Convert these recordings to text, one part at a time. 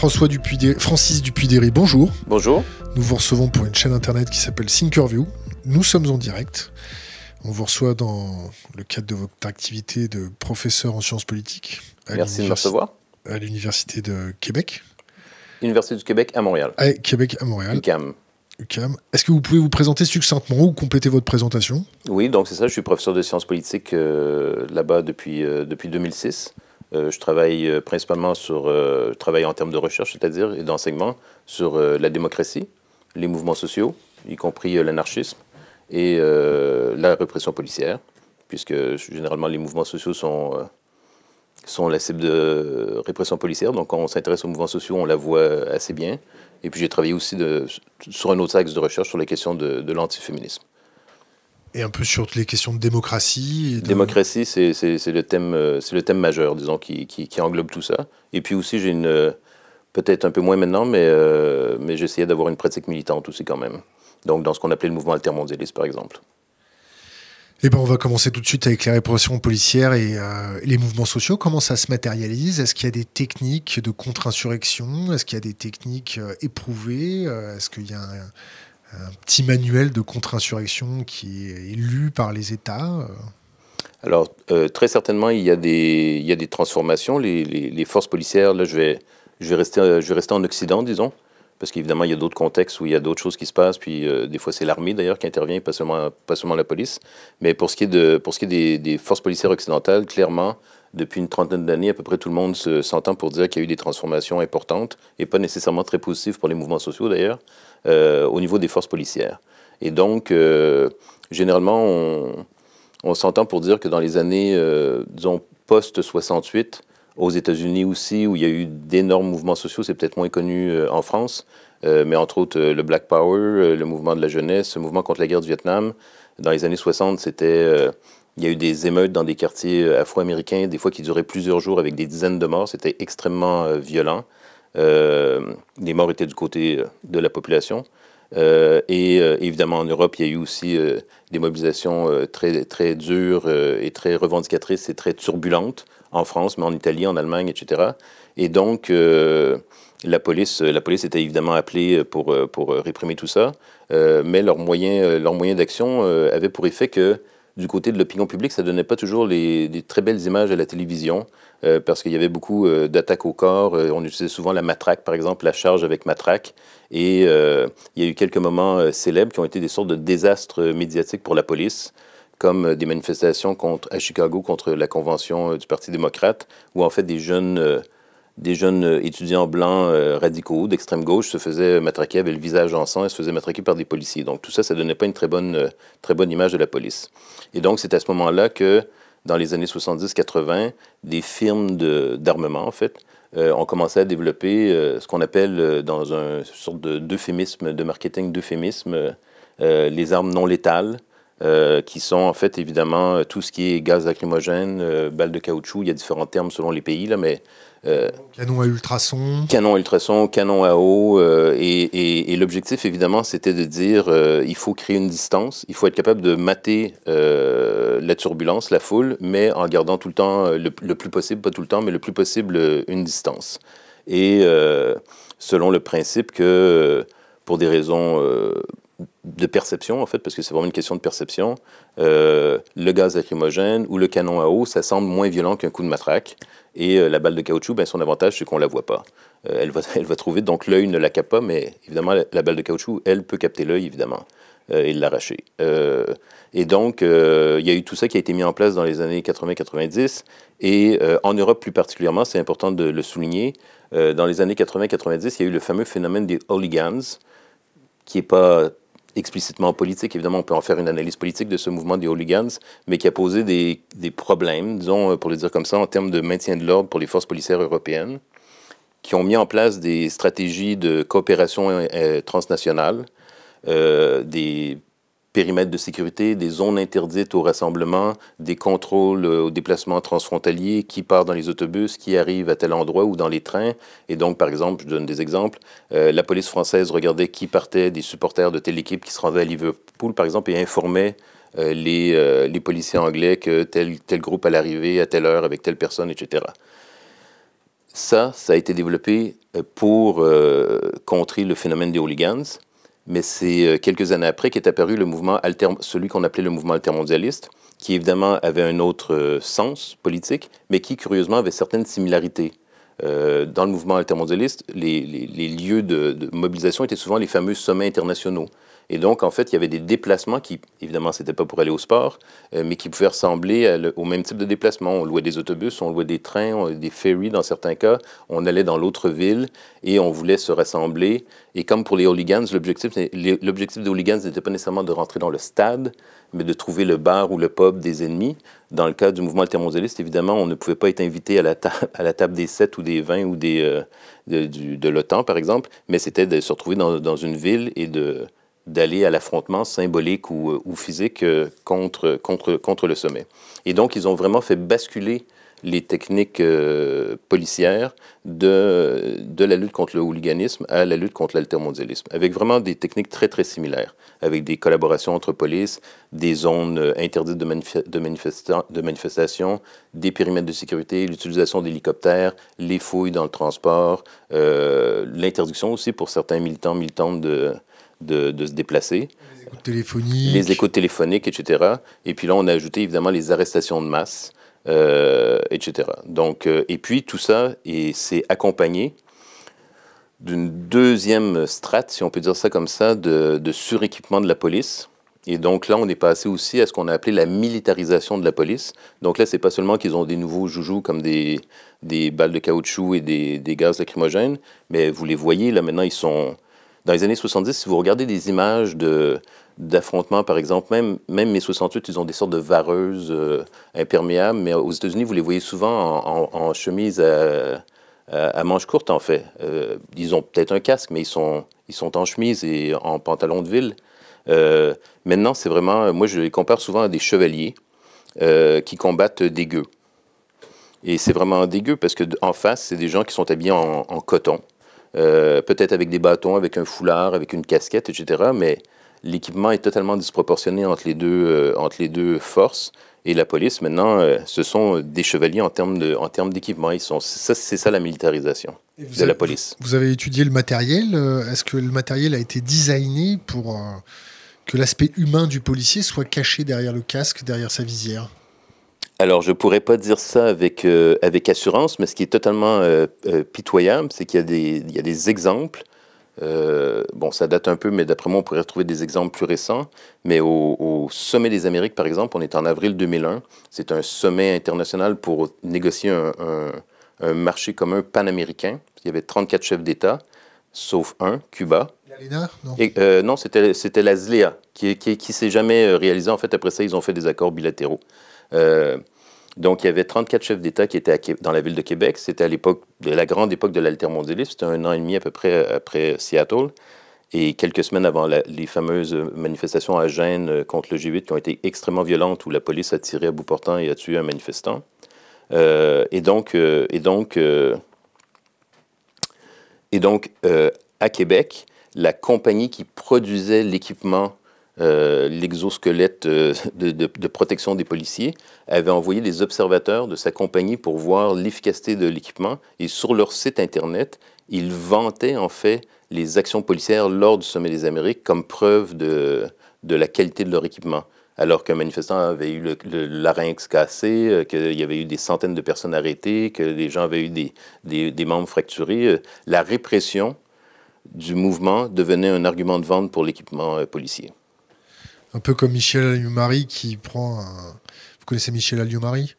François Dupuy Francis Dupuy-Derry, bonjour. Bonjour. Nous vous recevons pour une chaîne internet qui s'appelle Thinkerview. Nous sommes en direct. On vous reçoit dans le cadre de votre activité de professeur en sciences politiques. Merci de me recevoir. À l'Université de Québec. Université du Québec à Montréal. Québec à Montréal. UCAM. Est-ce que vous pouvez vous présenter succinctement ou compléter votre présentation Oui, donc c'est ça. Je suis professeur de sciences politiques euh, là-bas depuis, euh, depuis 2006. Euh, je travaille euh, principalement sur, euh, je travaille en termes de recherche, c'est-à-dire, et d'enseignement, sur la démocratie, les mouvements sociaux, y compris l'anarchisme, et la répression policière, puisque généralement les mouvements sociaux sont sont la cible de répression policière. Donc, quand on s'intéresse aux mouvements sociaux, on la voit assez bien. Et puis, j'ai travaillé aussi sur un autre axe de recherche sur la question de l'antiféminisme et un peu sur les questions de démocratie. Démocratie, c'est le thème, euh, c'est le thème majeur, disons, qui, englobe tout ça. Et puis aussi, j'ai une, euh, peut-être un peu moins maintenant, mais, euh, mais j'essayais d'avoir une pratique militante aussi quand même. Donc, dans ce qu'on appelait le mouvement altermondialiste, par exemple. Eh ben, on va commencer tout de suite avec les répressions policières et les mouvements sociaux. Comment ça se matérialise Est-ce qu'il y a des techniques de contre-insurrection Est-ce qu'il y a des techniques éprouvées Est-ce qu'il y a un petit manuel de contre-insurrection qui est lu par les États euh. Alors, euh, très certainement, il y a des, il des transformations. Les, forces policières, là, je vais, je, vais rester, euh, je en Occident, disons, parce qu'évidemment, il y a d'autres contextes où il y a d'autres choses qui se passent. Puis, des fois, c'est l'armée, d'ailleurs, qui intervient, pas seulement, pas seulement la police. Mais pour ce qui est, de, pour ce qui est des, des forces policières occidentales, clairement, depuis une trentaine d'années, à peu près tout le monde s'entend pour dire qu'il y a eu des transformations importantes, et pas nécessairement très positives pour les mouvements sociaux, d'ailleurs. Euh, au niveau des forces policières. Et donc, euh, généralement, on, s'entend pour dire que dans les années, euh, disons, post-68, aux États-Unis aussi, où il y a eu d'énormes mouvements sociaux, c'est peut-être moins connu en France, mais entre autres le Black Power, le mouvement de la jeunesse, le mouvement contre la guerre du Vietnam. Dans les années 60, c'était... Il y a eu des émeutes dans des quartiers afro-américains, des fois qui duraient plusieurs jours avec des dizaines de morts. C'était extrêmement violent. Euh, les morts étaient du côté euh, de la population. Euh, et évidemment, en Europe, il y a eu aussi des mobilisations très, très dures et très revendicatrices et très turbulentes en France, mais en Italie, en Allemagne, etc. Et donc, la, police, la police était évidemment appelée pour, pour réprimer tout ça, mais leurs moyens leur moyen, d'action avaient pour effet que du côté de l'opinion publique, ça donnait pas toujours les, très belles images à la télévision euh, parce qu'il y avait beaucoup euh, d'attaques au corps. Euh, on utilisait souvent la matraque, par exemple, la charge avec matraque. Et il y a eu quelques moments célèbres qui ont été des sortes de désastres médiatiques pour la police comme des manifestations à Chicago contre la convention du Parti démocrate, où en fait des jeunes des jeunes euh, étudiants blancs euh, radicaux d'extrême gauche se faisaient matraquer, avec le visage en sang et se faisaient matraquer par des policiers. Donc tout ça, ça donnait pas une très bonne, euh, très bonne image de la police. Et donc c'est à ce moment-là que, dans les années 70-80, des firmes d'armement, en fait, ont commencé à développer ce qu'on appelle, dans un sorte d'euphémisme, de marketing d'euphémisme, les armes non létales. qui sont en fait évidemment tout ce qui est gaz lacrymogène, balles de caoutchouc. Il y a différents termes selon les pays, là, mais euh, canon à ultrasons. Canon à ultrasons, canon à eau. Euh, et, l'objectif, évidemment, c'était de dire euh, il faut créer une distance, il faut être capable de mater la turbulence, la foule, mais en gardant tout le temps, le, plus possible, pas tout le temps, mais le plus possible, une distance. Et selon le principe que, pour des raisons de perception, en fait, parce que c'est vraiment une question de perception, euh, le gaz lacrymogène ou le canon à eau, ça semble moins violent qu'un coup de matraque. Et euh, la balle de caoutchouc, ben, son avantage, c'est qu'on ne la voit pas. Euh, elle, va, elle va trouver, donc l'œil ne la capte pas, mais évidemment, la, la balle de caoutchouc, elle peut capter l'œil, évidemment, et l'arracher. et donc, il y a eu tout ça qui a été mis en place dans les années 80-90. Et en Europe, plus particulièrement, c'est important de le souligner, dans les années 80-90, il y a eu le fameux phénomène des hooligans, qui n'est pas explicitement politique. Évidemment, on peut en faire une analyse politique de ce mouvement des hooligans, mais qui a posé des, des problèmes, disons, euh, pour le dire comme ça, en termes de maintien de l'ordre pour les forces policières européennes, qui ont mis en place des stratégies de coopération euh, transnationale, euh, des périmètres de sécurité, des zones interdites au rassemblement, des contrôles euh, aux déplacements transfrontaliers, qui part dans les autobus, qui arrive à tel endroit ou dans les trains. Et donc, par exemple, je donne des exemples, euh, la police française regardait qui partait des supporters de telle équipe qui se rendait à Liverpool, par exemple, et informait euh, les, les, policiers anglais que tel, tel groupe à l'arrivée, à telle heure, avec telle personne, etc. Ça, ça a été développé pour contrer le phénomène des hooligans mais c'est euh, quelques années après qu'est apparu le mouvement celui qu'on appelait le mouvement altermondialiste, qui évidemment avait un autre euh, sens politique, mais qui curieusement avait certaines similarités. Euh, dans le mouvement altermondialiste, les, lieux de, mobilisation étaient souvent les fameux sommets internationaux. Et donc, en fait, il y avait des déplacements qui, évidemment, c'était pas pour aller au sport, euh, mais qui pouvaient ressembler au même type de déplacement. On louait des autobus, on louait des trains, des ferries dans certains cas. On allait dans l'autre ville et on voulait se rassembler. Et comme pour les hooligans, l'objectif des hooligans n'était pas nécessairement de rentrer dans le stade, mais de trouver le bar ou le pub des ennemis. Dans le cas du mouvement altermondialiste, évidemment, on ne pouvait pas être invité à la, table des 7 ou des 20 ou des, euh, de, l'OTAN, par exemple, mais c'était de se retrouver dans une ville et de d'aller à l'affrontement symbolique ou, euh, physique euh, contre, contre, contre le sommet. Et donc, ils ont vraiment fait basculer les techniques euh, policières de, de, la lutte contre le hooliganisme à la lutte contre l'altermondialisme, avec vraiment des techniques très, très similaires, avec des collaborations entre polices, des zones interdites de, de, de manifestation des périmètres de sécurité, l'utilisation d'hélicoptères, les fouilles dans le transport, l'interdiction aussi pour certains militants, militantes de, de, se déplacer. Les échos téléphoniques. etc. Et puis là, on a ajouté évidemment les arrestations de masse, euh, etc. Donc, euh, et puis tout ça, et c'est accompagné d'une deuxième strate, si on peut dire ça comme ça, de, de suréquipement de la police. Et donc là, on est passé aussi à ce qu'on a appelé la militarisation de la police. Donc là, c'est pas seulement qu'ils ont des nouveaux joujoux comme des, des balles de caoutchouc et des, des gaz lacrymogènes, mais vous les voyez, là maintenant, ils sont, dans les années 70, si vous regardez des images de, d'affrontements, par exemple, même, même mes 68, ils ont des sortes de vareuses euh, imperméables, mais aux États-Unis, vous les voyez souvent en, en, chemise à, à, manches courtes, en fait. Euh, ils ont peut-être un casque, mais ils sont, ils sont en chemise et en pantalon de ville. Euh, maintenant, c'est vraiment, moi, je les compare souvent à des chevaliers qui combattent des gueux. Et c'est vraiment dégueu parce que en face, c'est des gens qui sont habillés en coton. Euh, peut-être avec des bâtons, avec un foulard, avec une casquette, etc. Mais l'équipement est totalement disproportionné entre les deux, euh, entre les deux forces. Et la police, maintenant, euh, ce sont des chevaliers en termes, de, en termes d'équipement. Ils sont, c'est, ça, la militarisation de la police. Vous avez étudié le matériel. Est-ce que le matériel a été designé pour que l'aspect humain du policier soit caché derrière le casque, derrière sa visière alors, je ne pourrais pas dire ça euh, avec, assurance, mais ce qui est totalement euh, euh, pitoyable, c'est qu'il y, a des exemples. bon, ça date un peu, mais d'après moi, on pourrait retrouver des exemples plus récents. Mais au, sommet des Amériques, par exemple, on est en avril 2001. C'est un sommet international pour négocier un, un, marché commun panaméricain. Il y avait 34 chefs d'État, sauf un, Cuba. Non, non c'était la ZLEA, qui ne s'est jamais réalisée. En fait, après ça, ils ont fait des accords bilatéraux. Euh, donc, il y avait 34 chefs d'État qui étaient dans la ville de Québec. C'était à l'époque de la grande époque de l'altermondialisme. C'était un an et demi à peu près après Seattle. Et quelques semaines avant les fameuses manifestations à Gênes euh, contre le G8 qui ont été extrêmement violentes, où la police a tiré à bout portant et a tué un manifestant. Euh, et donc, et donc, et donc à Québec, la compagnie qui produisait l'équipement euh, l'exosquelette euh, de, protection des policiers, avait envoyé des observateurs de sa compagnie pour voir l'efficacité de l'équipement. Et sur leur site Internet, ils vantaient en fait les actions policières lors du sommet des Amériques comme preuve de, de la qualité de leur équipement. Alors qu'un manifestant avait eu le, larynx cassé, euh, qu'il y avait eu des centaines de personnes arrêtées, que les gens avaient eu des, membres fracturés, la répression du mouvement devenait un argument de vente pour l'équipement policier. Un peu comme Michel Alliou-Marie qui prend Vous connaissez Michel Alliou-Marie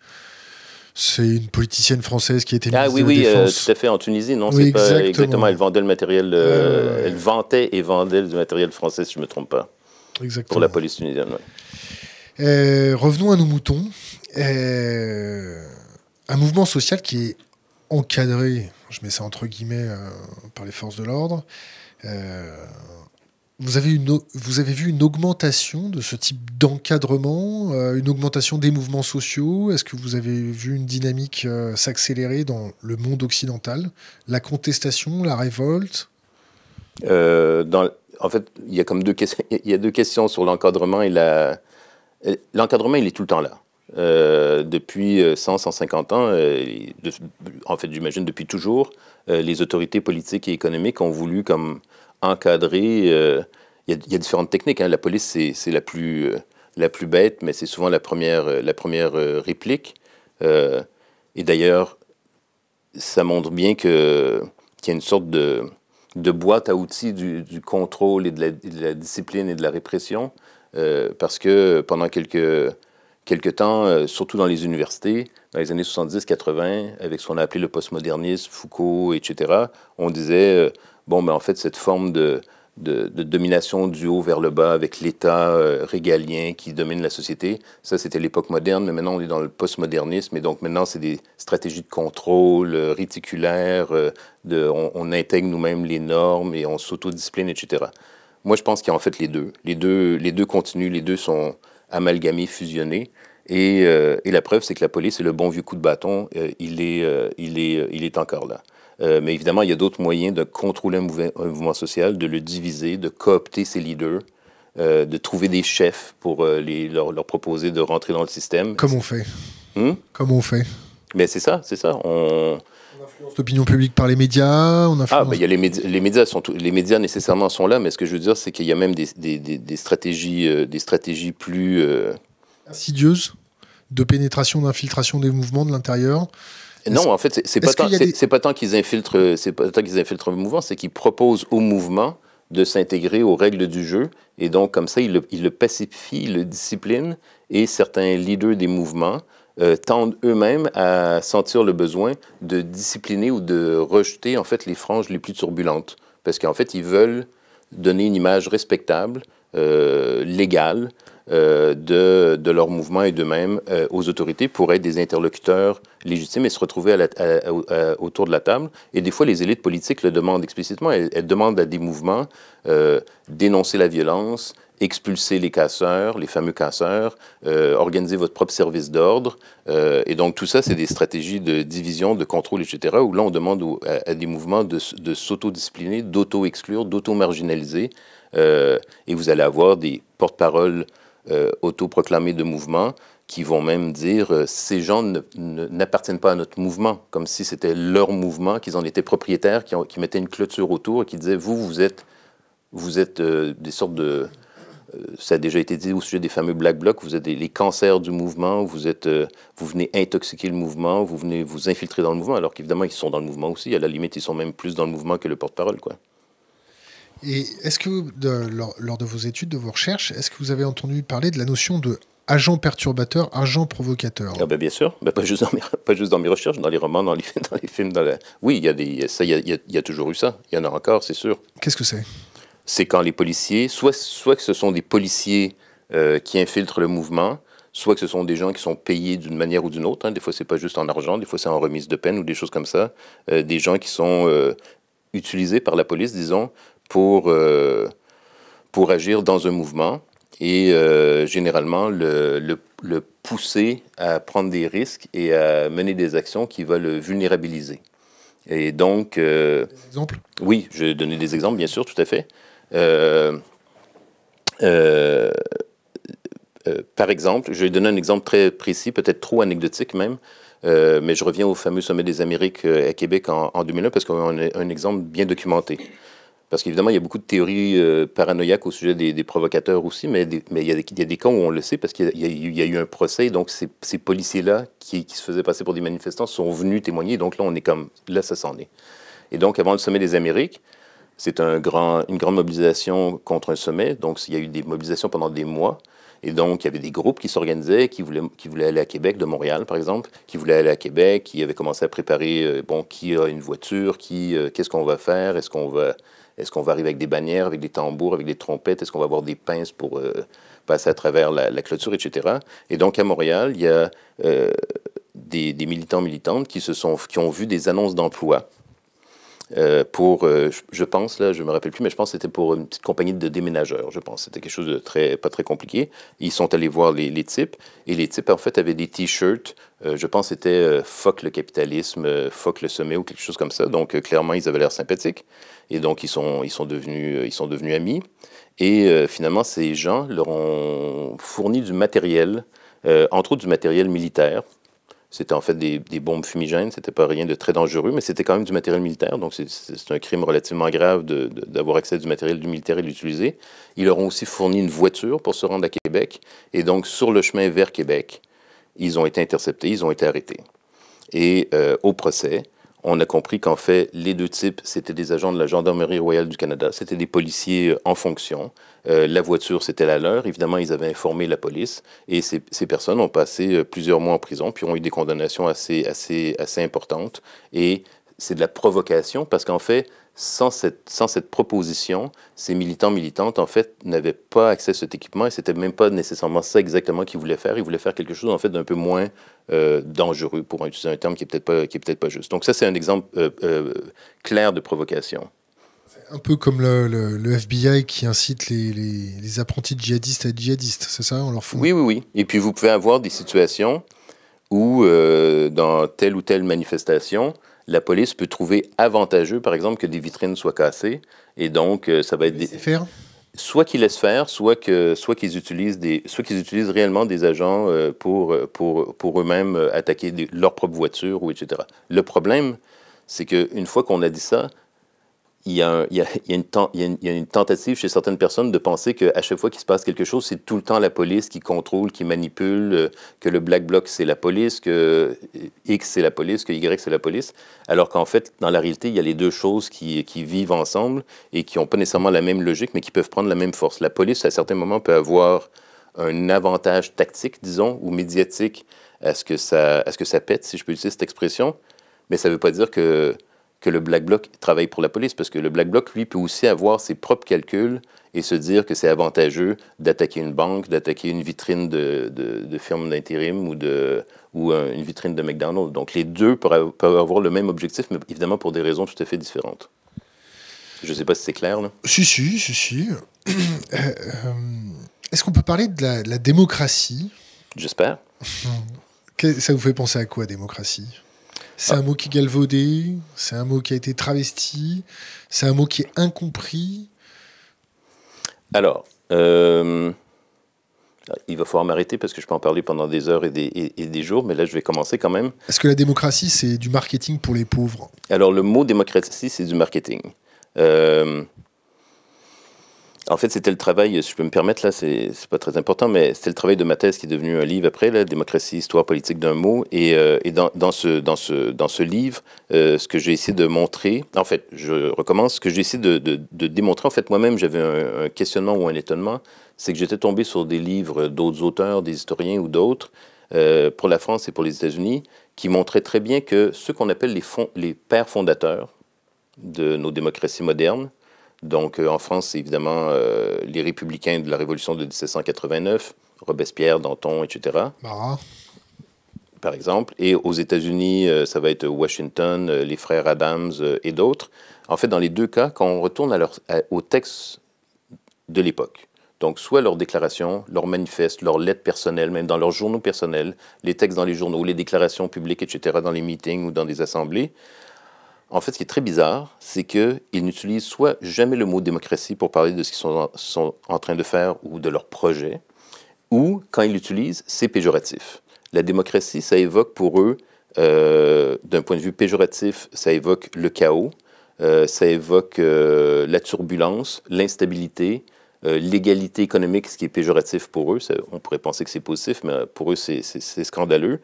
c'est une politicienne française qui a été ah ministre oui, de oui, Ah oui, oui, tout fait, en Tunisie, non exactement. Elle vendait le matériel, euh, euh, elle vantait et vendait le matériel français, si je ne me trompe pas. Exactement. Pour la police tunisienne, euh, Revenons à nos moutons. un mouvement social qui est encadré, je mets ça entre guillemets, par les forces de l'ordre, vous avez, une, vous avez vu une augmentation de ce type d'encadrement, euh, une augmentation des mouvements sociaux Est-ce que vous avez vu une dynamique euh, s'accélérer dans le monde occidental La contestation, la révolte euh, En fait, il y a comme deux, il y a deux questions sur l'encadrement et la... L'encadrement, il est tout le temps là. depuis 100, 150 ans, en fait, j'imagine depuis toujours, les autorités politiques et économiques ont voulu comme encadrer. Euh, il, y a, différentes techniques. Hein. La police, c'est la plus, euh, la plus bête, mais c'est souvent la première, euh, la première réplique. et d'ailleurs, ça montre bien qu'il y a une sorte de, de boîte à outils du, contrôle et de, la, discipline et de la répression, parce que pendant quelques, quelques temps, surtout dans les universités, dans les années 70-80, avec ce qu'on a appelé le postmodernisme, Foucault, etc., on disait bon, mais ben, en fait, cette forme de, de, domination du haut vers le bas avec l'État euh, régalien qui domine la société. Ça, c'était l'époque moderne, mais maintenant, on est dans le postmodernisme. Et donc, maintenant, c'est des stratégies de contrôle euh, réticulaires, euh, on, intègre nous-mêmes les normes et on s'autodiscipline, etc. Moi, je pense qu'il y a en fait les deux. Les deux, les deux continuent, les deux sont amalgamés, fusionnés. Et, la preuve, c'est que la police, c'est le bon vieux coup de bâton, il, est, il, est, il est encore là. Euh, mais évidemment, il y a d'autres moyens de contrôler un mouvement, social, de le diviser, de coopter ses leaders. Euh, de trouver des chefs pour euh, les, leur, proposer de rentrer dans le système. Comme on fait. Hmm? Comme on fait. Mais ben, c'est ça, c'est ça. On, influence L'opinion publique par les médias, on Ah, ben, y a les, médias, les médias sont les médias nécessairement sont là, mais ce que je veux dire, c'est qu'il y a même des, stratégies, des stratégies plus insidieuses de pénétration, d'infiltration des mouvements de l'intérieur, non, en fait, c'est pas, pas tant qu'ils infiltrent, euh, c'est pas qu'ils infiltrent le mouvement, c'est qu'ils proposent au mouvement de s'intégrer aux règles du jeu. Et donc, comme ça, ils le, pacifient, le disciplinent. Et certains leaders des mouvements euh, tendent eux-mêmes à sentir le besoin de discipliner ou de rejeter, en fait, les franges les plus turbulentes. Parce qu'en fait, ils veulent donner une image respectable, euh, légale, euh, de, de, leur mouvement et d'eux-mêmes euh, aux autorités pour être des interlocuteurs légitimes et se retrouver autour de la table. Et des fois, les élites politiques le demandent explicitement. Elles, demandent à des mouvements euh, dénoncer la violence, expulser les casseurs, les fameux casseurs, organiser votre propre service d'ordre. et donc tout ça, c'est des stratégies de division, de contrôle, etc., où là, on demande à, des mouvements de, sauto s'autodiscipliner, d'auto-exclure, d'auto-marginaliser. et vous allez avoir des porte-paroles auto euh, autoproclamés de mouvement qui vont même dire euh, ces gens n'appartiennent pas à notre mouvement, comme si c'était leur mouvement, qu'ils en étaient propriétaires, qui, mettaient une clôture autour et qui disaient vous, vous êtes, vous êtes euh, des sortes de. ça a déjà été dit au sujet des fameux Black Blocs, vous êtes les cancers du mouvement, vous, êtes, vous venez intoxiquer le mouvement, vous venez vous infiltrer dans le mouvement, alors qu'évidemment, ils sont dans le mouvement aussi. À la limite, ils sont même plus dans le mouvement que le porte-parole, quoi. Et est-ce que, lors, de vos études, de vos recherches, est-ce que vous avez entendu parler de la notion de agent perturbateur, agent provocateur ah ben, Bien sûr, ben, pas, juste dans mes, recherches, dans les romans, dans les, films. Oui, il y, a toujours eu ça, il y en a encore, c'est sûr. Qu'est-ce que c'est C'est quand les policiers, soit, que ce sont des policiers euh, qui infiltrent le mouvement, soit que ce sont des gens qui sont payés d'une manière ou d'une autre. Hein. Des fois, c'est pas juste en argent, des fois, c'est en remise de peine ou des choses comme ça. Euh, des gens qui sont euh, utilisés par la police, disons, pour, euh, pour agir dans un mouvement et euh, généralement le, pousser à prendre des risques et à mener des actions qui veulent le vulnérabiliser. Et donc. des euh, exemples Oui, je vais donner des exemples, bien sûr, tout à fait. par exemple, je vais donner un exemple très précis, peut-être trop anecdotique même, mais je reviens au fameux sommet des Amériques à Québec en, 2001 parce qu'on a un exemple bien documenté. Parce qu'évidemment, il y a beaucoup de théories euh, paranoïaques au sujet des, provocateurs aussi, mais, mais il, y a des, il, cas où on le sait parce qu'il y, a eu un procès, donc ces, policiers-là qui, se faisaient passer pour des manifestants sont venus témoigner, donc là, on est comme, là, ça s'en est. Et donc, avant le sommet des Amériques, c'est un grand, une grande mobilisation contre un sommet, donc il y a eu des mobilisations pendant des mois. Et donc, il y avait des groupes qui s'organisaient, qui voulaient, qui aller à Québec, de Montréal, par exemple, qui voulaient aller à Québec, qui avaient commencé à préparer, euh, bon, qui a une voiture, qui, euh, qu'est-ce qu'on va faire, est-ce qu'on va est-ce qu'on va arriver avec des bannières, avec des tambours, avec des trompettes? Est-ce qu'on va avoir des pinces pour euh, passer à travers la, clôture, etc.? Et donc, à Montréal, il y a euh, des, militants, militantes qui, se sont, qui ont vu des annonces d'emploi. Euh, pour, je pense, là, je me rappelle plus, mais je pense que c'était pour une petite compagnie de déménageurs, je pense. C'était quelque chose de très, pas très compliqué. Ils sont allés voir les, types, et les types, en fait, avaient des T-shirts, je pense c'était Fuck le capitalisme, Fuck le sommet » ou quelque chose comme ça. Donc, clairement, ils avaient l'air sympathiques. Et donc, ils sont, ils sont, devenus, euh, ils sont devenus amis. Et euh, finalement, ces gens leur ont fourni du matériel, euh, entre autres du matériel militaire. C'était en fait des, des bombes fumigènes, c'était pas rien de très dangereux, mais c'était quand même du matériel militaire, donc c'est un crime relativement grave d'avoir accès à du matériel du militaire et l'utiliser. Ils leur ont aussi fourni une voiture pour se rendre à Québec, et donc sur le chemin vers Québec, ils ont été interceptés, ils ont été arrêtés. Et au procès, on a compris qu'en fait, les deux types, c'était des agents de la Gendarmerie royale du Canada. C'était des policiers euh, en fonction. Euh, la voiture, c'était la leur. Évidemment, ils avaient informé la police. Et ces, personnes ont passé euh, plusieurs mois en prison, puis ont eu des condamnations assez, assez, assez importantes. Et c'est de la provocation, parce qu'en fait, sans cette, sans cette proposition, ces militants, militantes, en fait, n'avaient pas accès à cet équipement et ce c'était même pas nécessairement ça exactement qu'ils voulaient faire. Ils voulaient faire quelque chose, en fait, d'un peu moins euh, dangereux, pour utiliser un terme qui n'est peut-être pas, qui peut-être pas juste. Donc ça, c'est un exemple euh, euh, clair de provocation. Un peu comme le, FBI qui incite les, les, apprentis djihadistes à djihadistes, c'est ça On leur fout... Oui, oui, oui. Et puis vous pouvez avoir des situations où, dans telle ou telle manifestation, la police peut trouver avantageux, par exemple, que des vitrines soient cassées. Et donc, euh, ça va être Soit qu'ils laissent faire, soit qu'ils soit utilisent, réellement des agents euh, euh, pour, eux-mêmes attaquer leur propre voiture, ou etc. Le problème, c'est qu'une fois qu'on a dit ça, il y, a, une, tentative chez certaines personnes de penser qu'à chaque fois qu'il se passe quelque chose, c'est tout le temps la police qui contrôle, qui manipule, euh, que le Black Bloc, c'est la police, que euh, X, c'est la police, que Y, c'est la police. Alors qu'en fait, dans la réalité, il y a les deux choses qui, qui vivent ensemble et qui n'ont pas nécessairement la même logique, mais qui peuvent prendre la même force. La police, à certains moments, peut avoir un avantage tactique, disons, ou médiatique ce que ça, à ce que ça pète, si je peux utiliser cette expression, mais ça ne veut pas dire que que le Black Bloc travaille pour la police, parce que le Black Bloc, lui, peut aussi avoir ses propres calculs et se dire que c'est avantageux d'attaquer une banque, d'attaquer une vitrine de, de, firme d'intérim ou, de, ou une vitrine de McDonald's. Donc les deux peuvent avoir le même objectif, mais évidemment pour des raisons tout à fait différentes. Je ne sais pas si c'est clair, là. Si, si, si, si. Euh, euh, est-ce qu'on peut parler de la démocratie J'espère. Hum. Ça vous fait penser à quoi, démocratie c'est un mot qui est galvaudé, c'est un mot qui a été travesti, c'est un mot qui est incompris. Alors, euh, il va falloir m'arrêter parce que je peux en parler pendant des heures et des, des jours, mais là je vais commencer quand même. Est-ce que la démocratie, c'est du marketing pour les pauvres Alors, le mot démocratie, c'est du marketing. Euh, en fait, c'était le travail, si je peux me permettre, là, c'est pas très important, mais c'était le travail de ma thèse qui est devenu un livre après, la démocratie, histoire politique d'un mot. Et, euh, dans, ce, livre, euh, ce que j'ai essayé de montrer, en fait, je recommence, ce que j'ai essayé de, démontrer, en fait, moi-même, j'avais un, questionnement ou un étonnement, c'est que j'étais tombé sur des livres d'autres auteurs, des historiens ou d'autres, euh, pour la France et pour les États-Unis, qui montraient très bien que ceux qu'on appelle les pères fondateurs de nos démocraties modernes, donc, euh, en France, évidemment euh, les républicains de la Révolution de 1789, Robespierre, Danton, etc. Par exemple. Et aux États-Unis, euh, ça va être Washington, les frères Adams et d'autres. En fait, dans les deux cas, quand on retourne aux textes de l'époque, donc soit leurs déclarations, leurs manifestes, leurs lettres personnelles, même dans leurs journaux personnels, les textes dans les journaux, les déclarations publiques, etc., dans les meetings ou dans des assemblées, en fait, ce qui est très bizarre, c'est qu'ils n'utilisent soit jamais le mot démocratie pour parler de ce qu'ils sont, en, train de faire ou de leur projet, ou quand ils l'utilisent, c'est péjoratif. La démocratie, ça évoque pour eux, euh, d'un point de vue péjoratif, ça évoque le chaos, euh, ça évoque euh, la turbulence, l'instabilité, l'égalité économique, ce qui est péjoratif pour eux. on pourrait penser que c'est positif, mais pour eux, c'est scandaleux.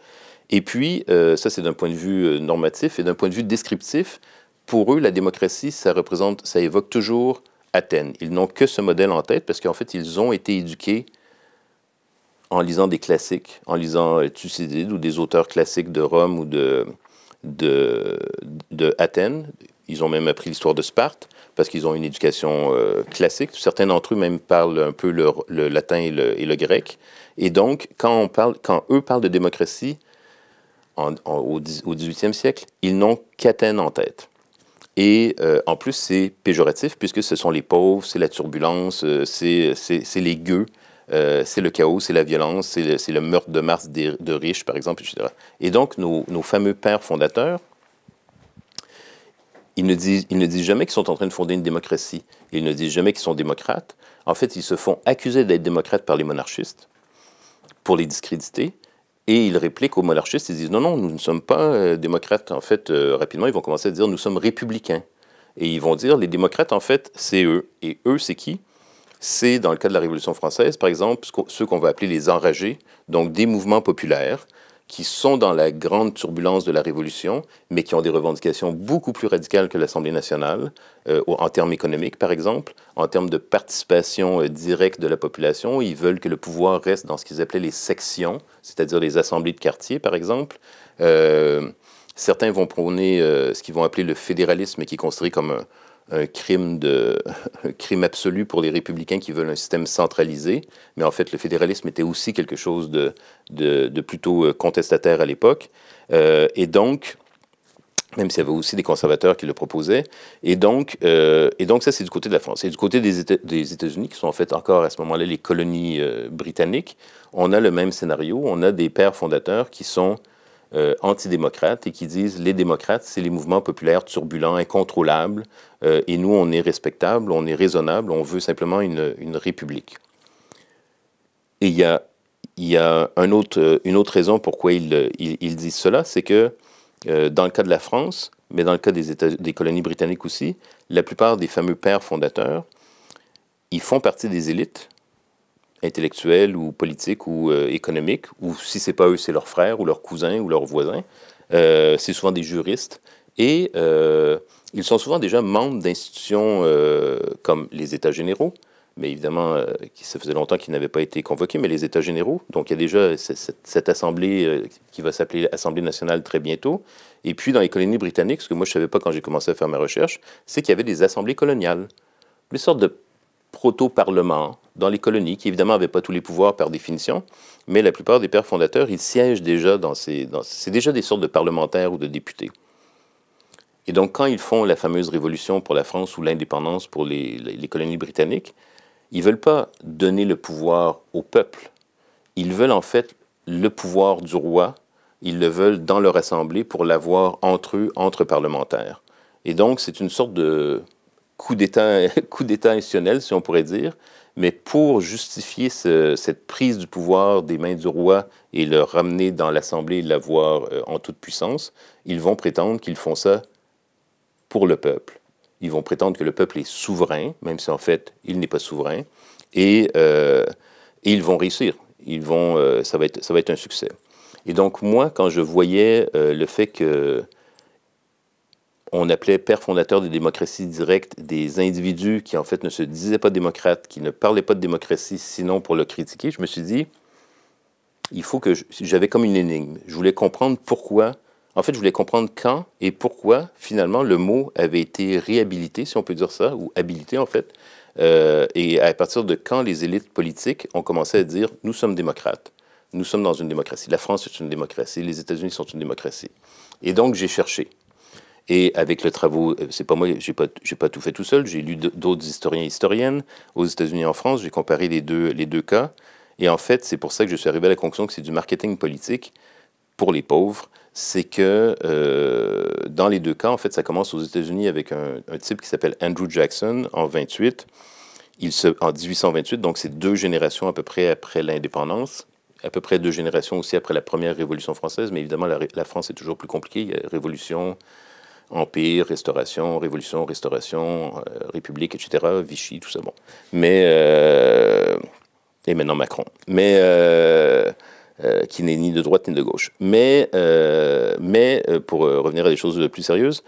Et puis, euh, ça c'est d'un point de vue euh, normatif et d'un point de vue descriptif, pour eux, la démocratie, ça représente, ça évoque toujours Athènes. Ils n'ont que ce modèle en tête parce qu'en fait, ils ont été éduqués en lisant des classiques, en lisant euh, Tucidide ou des auteurs classiques de Rome ou de, de, Athènes. Ils ont même appris l'histoire de Sparte parce qu'ils ont une éducation classique. Certains d'entre eux même parlent un peu le, latin et le, et le, grec. Et donc, quand, on parle, quand eux parlent de démocratie, en, 18 au siècle, ils n'ont qu'Athènes en tête. Et euh, en plus, c'est péjoratif puisque ce sont les pauvres, c'est la turbulence, euh, c'est les gueux, euh, c'est le chaos, c'est la violence, c'est le, le, meurtre de Mars de riches, par exemple, etc. Et donc, nos, nos fameux pères fondateurs, ils ne, disent, ils ne disent jamais qu'ils sont en train de fonder une démocratie. Ils ne disent jamais qu'ils sont démocrates. En fait, ils se font accuser d'être démocrates par les monarchistes pour les discréditer. Et ils répliquent aux monarchistes, ils disent non, non, nous ne sommes pas euh, démocrates. En fait, euh, rapidement, ils vont commencer à dire nous sommes républicains. Et ils vont dire les démocrates, en fait, c'est eux. Et eux, c'est qui C'est, dans le cas de la Révolution française, par exemple, ceux qu'on va appeler les enragés, donc des mouvements populaires qui sont dans la grande turbulence de la Révolution, mais qui ont des revendications beaucoup plus radicales que l'Assemblée nationale, euh, en termes économiques par exemple, en termes de participation euh, directe de la population. Ils veulent que le pouvoir reste dans ce qu'ils appelaient les sections, c'est-à-dire les assemblées de quartier par exemple. Euh, certains vont prôner ce qu'ils vont appeler le fédéralisme, qui est construit comme un, un crime, de, crime absolu pour les républicains qui veulent un système centralisé, mais en fait, le fédéralisme était aussi quelque chose de, plutôt euh, contestataire à l'époque. Euh, et donc, même s'il y avait aussi des conservateurs qui le proposaient. Et donc, euh, et donc ça, c'est du côté de la France. Et du côté des, États-Unis, qui sont en fait encore à ce moment-là les colonies britanniques, on a le même scénario. On a des pères fondateurs qui sont anti euh, antidémocrates et qui disent les démocrates, c'est les mouvements populaires turbulents, incontrôlables, euh, et nous, on est respectable, on est raisonnable, on veut simplement une, république. Et il y a, y euh, une autre raison pourquoi ils, ils, disent cela, c'est que dans le cas de la France, mais dans le cas des, des colonies britanniques aussi, la plupart des fameux pères fondateurs, ils font partie des élites intellectuels ou politiques ou euh, économiques, ou si c'est pas eux, c'est leurs frères ou leurs cousins ou leurs voisins. Euh, c'est souvent des juristes et euh, ils sont souvent déjà membres d'institutions comme les États généraux, mais évidemment, ça faisait longtemps qu'ils n'avaient pas été convoqués, mais les États généraux. Donc il y a déjà cette, assemblée qui va s'appeler Assemblée nationale très bientôt. Et puis dans les colonies britanniques, ce que moi je ne savais pas quand j'ai commencé à faire ma recherche, c'est qu'il y avait des assemblées coloniales, des sortes de proto-parlement dans les colonies, qui évidemment n'avaient pas tous les pouvoirs par définition, mais la plupart des pères fondateurs, ils siègent déjà dans ces... c'est déjà des sortes de parlementaires ou de députés. Et donc, quand ils font la fameuse révolution pour la France ou l'indépendance pour les, les colonies britanniques, ils ne veulent pas donner le pouvoir au peuple. Ils veulent en fait le pouvoir du roi. Ils le veulent dans leur assemblée pour l'avoir entre eux, entre parlementaires. Et donc, c'est une sorte de coup d'État institutionnel, si on pourrait dire, mais pour justifier cette prise du pouvoir des mains du roi et le ramener dans l'Assemblée et l'avoir euh, en toute puissance, ils vont prétendre qu'ils font ça pour le peuple. Ils vont prétendre que le peuple est souverain, même si en fait il n'est pas souverain, et, euh, ils vont réussir. Ils vont, euh, ça, va être, ça va être un succès. Et donc moi, quand je voyais le fait que on appelait père fondateur des démocraties directes des individus qui, en fait, ne se disaient pas démocrates, qui ne parlaient pas de démocratie, sinon pour le critiquer, je me suis dit, il faut que j'avais comme une énigme. Je voulais comprendre pourquoi, en fait, je voulais comprendre quand et pourquoi, finalement, le mot avait été réhabilité, si on peut dire ça, ou habilité, en fait, euh, et à partir de quand les élites politiques ont commencé à dire, nous sommes démocrates nous sommes dans une démocratie. La France est une démocratie, les États-Unis sont une démocratie. Et donc, j'ai cherché. Et avec le travaux, euh, c'est pas moi, j'ai pas, pas tout fait tout seul. J'ai lu d'autres historiens et historiennes aux États-Unis et en France. J'ai comparé les deux, les deux cas. Et en fait, c'est pour ça que je suis arrivé à la conclusion que c'est du marketing politique pour les pauvres. C'est que euh, dans les deux cas, en fait, ça commence aux États-Unis avec un, type qui s'appelle Andrew Jackson en 28. Il se, en 1828, donc c'est deux générations à peu près après l'indépendance à peu près deux générations aussi après la première Révolution française, mais évidemment, la, France est toujours plus compliquée. Il y a Révolution, Empire, Restauration, Révolution, Restauration, euh, République, etc., Vichy, tout ça, bon. Mais, euh, et maintenant Macron. Mais, euh, qui n'est ni de droite ni de gauche. Mais, mais pour revenir à des choses plus sérieuses,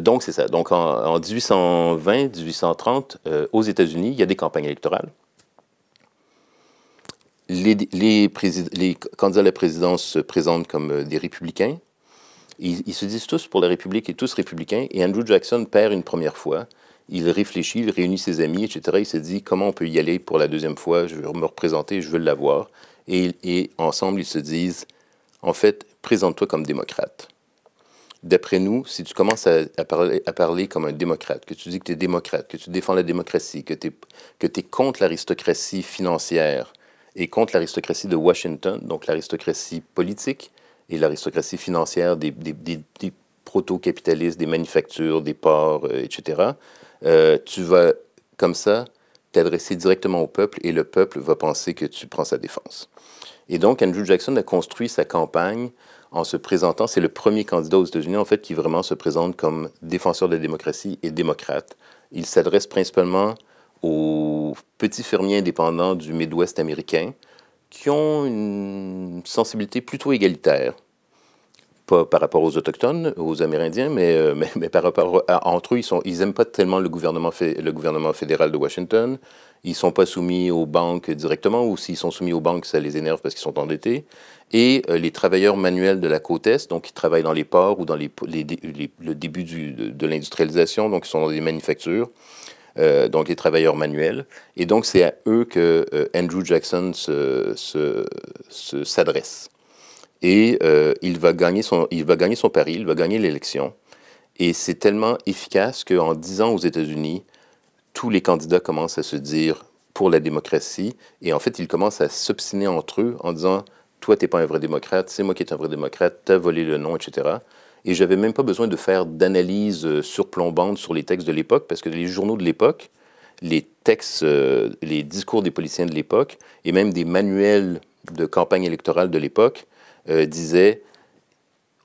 donc c'est ça. Donc en, 1820, 1830, aux États-Unis, il y a des campagnes électorales. Les, les candidats à la présidence se présentent comme des républicains, ils, se disent tous pour la République et tous républicains. Et Andrew Jackson perd une première fois. Il réfléchit, il réunit ses amis, etc. Il se dit comment on peut y aller pour la deuxième fois. Je veux me représenter, je veux l'avoir. Et, et ensemble, ils se disent en fait, présente-toi comme démocrate. D'après nous, si tu commences à, parler, comme un démocrate, que tu dis que tu es démocrate, que tu défends la démocratie, que tu es contre l'aristocratie financière et contre l'aristocratie de Washington, donc l'aristocratie politique, et l'aristocratie financière des, des, proto-capitalistes, des manufactures, des ports, euh, etc., euh, tu vas, comme ça, t'adresser directement au peuple et le peuple va penser que tu prends sa défense. Et donc, Andrew Jackson a construit sa campagne en se présentant, c'est le premier candidat aux États-Unis, en fait, qui vraiment se présente comme défenseur de la démocratie et démocrate. Il s'adresse principalement aux petits fermiers indépendants du Midwest américain, qui ont une sensibilité plutôt égalitaire. Pas par rapport aux Autochtones, aux Amérindiens, mais, euh, mais, par rapport à, entre eux, ils n'aiment ils pas tellement le gouvernement, le gouvernement fédéral de Washington. Ils ne sont pas soumis aux banques directement, ou s'ils sont soumis aux banques, ça les énerve parce qu'ils sont endettés. Et euh, les travailleurs manuels de la côte Est, donc qui travaillent dans les ports ou dans les, le début de, de l'industrialisation, donc ils sont dans des manufactures, euh, donc les travailleurs manuels. Et donc c'est à eux que euh, Andrew Jackson s'adresse. Se, se, et euh, il, va gagner son, il va gagner son pari, il va gagner l'élection. Et c'est tellement efficace qu'en dix ans aux États-Unis, tous les candidats commencent à se dire pour la démocratie. Et en fait, ils commencent à s'obstiner entre eux en disant Toi, t'es pas un vrai démocrate, c'est moi qui est un vrai démocrate, as volé le nom, etc. Et n'avais même pas besoin de faire d'analyse euh, surplombante sur les textes de l'époque, parce que les journaux de l'époque, les textes, euh, les discours des politiciens de l'époque, et même des manuels de campagne électorale de l'époque, euh, disaient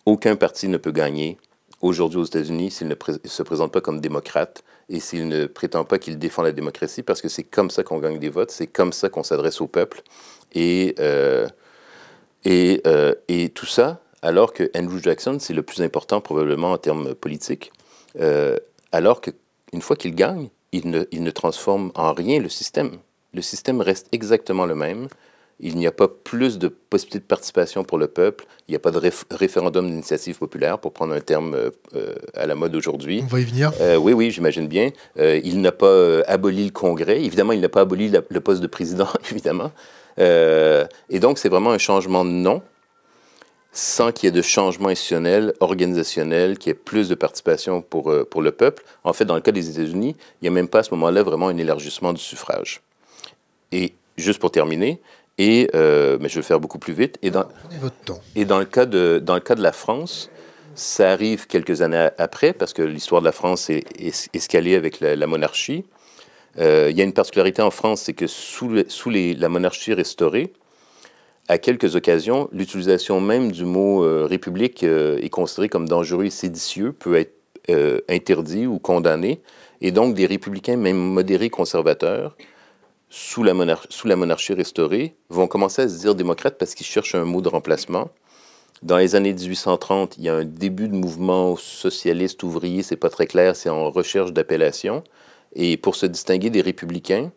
aucun parti ne peut gagner aujourd'hui aux États-Unis s'il ne se présente pas comme démocrate et s'il ne prétend pas qu'il défend la démocratie, parce que c'est comme ça qu'on gagne des votes, c'est comme ça qu'on s'adresse au peuple. Et, et, et tout ça, alors que Andrew Jackson, c'est le plus important probablement en termes politiques, euh, alors qu'une fois qu'il gagne, il ne, transforme en rien le système. Le système reste exactement le même. Il n'y a pas plus de possibilités de participation pour le peuple. Il n'y a pas de référendum d'initiative populaire, pour prendre un terme euh, euh, à la mode aujourd'hui. On va y venir. oui, oui, j'imagine bien. il n'a pas aboli le Congrès. Évidemment, il n'a pas aboli le poste de président, évidemment. et donc, c'est vraiment un changement de nom sans qu'il y ait de changement institutionnel, organisationnel, qu'il y ait plus de participation pour, euh, pour le peuple. En fait, dans le cas des États-Unis, il n'y a même pas à ce moment-là vraiment un élargissement du suffrage. Et juste pour terminer, et, euh, mais je vais faire beaucoup plus vite, et dans, et dans, le, cas de, dans le cas de la France, ça arrive quelques années après, parce que l'histoire de la France est, escalée avec la, monarchie. Euh, il y a une particularité en France, c'est que sous, sous les, la monarchie restaurée, à quelques occasions, l'utilisation même du mot euh, république euh, est considérée comme dangereuse et séditieux, peut être interdite euh, interdit ou condamné. Et donc, des républicains, même modérés conservateurs, sous la, sous la monarchie restaurée, vont commencer à se dire démocrates parce qu'ils cherchent un mot de remplacement. Dans les années 1830, il y a un début de mouvement socialiste ouvrier, c'est pas très clair, c'est en recherche d'appellation. Et pour se distinguer des républicains,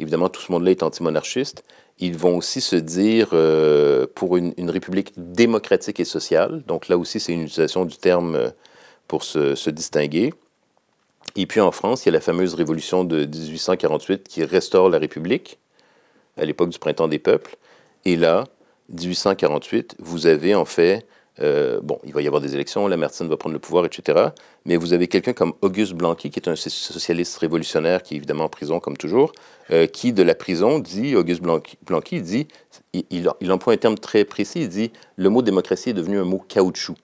évidemment, tout ce monde-là est antimonarchiste, ils vont aussi se dire euh, pour une, république démocratique et sociale. Donc là aussi, c'est une utilisation du terme euh, pour se, se, distinguer. Et puis en France, il y a la fameuse révolution de 1848 qui restaure la République à l'époque du printemps des peuples. Et là, 1848, vous avez en fait euh, bon, il va y avoir des élections, la Lamartine va prendre le pouvoir, etc. Mais vous avez quelqu'un comme Auguste Blanqui, qui est un socialiste révolutionnaire, qui est évidemment en prison, comme toujours, euh, qui, de la prison, dit, Auguste Blanqui, dit, il, il, il, emploie un terme très précis, il dit, le mot démocratie est devenu un mot caoutchouc.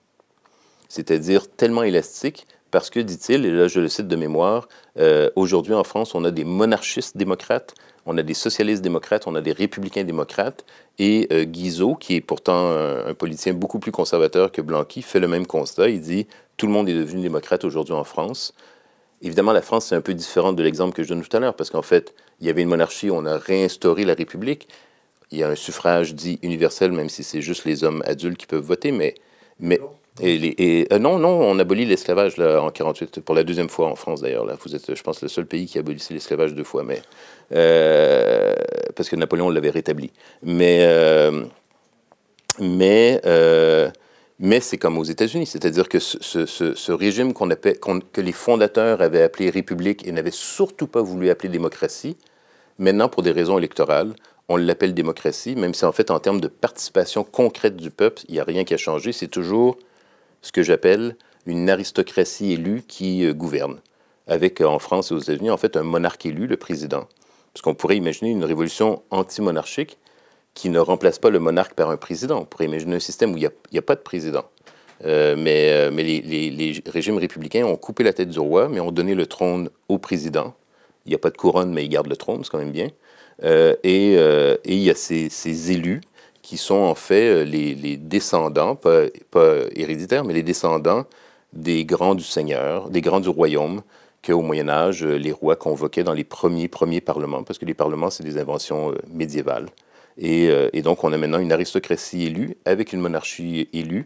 C'est-à-dire tellement élastique parce que, dit-il, et là je le cite de mémoire, euh, aujourd'hui en France, on a des monarchistes démocrates, on a des socialistes démocrates, on a des républicains démocrates, et euh, Guizot, qui est pourtant un, politicien beaucoup plus conservateur que Blanqui, fait le même constat. Il dit tout le monde est devenu démocrate aujourd'hui en France. Évidemment, la France, c'est un peu différent de l'exemple que je donne tout à l'heure, parce qu'en fait, il y avait une monarchie, on a réinstauré la République. Il y a un suffrage dit universel, même si c'est juste les hommes adultes qui peuvent voter, mais, mais et, euh, non, non, on abolit l'esclavage en 48 pour la deuxième fois en France d'ailleurs. Là, vous êtes, je pense, le seul pays qui abolissait l'esclavage deux fois, mais euh, parce que Napoléon l'avait rétabli. Mais euh, mais c'est comme aux États-Unis, c'est-à-dire que ce, régime qu'on que les fondateurs avaient appelé république et n'avaient surtout pas voulu appeler démocratie, maintenant pour des raisons électorales, on l'appelle démocratie, même si en fait en termes de participation concrète du peuple, il n'y a rien qui a changé. C'est toujours ce que j'appelle une aristocratie élue qui euh, gouverne, avec euh, en France et aux États-Unis, en fait, un monarque élu, le président. Parce qu'on pourrait imaginer une révolution anti-monarchique qui ne remplace pas le monarque par un président. On pourrait imaginer un système où il n'y a, pas de président. Euh, mais, les, régimes républicains ont coupé la tête du roi, mais ont donné le trône au président. Il n'y a pas de couronne, mais il garde le trône, c'est quand même bien. et, il y a ces élus qui sont en fait euh, les, descendants, pas, héréditaires, mais les descendants des grands du Seigneur, des grands du royaume, qu'au Moyen Âge, euh, les rois convoquaient dans les premiers, parlements, parce que les parlements, c'est des inventions euh, médiévales. Et, et, donc, on a maintenant une aristocratie élue avec une monarchie élue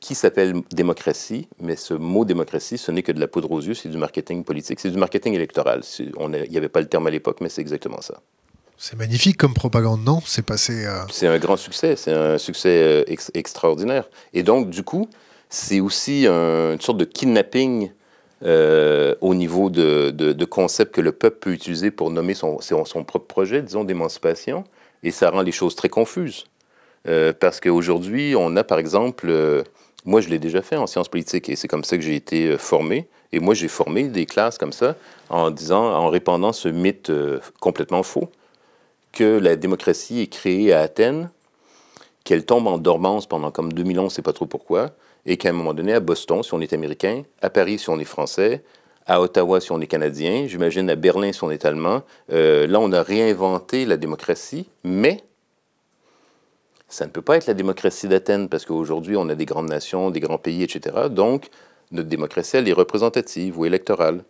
qui s'appelle démocratie, mais ce mot démocratie, ce n'est que de la poudre aux yeux, c'est du marketing politique, c'est du marketing électoral. Il n'y avait pas le terme à l'époque, mais c'est exactement ça. C'est magnifique comme propagande, non C'est passé. Euh, c'est un grand succès, c'est un succès euh, extraordinaire. Et donc, du coup, c'est aussi une sorte de kidnapping euh, au niveau de, de, concepts que le peuple peut utiliser pour nommer son, son propre projet, disons, d'émancipation, et ça rend les choses très confuses. parce qu'aujourd'hui, on a, par exemple, moi, je l'ai déjà fait en sciences politiques, et c'est comme ça que j'ai été formé, et moi, j'ai formé des classes comme ça, en disant, en répandant ce mythe complètement faux, que la démocratie est créée à Athènes, qu'elle tombe en dormance pendant comme 2000 ans, on ne sait pas trop pourquoi, et qu'à un moment donné, à Boston, si on est américain, à Paris, si on est français, à Ottawa, si on est canadien, j'imagine à Berlin, si on est allemand, euh, là, on a réinventé la démocratie, mais ça ne peut pas être la démocratie d'Athènes, parce qu'aujourd'hui, on a des grandes nations, des grands pays, etc. Donc, notre démocratie, elle est représentative ou électorale.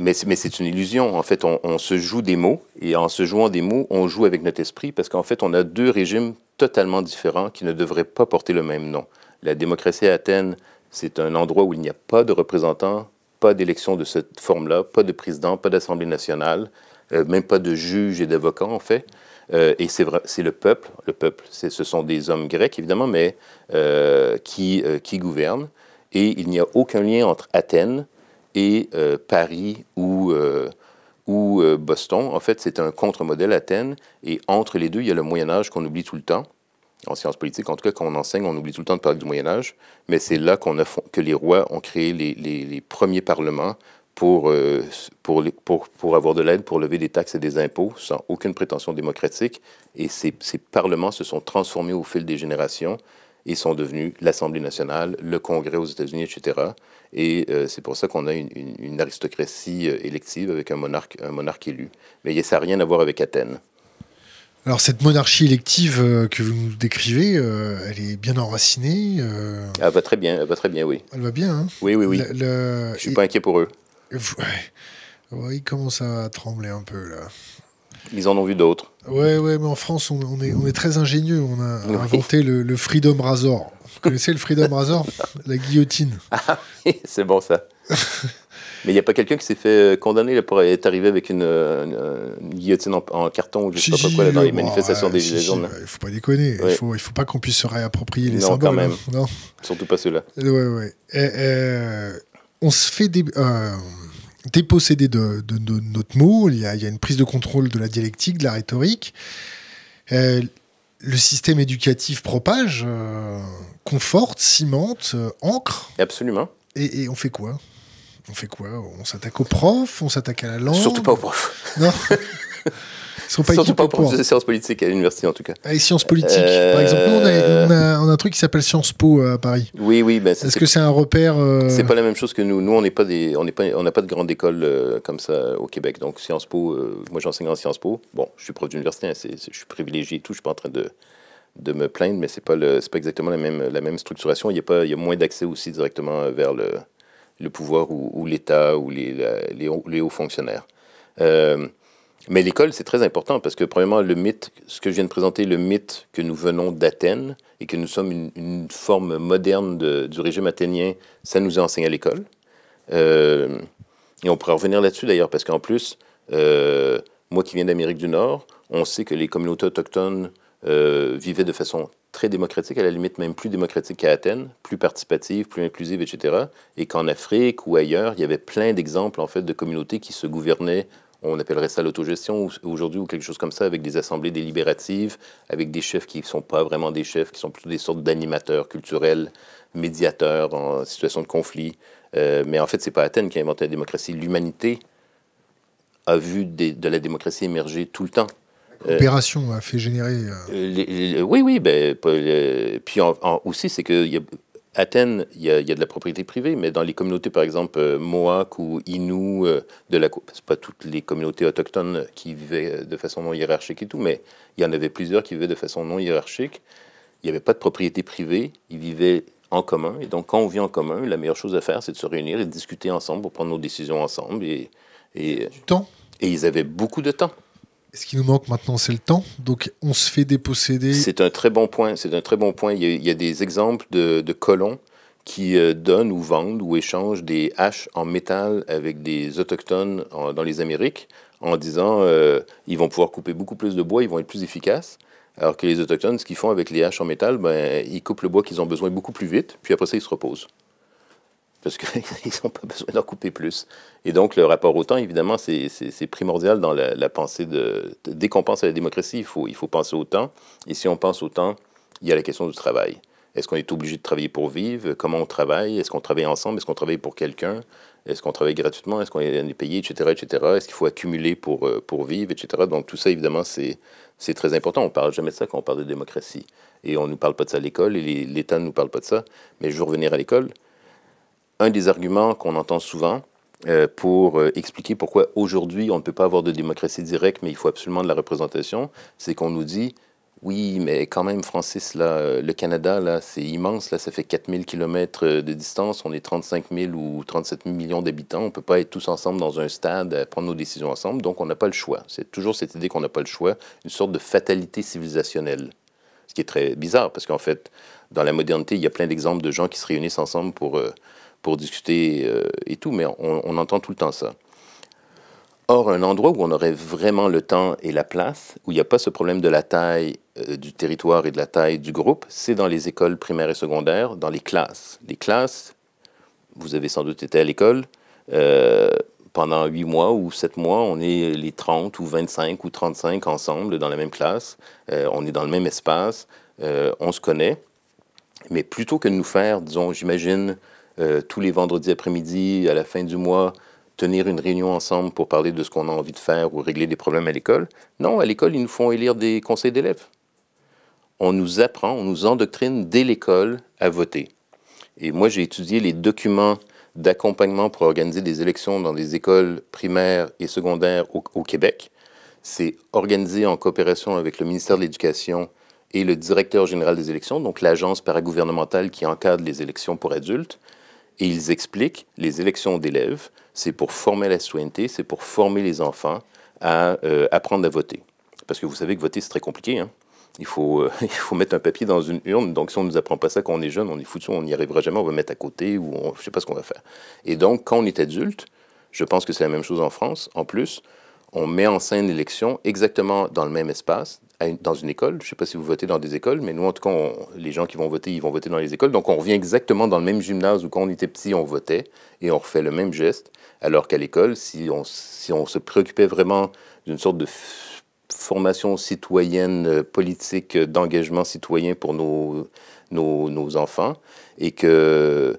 Mais, c'est une illusion. En fait, on, se joue des mots, et en se jouant des mots, on joue avec notre esprit, parce qu'en fait, on a deux régimes totalement différents qui ne devraient pas porter le même nom. La démocratie à Athènes, c'est un endroit où il n'y a pas de représentants, pas d'élections de cette forme-là, pas de président, pas d'Assemblée nationale, euh, même pas de juges et d'avocats, en fait. Euh, et c'est le peuple, le peuple, ce sont des hommes grecs, évidemment, mais euh, qui gouvernent. Et il n'y a aucun lien entre Athènes, et euh, Paris ou, euh, euh, Boston. En fait, c'est un contre-modèle Athènes, et entre les deux, il y a le Moyen Âge qu'on oublie tout le temps. En sciences politiques, en tout cas, quand on enseigne, on oublie tout le temps de parler du Moyen Âge, mais c'est là que les rois ont créé les, premiers parlements pour, avoir de l'aide pour lever des taxes et des impôts sans aucune prétention démocratique. Et ces parlements se sont transformés au fil des générations ils sont devenus l'Assemblée nationale, le Congrès aux États-Unis, etc. Et euh, c'est pour ça qu'on a une, aristocratie euh, élective avec un monarque, un monarque élu. Mais ça n'a rien à voir avec Athènes. Alors cette monarchie élective euh, que vous nous décrivez, elle est bien enracinée. Elle va très bien, elle va très bien, oui. Elle va bien. Hein oui, oui, oui. Le, ne Je suis pas inquiet pour eux. Oui, il commence à trembler un peu là. Ils en ont vu d'autres. Ouais, ouais, mais en France, on, est, on est, très ingénieux. On a inventé le, Freedom Razor. Vous connaissez le Freedom Razor La guillotine. Ah, c'est bon ça. mais il n'y a pas quelqu'un qui s'est fait euh, condamner pour être arrivé avec une, euh, euh, guillotine en, carton ou je sais pas quoi là, dans les manifestations des Gilets jaunes. Il ne bah, faut pas déconner. Il ne faut, pas qu'on puisse se réapproprier les non, Quand même. Hein, non, Surtout pas ceux-là. Ouais, ouais. on se fait des dépossédé de, de, notre mot, il y, a, une prise de contrôle de la dialectique, de la rhétorique. Euh, le système éducatif propage, euh, conforte, cimente, euh, ancre. Absolument. Et, et, on fait quoi On fait quoi On s'attaque aux profs On s'attaque à la langue Surtout pas aux profs. Non Ils sont pas Surtout pas pour, hein. politiques à l'université, en tout cas. Ah, les sciences politiques, par exemple. Nous, on a, euh, un truc qui s'appelle Sciences Po euh, à Paris. Oui, oui. Ben, Est-ce que c'est un repère euh, C'est pas la même chose que nous. Nous, on n'est pas des, on n'est pas, on n'a pas de grande école comme ça au Québec. Donc Sciences Po, moi j'enseigne en Sciences Po. Bon, je suis prof d'université, hein, je suis privilégié et tout. Je suis pas en train de de me plaindre, mais c'est pas le, pas exactement la même, la même structuration. Il y a pas, il y a moins d'accès aussi directement vers le, le pouvoir ou, l'État ou, les, les, hauts, fonctionnaires. Euh, mais l'école, c'est très important parce que, premièrement, le mythe, ce que je viens de présenter, le mythe que nous venons d'Athènes et que nous sommes une, forme moderne du régime athénien, ça nous est enseigné à l'école. Euh, et on pourrait revenir là-dessus d'ailleurs parce qu'en plus, euh, moi qui viens d'Amérique du Nord, on sait que les communautés autochtones euh, vivaient de façon très démocratique, à la limite même plus démocratique qu'à Athènes, plus participative, plus inclusive, etc. Et qu'en Afrique ou ailleurs, il y avait plein d'exemples en fait de communautés qui se gouvernaient on appellerait ça l'autogestion aujourd'hui ou quelque chose comme ça, avec des assemblées délibératives, avec des chefs qui ne sont pas vraiment des chefs, qui sont plutôt des sortes d'animateurs culturels, médiateurs en situation de conflit. Euh, mais en fait, ce n'est pas Athènes qui a inventé la démocratie. L'humanité a vu de la démocratie émerger tout le temps. L'opération euh, a fait générer. Euh, oui, oui. Ben, puis aussi, c'est qu'il y Athènes, il y, a de la propriété privée, mais dans les communautés, par exemple, euh, Mohawk ou Inou euh, de la sont pas toutes les communautés autochtones qui vivaient euh, de façon non hiérarchique et tout, mais il y en avait plusieurs qui vivaient de façon non hiérarchique. Il n'y avait pas de propriété privée, ils vivaient en commun. Et donc, quand on vit en commun, la meilleure chose à faire, c'est de se réunir et de discuter ensemble pour prendre nos décisions ensemble. Et, et, du temps. et ils avaient beaucoup de temps ce qui nous manque maintenant, c'est le temps. Donc, on se fait déposséder. C'est un très bon point. C'est un très bon point. Il y a, des exemples de, colons qui euh, donnent ou vendent ou échangent des haches en métal avec des autochtones dans les Amériques en disant euh, ils vont pouvoir couper beaucoup plus de bois, ils vont être plus efficaces. Alors que les autochtones, ce qu'ils font avec les haches en métal, ben, ils coupent le bois qu'ils ont besoin beaucoup plus vite, puis après ça, ils se reposent parce qu'ils n'ont pas besoin d'en couper plus. Et donc, le rapport au temps, évidemment, c'est primordial dans la, pensée de, Dès qu'on pense à la démocratie, il faut, il faut penser au temps. Et si on pense au temps, il y a la question du travail. Est-ce qu'on est obligé de travailler pour vivre? Comment on travaille? Est-ce qu'on travaille ensemble? Est-ce qu'on travaille pour quelqu'un? Est-ce qu'on travaille gratuitement? Est-ce qu'on est payé, etc., etc.? Est-ce qu'il faut accumuler pour, euh, pour vivre, etc.? Donc, tout ça, évidemment, c'est très important. On ne parle jamais de ça quand on parle de démocratie. Et on ne nous parle pas de ça à l'école, et l'État ne nous parle pas de ça. Mais je veux revenir à l'école un des arguments qu'on entend souvent euh, pour euh, expliquer pourquoi aujourd'hui on ne peut pas avoir de démocratie directe, mais il faut absolument de la représentation, c'est qu'on nous dit oui, mais quand même, Francis, là, euh, le Canada, là, c'est immense. Là, ça fait 4000 km de distance. On est 35 000 ou 37 000 millions d'habitants. On ne peut pas être tous ensemble dans un stade à prendre nos décisions ensemble. Donc, on n'a pas le choix. C'est toujours cette idée qu'on n'a pas le choix, une sorte de fatalité civilisationnelle. Ce qui est très bizarre, parce qu'en fait, dans la modernité, il y a plein d'exemples de gens qui se réunissent ensemble pour pour discuter euh, et tout, mais on, entend tout le temps ça. Or, un endroit où on aurait vraiment le temps et la place, où il n'y a pas ce problème de la taille euh, du territoire et de la taille du groupe, c'est dans les écoles primaires et secondaires, dans les classes. Les classes, vous avez sans doute été à l'école, euh, pendant huit mois ou sept mois, on est les 30 ou 25 ou 35 ensemble dans la même classe, on est dans le même espace, on se connaît. Mais plutôt que de nous faire, disons, j'imagine, euh, tous les vendredis après-midi, à la fin du mois, tenir une réunion ensemble pour parler de ce qu'on a envie de faire ou régler des problèmes à l'école. Non, à l'école, ils nous font élire des conseils d'élèves. On nous apprend, on nous endoctrine dès l'école à voter. Et moi, j'ai étudié les documents d'accompagnement pour organiser des élections dans des écoles primaires et secondaires au, au Québec. C'est organisé en coopération avec le ministère de l'Éducation et le directeur général des élections, donc l'agence paragouvernementale qui encadre les élections pour adultes. Et ils expliquent les élections d'élèves, c'est pour former la citoyenneté, c'est pour former les enfants à euh, apprendre à voter. Parce que vous savez que voter, c'est très compliqué. Hein. Il, faut, euh, il faut mettre un papier dans une urne. Donc, si on ne nous apprend pas ça quand on est jeune, on est foutu, on n'y arrivera jamais, on va mettre à côté ou je ne sais pas ce qu'on va faire. Et donc, quand on est adulte, je pense que c'est la même chose en France. En plus, on met en scène l'élection exactement dans le même espace, dans une école. Je ne sais pas si vous votez dans des écoles, mais nous, en tout cas, les gens qui vont voter, ils vont voter dans les écoles. Donc, on revient exactement dans le même gymnase où quand on était petit, on votait et on refait le même geste. Alors qu'à l'école, si on, si on se préoccupait vraiment d'une sorte de formation citoyenne, euh, politique, euh, d'engagement citoyen pour nos, nos enfants, et que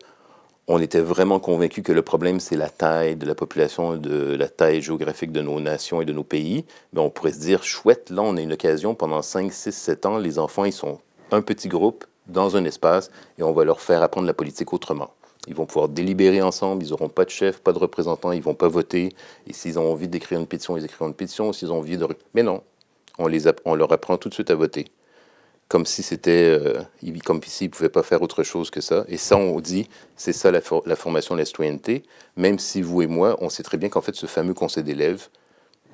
on était vraiment convaincu que le problème, c'est la taille de la population, de la taille géographique de nos nations et de nos pays. Mais ben, on pourrait se dire, chouette, là, on a une occasion, pendant 5, 6, 7 ans, les enfants, ils sont un petit groupe dans un espace et on va leur faire apprendre la politique autrement. Ils vont pouvoir délibérer ensemble, ils n'auront pas de chef, pas de représentant, ils ne vont pas voter. Et s'ils ont envie d'écrire une pétition, ils écrivent une pétition. S'ils ont envie Mais non, on, les on leur apprend tout de suite à voter comme si c'était, euh, comme s'ils ne pouvaient pas faire autre chose que ça. Et ça, on dit, c'est ça la, formation de la citoyenneté, même si vous et moi, on sait très bien qu'en fait, ce fameux conseil d'élèves,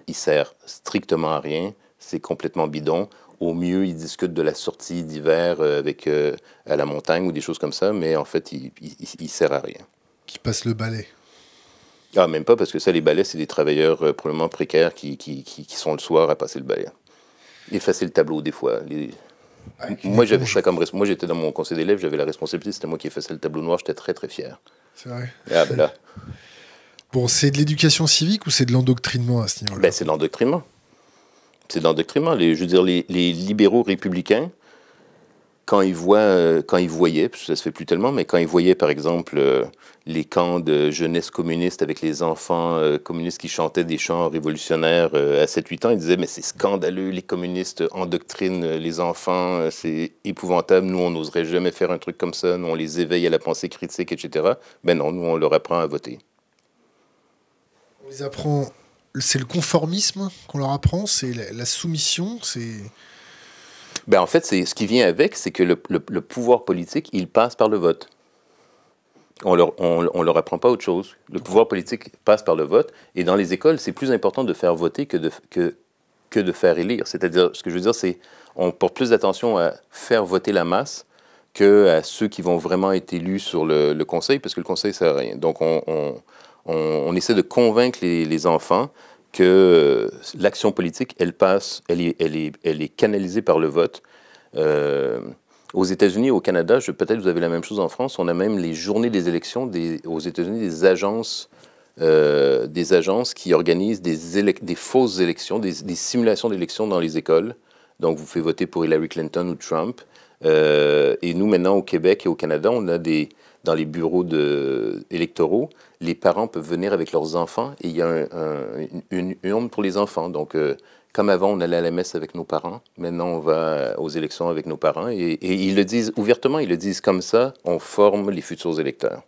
il sert strictement à rien, c'est complètement bidon. Au mieux, ils discutent de la sortie d'hiver euh, avec euh, à la montagne ou des choses comme ça, mais en fait, il, il, sert à rien. Qui passe le balai Ah, même pas, parce que ça, les balais, c'est des travailleurs probablement précaires qui qui, qui, sont le soir à passer le balai. Effacer le tableau, des fois. Les, ah, moi, j'avais comme Moi, j'étais dans mon conseil d'élèves, j'avais la responsabilité, c'était moi qui ça le tableau noir, j'étais très, très fier. C'est vrai. Ah, ben bon, c'est de l'éducation civique ou c'est de l'endoctrinement à ce niveau-là ben, C'est de l'endoctrinement. C'est de l'endoctrinement. Les, je veux dire, les libéraux républicains, quand ils voient, euh, quand ils voyaient, parce que ça se fait plus tellement, mais quand ils voyaient, par exemple, euh, les camps de jeunesse communiste avec les enfants euh, communistes qui chantaient des chants révolutionnaires à 7-8 ans, ils disaient, mais c'est scandaleux, les communistes endoctrinent les enfants, c'est épouvantable, nous, on n'oserait jamais faire un truc comme ça, nous, on les éveille à la pensée critique, etc. Ben non, nous, on leur apprend à voter. On les apprend, c'est le conformisme qu'on leur apprend, c'est la soumission, c'est ben, En fait, ce qui vient avec, c'est que le, le, pouvoir politique, il passe par le vote. On leur, on, leur apprend pas autre chose. Le pouvoir politique passe par le vote. Et dans les écoles, c'est plus important de faire voter que de, que, que de faire élire. C'est-à-dire, ce que je veux dire, c'est on porte plus d'attention à faire voter la masse que à ceux qui vont vraiment être élus sur le, le conseil, parce que le conseil, ça sert à rien. Donc, on, on, on, on essaie de convaincre les, les enfants que l'action politique, elle passe, elle est, elle est, elle est canalisée par le vote. Euh, aux États-Unis, au Canada, peut-être vous avez la même chose en France, on a même les journées des élections aux États-Unis, des agences, euh, des agences qui organisent des, des fausses élections, des, simulations d'élections dans les écoles. Donc, vous faites voter pour Hillary Clinton ou Trump. Euh, et nous, maintenant, au Québec et au Canada, on a des, dans les bureaux de, électoraux les parents peuvent venir avec leurs enfants et il y a une, une pour les enfants. Donc, euh, comme avant, on allait à la messe avec nos parents, maintenant on va aux élections avec nos parents. Et, ils le disent ouvertement, ils le disent comme ça, on forme les futurs électeurs.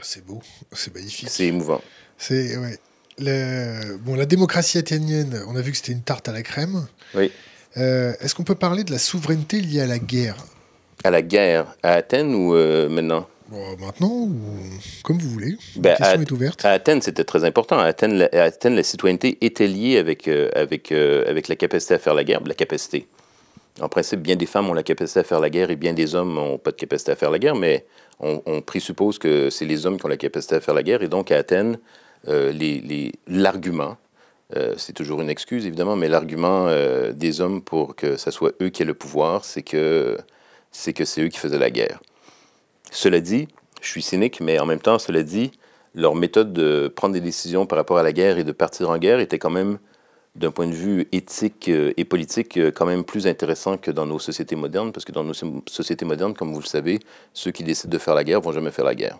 C'est beau, c'est magnifique. C'est émouvant. C'est, ouais. Le... Bon, la démocratie athénienne, on a vu que c'était une tarte à la crème. Oui. Euh, est-ce qu'on peut parler de la souveraineté liée à la guerre À la guerre À Athènes ou euh, maintenant euh, maintenant ou comme vous voulez. la ben, question est ouverte. À Athènes, c'était très important. À Athènes, la, citoyenneté était liée avec, euh, avec, euh, avec la capacité à faire la guerre, la capacité. En principe, bien des femmes ont la capacité à faire la guerre et bien des hommes n'ont pas de capacité à faire la guerre, mais on, présuppose que c'est les hommes qui ont la capacité à faire la guerre. Et donc, à Athènes, l'argument, c'est toujours une excuse évidemment, mais l'argument des hommes pour que ce soit eux qui aient le pouvoir, c'est que c'est eux qui faisaient la guerre. Cela dit, je suis cynique, mais en même temps, cela dit, leur méthode de prendre des décisions par rapport à la guerre et de partir en guerre était quand même, d'un point de vue éthique euh, et politique, euh, quand même plus intéressant que dans nos sociétés modernes, parce que dans nos sociétés modernes, comme vous le savez, ceux qui décident de faire la guerre vont jamais faire la guerre.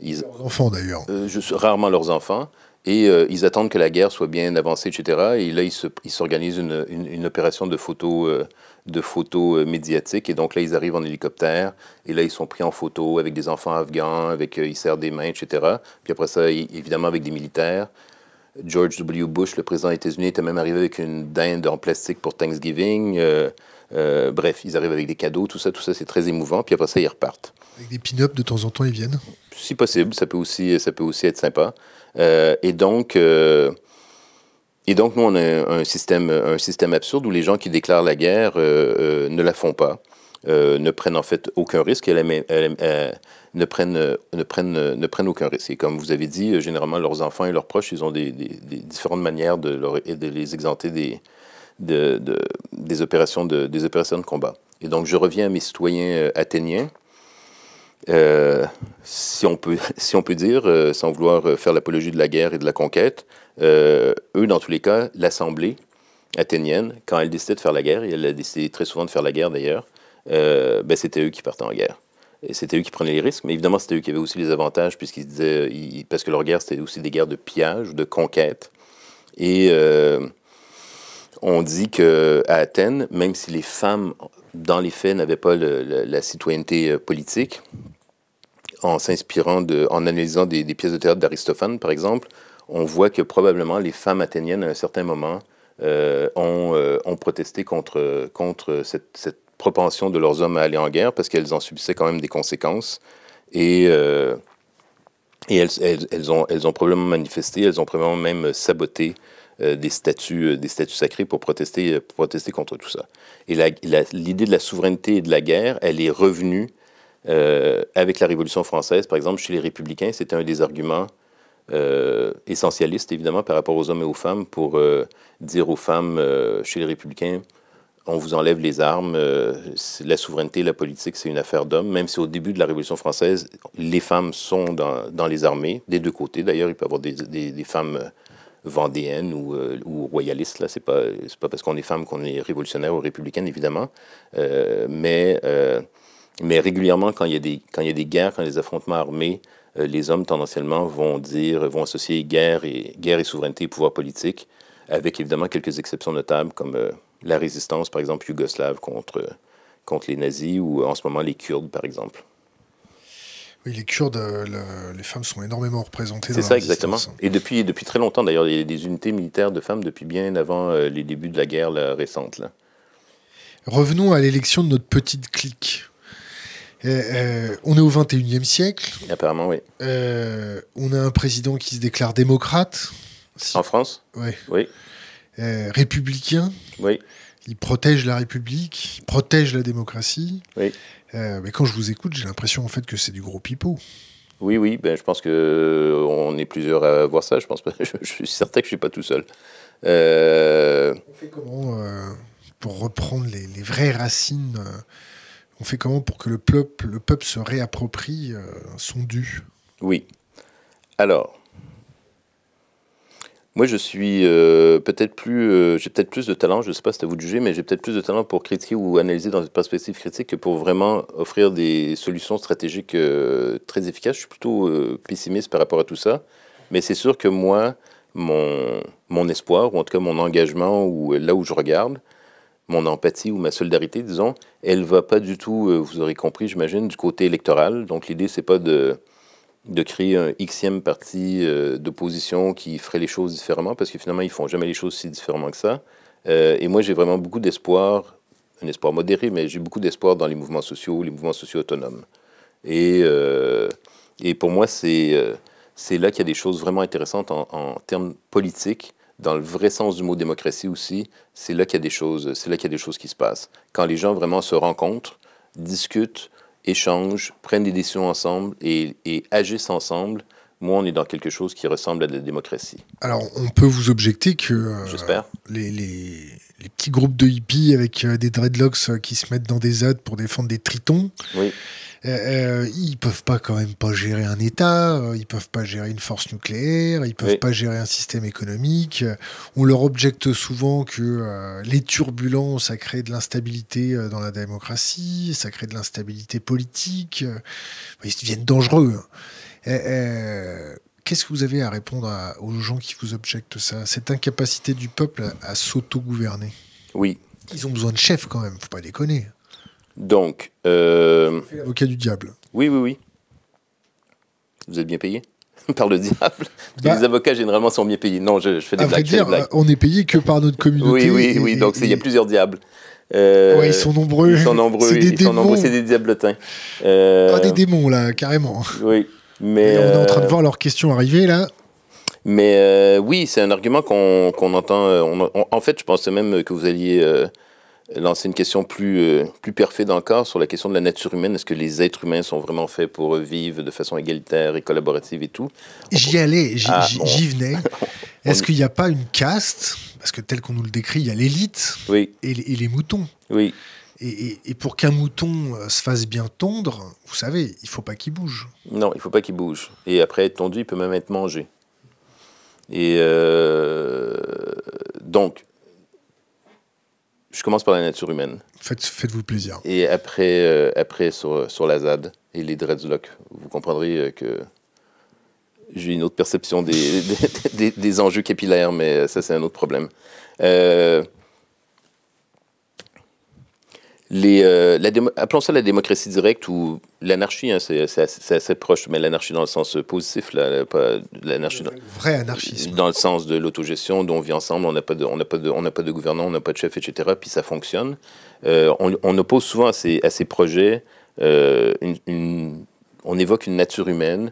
Ils... Leurs enfants d'ailleurs. Euh, rarement leurs enfants. Et ils attendent que la guerre soit bien avancée, etc. Et là, ils s'organisent une, opération de photo, de photos euh, médiatiques. Et donc là, ils arrivent en hélicoptère et là, ils sont pris en photo avec des enfants afghans, avec euh, ils serrent des mains, etc. Puis après ça, évidemment, avec des militaires. George W. Bush, le président des États-Unis, est même arrivé avec une dinde en plastique pour Thanksgiving. Euh, bref, ils arrivent avec des cadeaux, tout ça, tout ça, c'est très émouvant. Puis après ça, ils repartent. Avec des pin-ups de temps en temps, ils viennent. Si possible, ça peut aussi, ça peut aussi être sympa. et donc, et donc, nous, on a un système, un système absurde où les gens qui déclarent la guerre euh, euh, ne la font pas, euh, ne prennent en fait aucun risque, ne, prennent, ne, prennent, ne prennent aucun risque. Et comme vous avez dit, généralement, leurs enfants et leurs proches, ils ont des, différentes manières de, leur, de les exempter des, des, opérations de, des opérations de combat. Et donc, je reviens à mes citoyens athéniens. si, on peut, si on peut dire, sans vouloir faire l'apologie de la guerre et de la conquête, euh, eux, dans tous les cas, l'Assemblée athénienne, quand elle décidait de faire la guerre, et elle a décidé très souvent de faire la guerre d'ailleurs, euh, ben, c'était eux qui partaient en guerre Et c'était eux qui prenaient les risques, mais évidemment, c'était eux qui avaient aussi les avantages, puisqu'ils disaient, parce que leur guerre, c'était aussi des guerres de pillage, de conquête. Et euh, on dit qu'à Athènes, même si les femmes, dans les faits, n'avaient pas la citoyenneté politique, en s'inspirant en analysant des, pièces de théâtre d'Aristophane, par exemple, on voit que probablement les femmes athéniennes à un certain moment euh, euh, ont, protesté contre, contre cette, propension de leurs hommes à aller en guerre parce qu'elles en subissaient quand même des conséquences. Et, euh, et elles, ont, elles ont probablement manifesté, elles ont probablement même saboté des, statuts des statues sacrées pour protester, pour protester contre tout ça. Et l'idée de la souveraineté et de la guerre, elle est revenue avec la Révolution française. Par exemple, chez les républicains, c'était un des arguments euh, essentialiste, évidemment, par rapport aux hommes et aux femmes, pour euh, dire aux femmes, euh, chez les républicains, on vous enlève les armes, la souveraineté, la politique, c'est une affaire d'hommes, même si au début de la Révolution française, les femmes sont dans, dans les armées, des deux côtés. D'ailleurs, il peut y avoir des, des, femmes vendéennes ou, ou royalistes, là, c'est pas, pas parce qu'on est femme qu'on est révolutionnaire ou républicaine, évidemment, mais, mais régulièrement, quand il, y a des, quand il y a des guerres, quand il y a des affrontements armés, euh, les hommes tendanciellement vont dire, vont associer guerre et, guerre et souveraineté et pouvoir politique, avec évidemment quelques exceptions notables comme euh, la résistance, par exemple, yougoslave contre, les nazis ou en ce moment les Kurdes, par exemple. Oui, les Kurdes, euh, les femmes sont énormément représentées. dans C'est ça, exactement. Et depuis, depuis très longtemps, d'ailleurs, il y a des unités militaires de femmes depuis bien avant les débuts de la guerre récente. Revenons à l'élection de notre petite clique. Euh, euh, on est au 21e siècle. Apparemment, oui. Euh, on a un président qui se déclare démocrate. En France Oui. républicain. Oui. Il protège la République, il protège la démocratie. Oui. mais quand je vous écoute, j'ai l'impression en fait que c'est du gros pipeau. Oui, oui, ben, je pense qu'on est plusieurs à voir ça. Je, pense pas, je, suis certain que je ne suis pas tout seul. On fait comment pour reprendre les, les vraies racines on fait comment pour que le peuple, le peuple se réapproprie euh, son dû Oui. Alors, moi, je suis euh, peut-être plus. Euh, j'ai peut-être plus de talent, je ne sais pas si c'est à vous de juger, mais j'ai peut-être plus de talent pour critiquer ou analyser dans une perspective critique que pour vraiment offrir des solutions stratégiques très efficaces. Je suis plutôt pessimiste par rapport à tout ça. Mais c'est sûr que moi, mon, mon espoir, ou en tout cas mon engagement, ou là où je regarde, mon empathie ou ma solidarité, disons, elle va pas du tout, euh, vous aurez compris, j'imagine, du côté électoral. Donc l'idée, n'est pas de, de créer un xème parti euh, d'opposition qui ferait les choses différemment, parce que finalement, ils font jamais les choses si différemment que ça. Euh, et moi, j'ai vraiment beaucoup d'espoir, un espoir modéré, mais j'ai beaucoup d'espoir dans les mouvements sociaux, les mouvements sociaux autonomes. Et, et pour moi, c'est c'est là qu'il y a des choses vraiment intéressantes en termes politiques dans le vrai sens du mot démocratie aussi, c'est là qu'il y a des choses, c'est là qu'il y a des choses qui se passent. Quand les gens vraiment se rencontrent, discutent, échangent, prennent des décisions ensemble et, agissent ensemble, moi, on est dans quelque chose qui ressemble à de la démocratie. Alors, on peut vous objecter que euh, J'espère. Les, petits groupes de hippies avec euh, des dreadlocks euh, qui se mettent dans des aides pour défendre des tritons, oui. Euh, euh, ils peuvent pas quand même pas gérer un État, euh, ils peuvent pas gérer une force nucléaire, ils peuvent pas gérer un système économique. Euh, on leur objecte souvent que les turbulences, ça crée de l'instabilité dans la démocratie, ça crée de l'instabilité politique. Ils deviennent dangereux. Hein. Qu'est-ce que vous avez à répondre aux gens qui vous objectent ça Cette incapacité du peuple à, s'autogouverner s'auto-gouverner Oui. Ils ont besoin de chefs quand même, faut pas déconner. Donc. Euh... Avocat du diable. Oui, oui, oui. Vous êtes bien payé par le diable. Bah- les avocats généralement sont bien payés. Non, je, je fais des on est payé que par notre communauté. Oui, oui, oui. Donc il y a plusieurs diables. Euh, ils sont nombreux. Ils sont nombreux. C'est des ils Sont nombreux, c'est des diablotins. Ah, euh... des démons là, carrément. Oui, mais on est en train de euh, voir leurs questions arriver là. Mais euh, oui, c'est un argument qu'on entend. Euh, en fait, je pensais même que vous alliez lancer une question plus, euh, plus encore sur la question de la nature humaine. Est-ce que les êtres humains sont vraiment faits pour vivre de façon égalitaire et collaborative et tout? J'y ah, allais, j'y ah, venais. Est-ce qu'il n'y a pas une caste? Parce que tel qu'on nous le décrit, il y a l'élite et, les moutons. Oui. Et, pour qu'un mouton euh, se fasse bien tondre, vous savez, il faut pas qu'il bouge. Non, il faut pas qu'il bouge. Et après être tondu, il peut même être mangé. Et euh, donc, je commence par la nature humaine. Faites, faites-vous plaisir. Et après, euh, après sur, sur la ZAD et les dreadlocks, vous comprendrez euh, que j'ai une autre perception des, des, des, enjeux capillaires, mais ça, c'est un autre problème. Euh, les, euh, la appelons ça la démocratie directe ou l'anarchie, hein, c'est assez, proche, mais l'anarchie dans le sens positif, l'anarchie dans, vrai anarchisme. dans le sens de l'autogestion, dont on vit ensemble, on n'a pas, de, on pas, on pas de gouvernant, on n'a pas de chef, etc., puis ça fonctionne. Euh, on, oppose souvent à ces, projets, euh, on évoque une nature humaine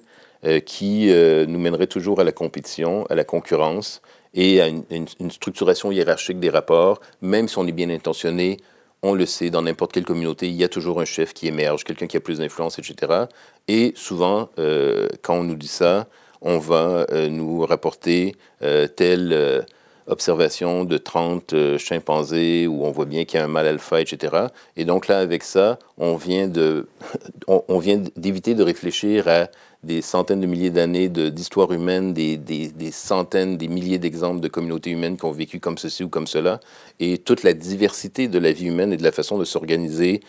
qui nous mènerait toujours à la compétition, à la concurrence et à une, une structuration hiérarchique des rapports, même si on est bien intentionné, on le sait, dans n'importe quelle communauté, il y a toujours un chef qui émerge, quelqu'un qui a plus d'influence, etc. Et souvent, euh, quand on nous dit ça, on va euh, nous rapporter euh, telle observation de 30 chimpanzés où on voit bien qu'il y a un mal alpha, etc. Et donc là, avec ça, on vient d'éviter de, on, de réfléchir à des centaines de milliers d'années d'histoire humaine, des, des, des, centaines, des milliers d'exemples de communautés humaines qui ont vécu comme ceci ou comme cela, et toute la diversité de la vie humaine et de la façon de s'organiser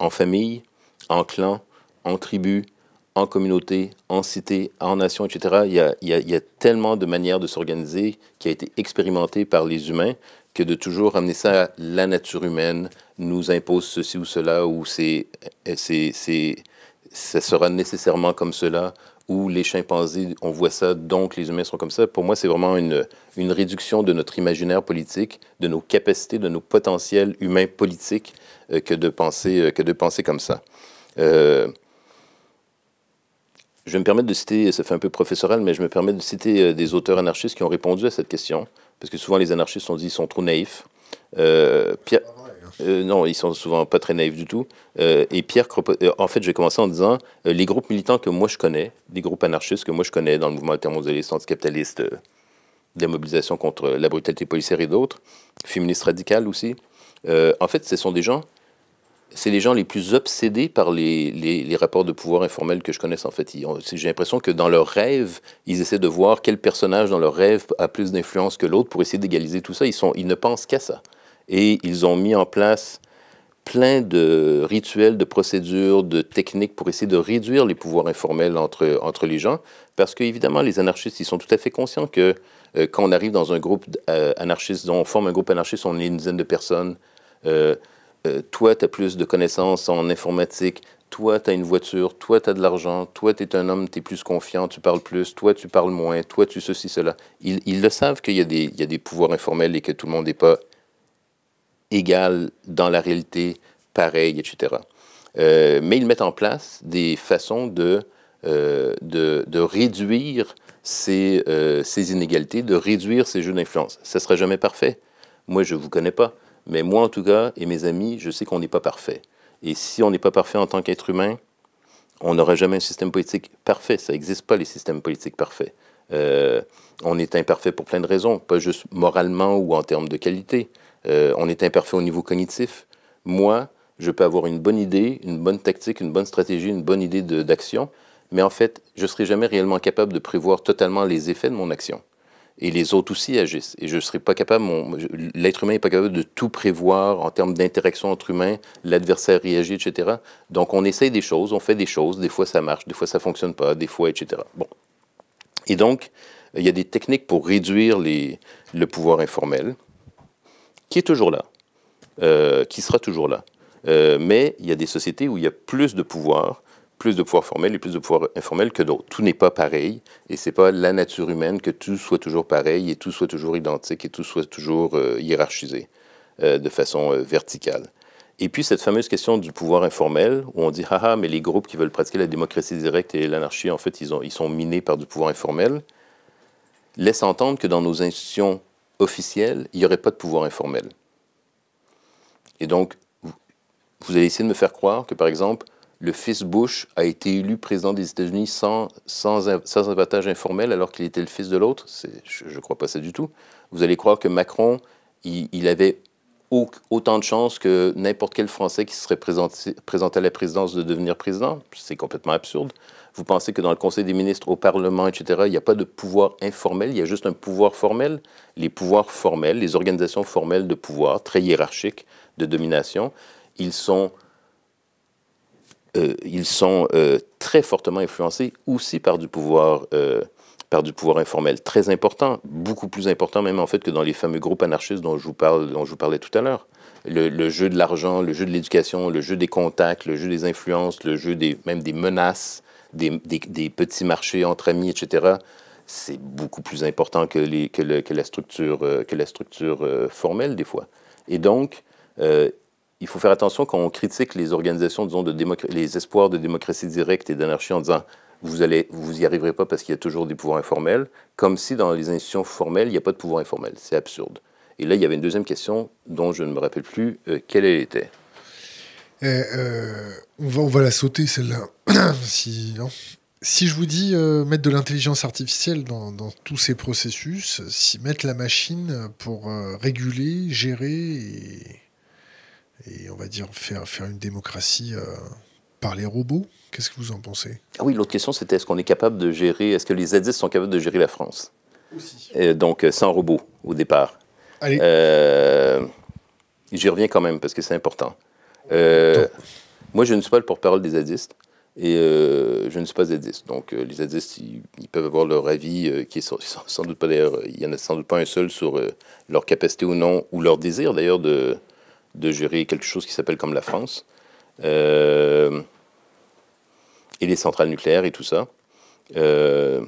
en famille, en clan, en tribu, en communauté, en cité, en nation, etc. Il y a, il y a, il y a tellement de manières de s'organiser qui a été expérimentée par les humains que de toujours amener ça à la nature humaine nous impose ceci ou cela ou c'est ça sera nécessairement comme cela, ou les chimpanzés, on voit ça, donc les humains sont comme ça. Pour moi, c'est vraiment une, une, réduction de notre imaginaire politique, de nos capacités, de nos potentiels humains politiques euh, que, de penser, euh, que de penser comme ça. Euh, je me permets de citer, ça fait un peu professoral, mais je me permets de citer des auteurs anarchistes qui ont répondu à cette question, parce que souvent les anarchistes ont dit qu'ils sont trop naïfs. Ah euh, non, ils sont souvent pas très naïfs du tout. Euh, et Pierre, euh, en fait, j'ai commencé en disant les groupes militants que moi je connais, les groupes anarchistes que moi je connais dans le mouvement intermondialiste, anticapitaliste, capitaliste, des mobilisations contre la brutalité policière et d'autres, féministes radicales aussi. en fait, ce sont des gens, c'est les gens les plus obsédés par les, rapports de pouvoir informels que je connaisse. En fait, j'ai l'impression que dans leurs rêves, ils essaient de voir quel personnage dans leur rêve a plus d'influence que l'autre pour essayer d'égaliser tout ça. Ils, sont, ils ne pensent qu'à ça. Et ils ont mis en place plein de rituels, de procédures, de techniques pour essayer de réduire les pouvoirs informels entre, entre les gens, parce qu'évidemment, les anarchistes, ils sont tout à fait conscients que euh, quand on arrive dans un groupe euh, anarchiste, on forme un groupe anarchiste, on est une dizaine de personnes, euh, toi, tu as plus de connaissances en informatique, toi, tu as une voiture, toi, tu as de l'argent, toi, tu es un homme, tu es plus confiant, tu parles plus, toi, tu parles moins, toi, tu ceci, cela. Ils, le savent qu'il y, y, a des pouvoirs informels et que tout le monde n'est pas égal dans la réalité, pareil, etc. Euh, mais ils mettent en place des façons de, euh, de, de réduire ces, euh, ces, inégalités, de réduire ces jeux d'influence. Ça ne sera jamais parfait. Moi, je ne vous connais pas. Mais moi, en tout cas, et mes amis, je sais qu'on n'est pas parfait. Et si on n'est pas parfait en tant qu'être humain, on n'aura jamais un système politique parfait. Ça n'existe pas, les systèmes politiques parfaits. on est imparfait pour plein de raisons, pas juste moralement ou en termes de qualité. Euh, on est imparfait au niveau cognitif. Moi, je peux avoir une bonne idée, une bonne tactique, une bonne stratégie, une bonne idée d'action, mais en fait, je ne serai jamais réellement capable de prévoir totalement les effets de mon action. Et les autres aussi agissent. Et je serai pas capable, l'être humain n'est pas capable de tout prévoir en termes d'interaction entre humains, l'adversaire réagit, etc. Donc on essaye des choses, on fait des choses, des fois ça marche, des fois ça fonctionne pas, des fois, etc. Bon. Et donc, il y a des techniques pour réduire le pouvoir informel qui est toujours là, euh, qui sera toujours là. Euh, mais il y a des sociétés où il y a plus de pouvoir, plus de pouvoir formel et plus de pouvoir informel que d'autres. Tout n'est pas pareil et c'est pas la nature humaine que tout soit toujours pareil et tout soit toujours identique et tout soit toujours euh, hiérarchisé de façon verticale. Et puis cette fameuse question du pouvoir informel, où on dit « haha, ah, mais les groupes qui veulent pratiquer la démocratie directe et l'anarchie, en fait, ils, ont, ils sont minés par du pouvoir informel », laisse entendre que dans nos institutions officiel, il n'y aurait pas de pouvoir informel. Et donc, vous allez essayer de me faire croire que, par exemple, le fils Bush a été élu président des États-Unis sans, sans, sans, avantage informel alors qu'il était le fils de l'autre. Je ne crois pas ça du tout. Vous allez croire que Macron, il avait autant de chances que n'importe quel Français qui serait présenté, à la présidence de devenir président. C'est complètement absurde. Vous pensez que dans le Conseil des ministres, au Parlement, etc., il n'y a pas de pouvoir informel, il y a juste un pouvoir formel. Les pouvoirs formels, les organisations formelles de pouvoir, très hiérarchiques, de domination, ils sont, euh, ils sont euh, très fortement influencés aussi par du pouvoir euh, par du pouvoir informel très important, beaucoup plus important même en fait que dans les fameux groupes anarchistes dont je vous, parle, dont je vous parlais tout à l'heure. Le, jeu de l'argent, le jeu de l'éducation, le jeu des contacts, le jeu des influences, le jeu des, même des menaces, des, des, petits marchés entre amis, etc c'est beaucoup plus important que, les, que, que la structure, euh, que la structure euh, formelle des fois. Et donc, euh, il faut faire attention quand on critique les organisations, disons, de les espoirs de démocratie directe et d'anarchie en disant vous n'y vous y arriverez pas parce qu'il y a toujours des pouvoirs informels, comme si dans les institutions formelles, il n'y a pas de pouvoir informel. C'est absurde. Et là, il y avait une deuxième question dont je ne me rappelle plus euh, quelle elle était. Eh, euh, on, va, on va la sauter, celle-là. si, si je vous dis euh, mettre de l'intelligence artificielle dans, tous ces processus, si mettre la machine pour réguler, gérer et, et, on va dire faire, faire une démocratie par les robots Qu'est-ce que vous en pensez ah Oui, l'autre question, c'était est-ce qu'on est capable de gérer, est-ce que les zadistes sont capables de gérer la France Aussi. donc, euh, sans robots, au départ. Allez. Euh, j'y reviens quand même, parce que c'est important. Euh, moi, je ne suis pas le porte-parole des zadistes. Et je ne suis pas zadiste. Donc, les zadistes, ils, peuvent avoir leur avis, qui est sans, doute pas d'ailleurs, il n'y en a sans doute pas un seul sur leur capacité ou non, ou leur désir d'ailleurs de gérer quelque chose qui s'appelle comme la France. Euh, et les centrales nucléaires et tout ça. Euh,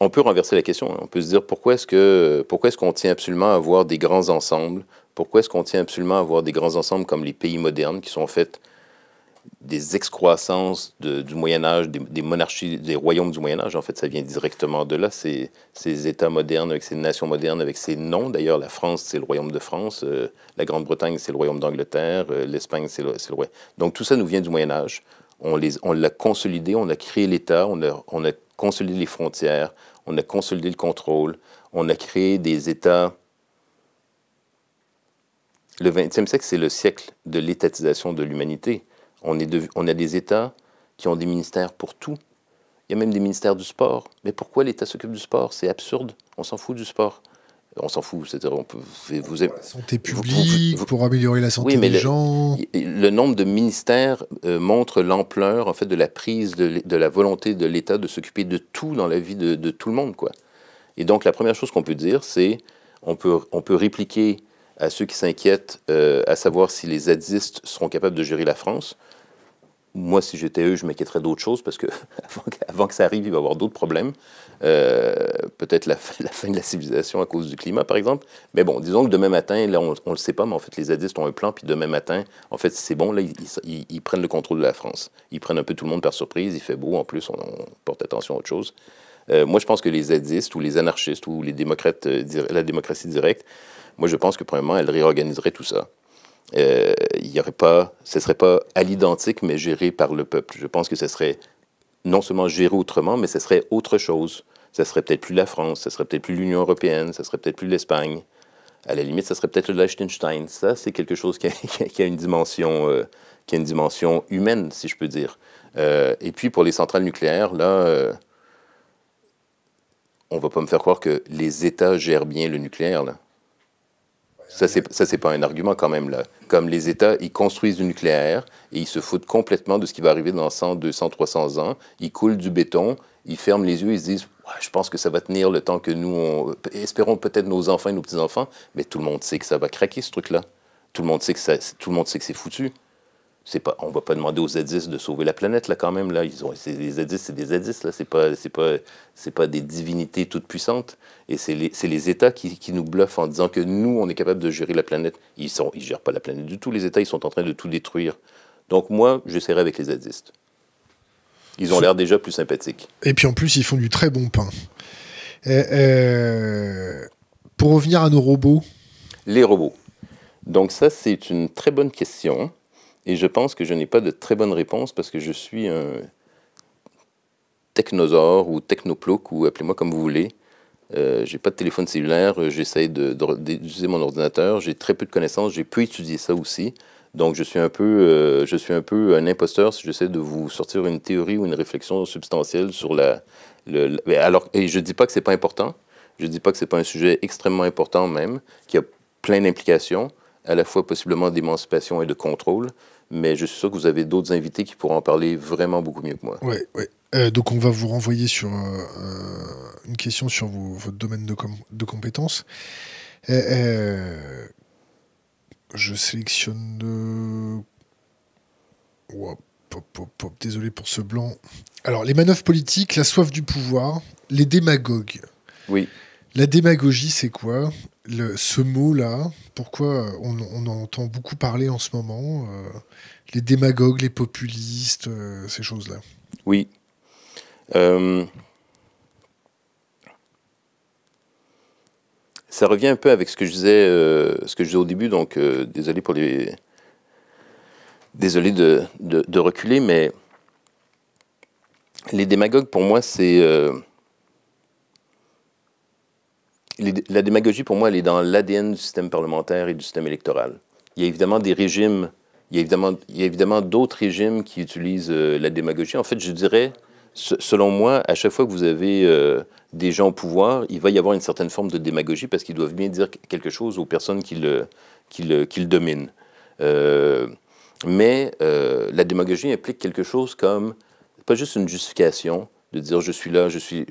on peut renverser la question. Hein. On peut se dire pourquoi est-ce que pourquoi est-ce qu'on tient absolument à avoir des grands ensembles Pourquoi est-ce qu'on tient absolument à avoir des grands ensembles comme les pays modernes qui sont en fait des excroissances du Moyen Âge, des, monarchies, des royaumes du Moyen Âge. En fait, ça vient directement de là, ces, ces États modernes, avec ces nations modernes, avec ces noms. D'ailleurs, la France, c'est le royaume de France, euh, la Grande-Bretagne, c'est le royaume d'Angleterre, euh, l'Espagne, c'est le, royaume. Donc tout ça nous vient du Moyen Âge. On, les, on l'a consolidé, on a créé l'État, on a, on a consolidé les frontières, on a consolidé le contrôle, on a créé des États le 20e siècle, c'est le siècle de l'étatisation de l'humanité. On, a des États qui ont des ministères pour tout. Il y a même des ministères du sport. Mais pourquoi l'État s'occupe du sport C'est absurde. On s'en fout du sport. Euh, on s'en fout. C'est-à-dire, on peut, vous, la santé publique, pour améliorer la santé des le, gens. Le nombre de ministères euh, montre l'ampleur, en fait, de la prise, de, la volonté de l'État de s'occuper de tout dans la vie de, tout le monde, quoi. Et donc, la première chose qu'on peut dire, c'est on peut, on peut répliquer à ceux qui s'inquiètent, euh, à savoir si les zadistes seront capables de gérer la France moi, si j'étais eux, je m'inquiéterais d'autres choses parce que avant, que, ça arrive, il va y avoir d'autres problèmes. Euh, peut-être la, fin de la civilisation à cause du climat, par exemple. Mais bon, disons que demain matin, là, on ne le sait pas, mais en fait, les zadistes ont un plan, puis demain matin, en fait, c'est bon, là, ils, prennent le contrôle de la France. Ils prennent un peu tout le monde par surprise, il fait beau, en plus, on, porte attention à autre chose. Euh, moi, je pense que les zadistes ou les anarchistes ou les démocrates, euh, la démocratie directe, moi, je pense que, premièrement, elle réorganiserait tout ça. Euh, il y aurait pas, ce ne serait pas à l'identique, mais géré par le peuple. Je pense que ce serait non seulement géré autrement, mais ce serait autre chose. Ce serait peut-être plus la France, ce serait peut-être plus l'Union européenne, ce serait peut-être plus l'Espagne. À la limite, ce serait peut-être le Ça, c'est quelque chose qui a, une dimension, euh, qui a une dimension humaine, si je peux dire. Euh, et puis, pour les centrales nucléaires, là, on ne va pas me faire croire que les États gèrent bien le nucléaire. Là. Ça, c'est pas un argument quand même. Là. Comme les États, ils construisent du nucléaire et ils se foutent complètement de ce qui va arriver dans 100, 200, 300 ans. Ils coulent du béton, ils ferment les yeux, ils se disent Je pense que ça va tenir le temps que nous, espérons peut-être nos enfants et nos petits-enfants. Mais tout le monde sait que ça va craquer, ce truc-là. Tout le monde sait que, Tout le monde sait que c'est foutu. Pas, on va pas demander aux zadistes de sauver la planète, là, quand même. Là. Ils ont, les zadistes, c'est des zadistes, là. Ce c'est pas, pas, des divinités toutes puissantes. Et c'est les, États qui, nous bluffent en disant que nous, on est capable de gérer la planète. Ils ne ils gèrent pas la planète du tout. Les États, ils sont en train de tout détruire. Donc moi, j'essaierai avec les zadistes. Ils ont l'air déjà plus sympathiques. Et puis en plus, ils font du très bon pain. Euh, pour revenir à nos robots. Les robots. Donc ça, c'est une très bonne question. Et je pense que je n'ai pas de très bonne réponse parce que je suis un technosaure ou technoploque ou appelez-moi comme vous voulez. Euh, n'ai pas de téléphone cellulaire, euh, j'essaye d'utiliser mon ordinateur, j'ai très peu de connaissances, j'ai peu étudié ça aussi. Donc je suis un peu, euh, je suis un, peu un imposteur si j'essaie de vous sortir une théorie ou une réflexion substantielle sur la... alors, et je ne dis pas que c'est pas important, je ne dis pas que c'est pas un sujet extrêmement important même, qui a plein d'implications, à la fois possiblement d'émancipation et de contrôle, mais je suis sûr que vous avez d'autres invités qui pourront en parler vraiment beaucoup mieux que moi. Oui, oui. Euh, donc on va vous renvoyer sur euh, euh, une question sur votre domaine de, compétences. je sélectionne... Désolé pour ce blanc. Alors, les manœuvres politiques, la soif du pouvoir, les démagogues. Oui. La démagogie, c'est quoi ce mot-là, pourquoi on, en entend beaucoup parler en ce moment, euh, les démagogues, les populistes, euh, ces choses-là Oui. Euh, ça revient un peu avec ce que je disais, ce que je disais au début, donc désolé pour les. Désolé de, reculer, mais les démagogues, pour moi, c'est la démagogie, pour moi, elle est dans l'ADN du système parlementaire et du système électoral. Il y a évidemment des régimes, il y a évidemment, d'autres régimes qui utilisent euh, la démagogie. En fait, je dirais, selon moi, à chaque fois que vous avez euh, des gens au pouvoir, il va y avoir une certaine forme de démagogie parce qu'ils doivent bien dire quelque chose aux personnes qui le, dominent. Euh, mais la démagogie implique quelque chose comme, pas juste une justification de dire je suis là, je, suis,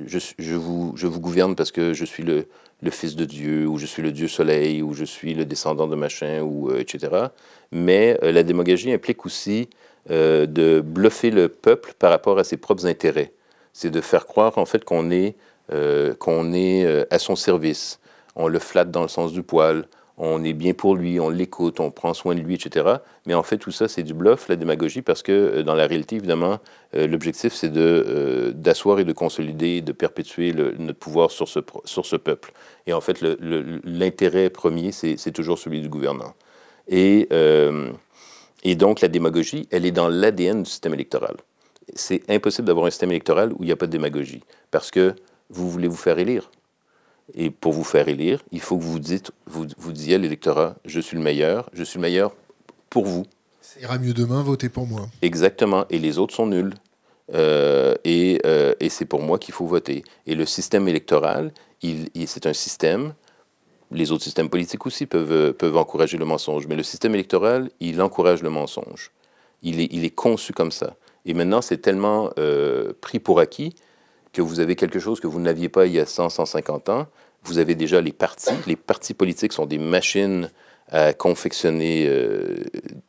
vous, je vous gouverne parce que je suis le, le Fils de Dieu, ou je suis le Dieu Soleil, ou je suis le descendant de machin, ou euh, etc. Mais euh, la démagogie implique aussi euh, de bluffer le peuple par rapport à ses propres intérêts. C'est de faire croire en fait qu'on est, qu'on est à son service. On le flatte dans le sens du poil, on est bien pour lui, on l'écoute, on prend soin de lui, etc. Mais en fait, tout ça, c'est du bluff, la démagogie, parce que euh, dans la réalité, évidemment, euh, l'objectif, c'est euh, d'asseoir et de consolider, de perpétuer notre pouvoir sur ce, sur ce peuple. Et en fait, l'intérêt premier, c'est toujours celui du gouvernant. Et, et donc, la démagogie, elle est dans l'ADN du système électoral. C'est impossible d'avoir un système électoral où il n'y a pas de démagogie, parce que vous voulez vous faire élire. Et pour vous faire élire, il faut que vous, dites, vous, vous disiez à l'électorat, je suis le meilleur, je suis le meilleur pour vous. Ça ira mieux demain, votez pour moi. Exactement, et les autres sont nuls. Euh, et, euh, et c'est pour moi qu'il faut voter. Et le système électoral, il, c'est un système, les autres systèmes politiques aussi peuvent, peuvent encourager le mensonge, mais le système électoral, il encourage le mensonge. Il est, il est conçu comme ça. Et maintenant, c'est tellement euh, pris pour acquis que vous avez quelque chose que vous n'aviez pas il y a 100, 150 ans. Vous avez déjà les partis. Les partis politiques sont des machines à confectionner euh,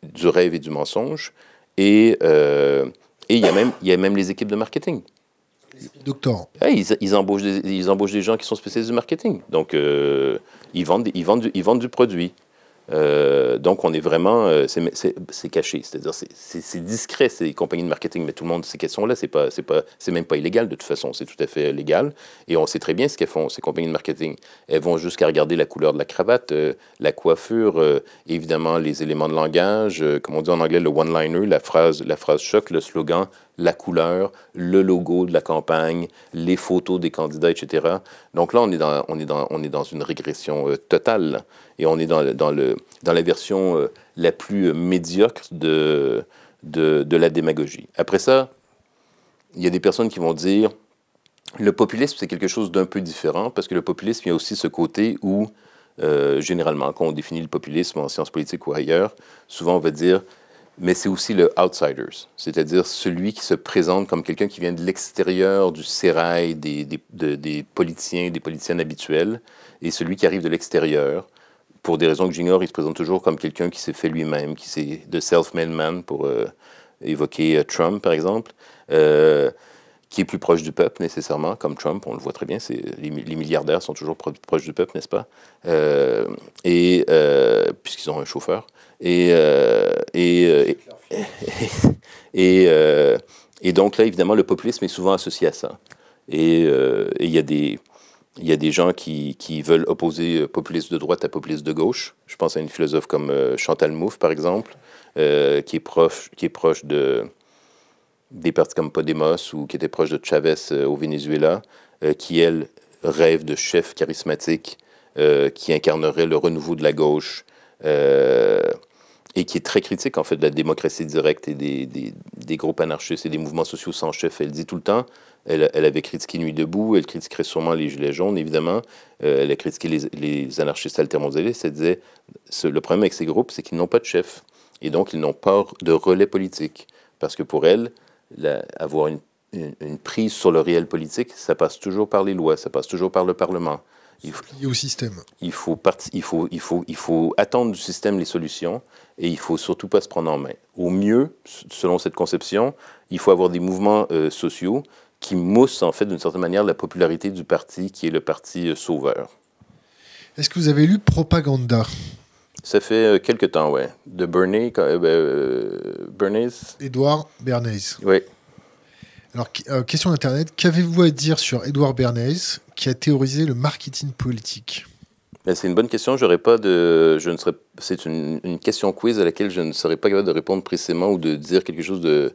du rêve et du mensonge. Euh, et, il, y a même, il y a même les équipes de marketing. Docteur. ils, ils, embauchent des, ils embauchent des gens qui sont spécialistes du marketing. Donc, euh, ils, vendent, ils, vendent ils vendent du produit. Euh, donc, on est vraiment, euh, c'est caché, c'est-à-dire c'est discret, ces compagnies de marketing, mais tout le monde ces questions là, c'est pas, pas, même pas illégal de toute façon, c'est tout à fait légal, et on sait très bien ce qu'elles font, ces compagnies de marketing. Elles vont jusqu'à regarder la couleur de la cravate, euh, la coiffure, évidemment les éléments de langage, comme on dit en anglais, le one-liner, la phrase, la phrase choc, le slogan, la couleur, le logo de la campagne, les photos des candidats, etc. Donc là, on est dans, on est dans, on est dans une régression euh, totale et on est dans, le, dans la version euh, la plus euh, médiocre de, de, la démagogie. Après ça, il y a des personnes qui vont dire le populisme, c'est quelque chose d'un peu différent parce que le populisme, il y a aussi ce côté où généralement, quand on définit le populisme en sciences politiques ou ailleurs, souvent on va dire mais c'est aussi le outsiders, c'est-à-dire celui qui se présente comme quelqu'un qui vient de l'extérieur du sérail des, des, et des politiciens, des politiciennes habituels, et celui qui arrive de l'extérieur. Pour des raisons que j'ignore, il se présente toujours comme quelqu'un qui s'est fait lui-même, qui s'est de self-made man, pour euh, évoquer euh, Trump, par exemple, euh, qui est plus proche du peuple, nécessairement, comme Trump, on le voit très bien, les, les, milliardaires sont toujours proches du peuple, n'est-ce pas? et puisqu'ils ont un chauffeur. Et, euh, euh, euh, et, donc là, évidemment, le populisme est souvent associé à ça. Et il y a des il y des gens qui, veulent opposer populisme de droite à populisme de gauche. Je pense à une philosophe comme Chantal Mouffe, par exemple, qui, est proche, qui est proche de, des partis comme Podemos ou qui était proche de Chavez au Venezuela, qui, elle, rêve de chef charismatique qui incarnerait le renouveau de la gauche et qui est très critique en fait de la démocratie directe et des, des, groupes anarchistes et des mouvements sociaux sans chef. Elle dit tout le temps, elle, elle avait critiqué Nuit debout, elle critiquerait sûrement les Gilets jaunes, évidemment, euh, elle a critiqué les, anarchistes altermondialistes, elle disait, le problème avec ces groupes, c'est qu'ils n'ont pas de chef, et donc ils n'ont pas de relais politique, parce que pour elle, avoir une, une prise sur le réel politique, ça passe toujours par les lois, ça passe toujours par le Parlement il faut, au système. Il faut, il, faut, il, faut, il faut attendre du système les solutions et il ne faut surtout pas se prendre en main. Au mieux, selon cette conception, il faut avoir des mouvements euh, sociaux qui moussent en fait d'une certaine manière la popularité du parti qui est le parti euh, sauveur. Est-ce que vous avez lu Propaganda Ça fait quelques euh, quelque temps, oui. De Bernie, ben, Bernays Édouard Bernays. Oui. Alors, question d'Internet, qu'avez-vous à dire sur Édouard Bernays, qui a théorisé le marketing politique ben, c'est une bonne question. pas de, je ne serais, c'est une, question quiz à laquelle je ne serais pas capable de répondre précisément ou de dire quelque chose de.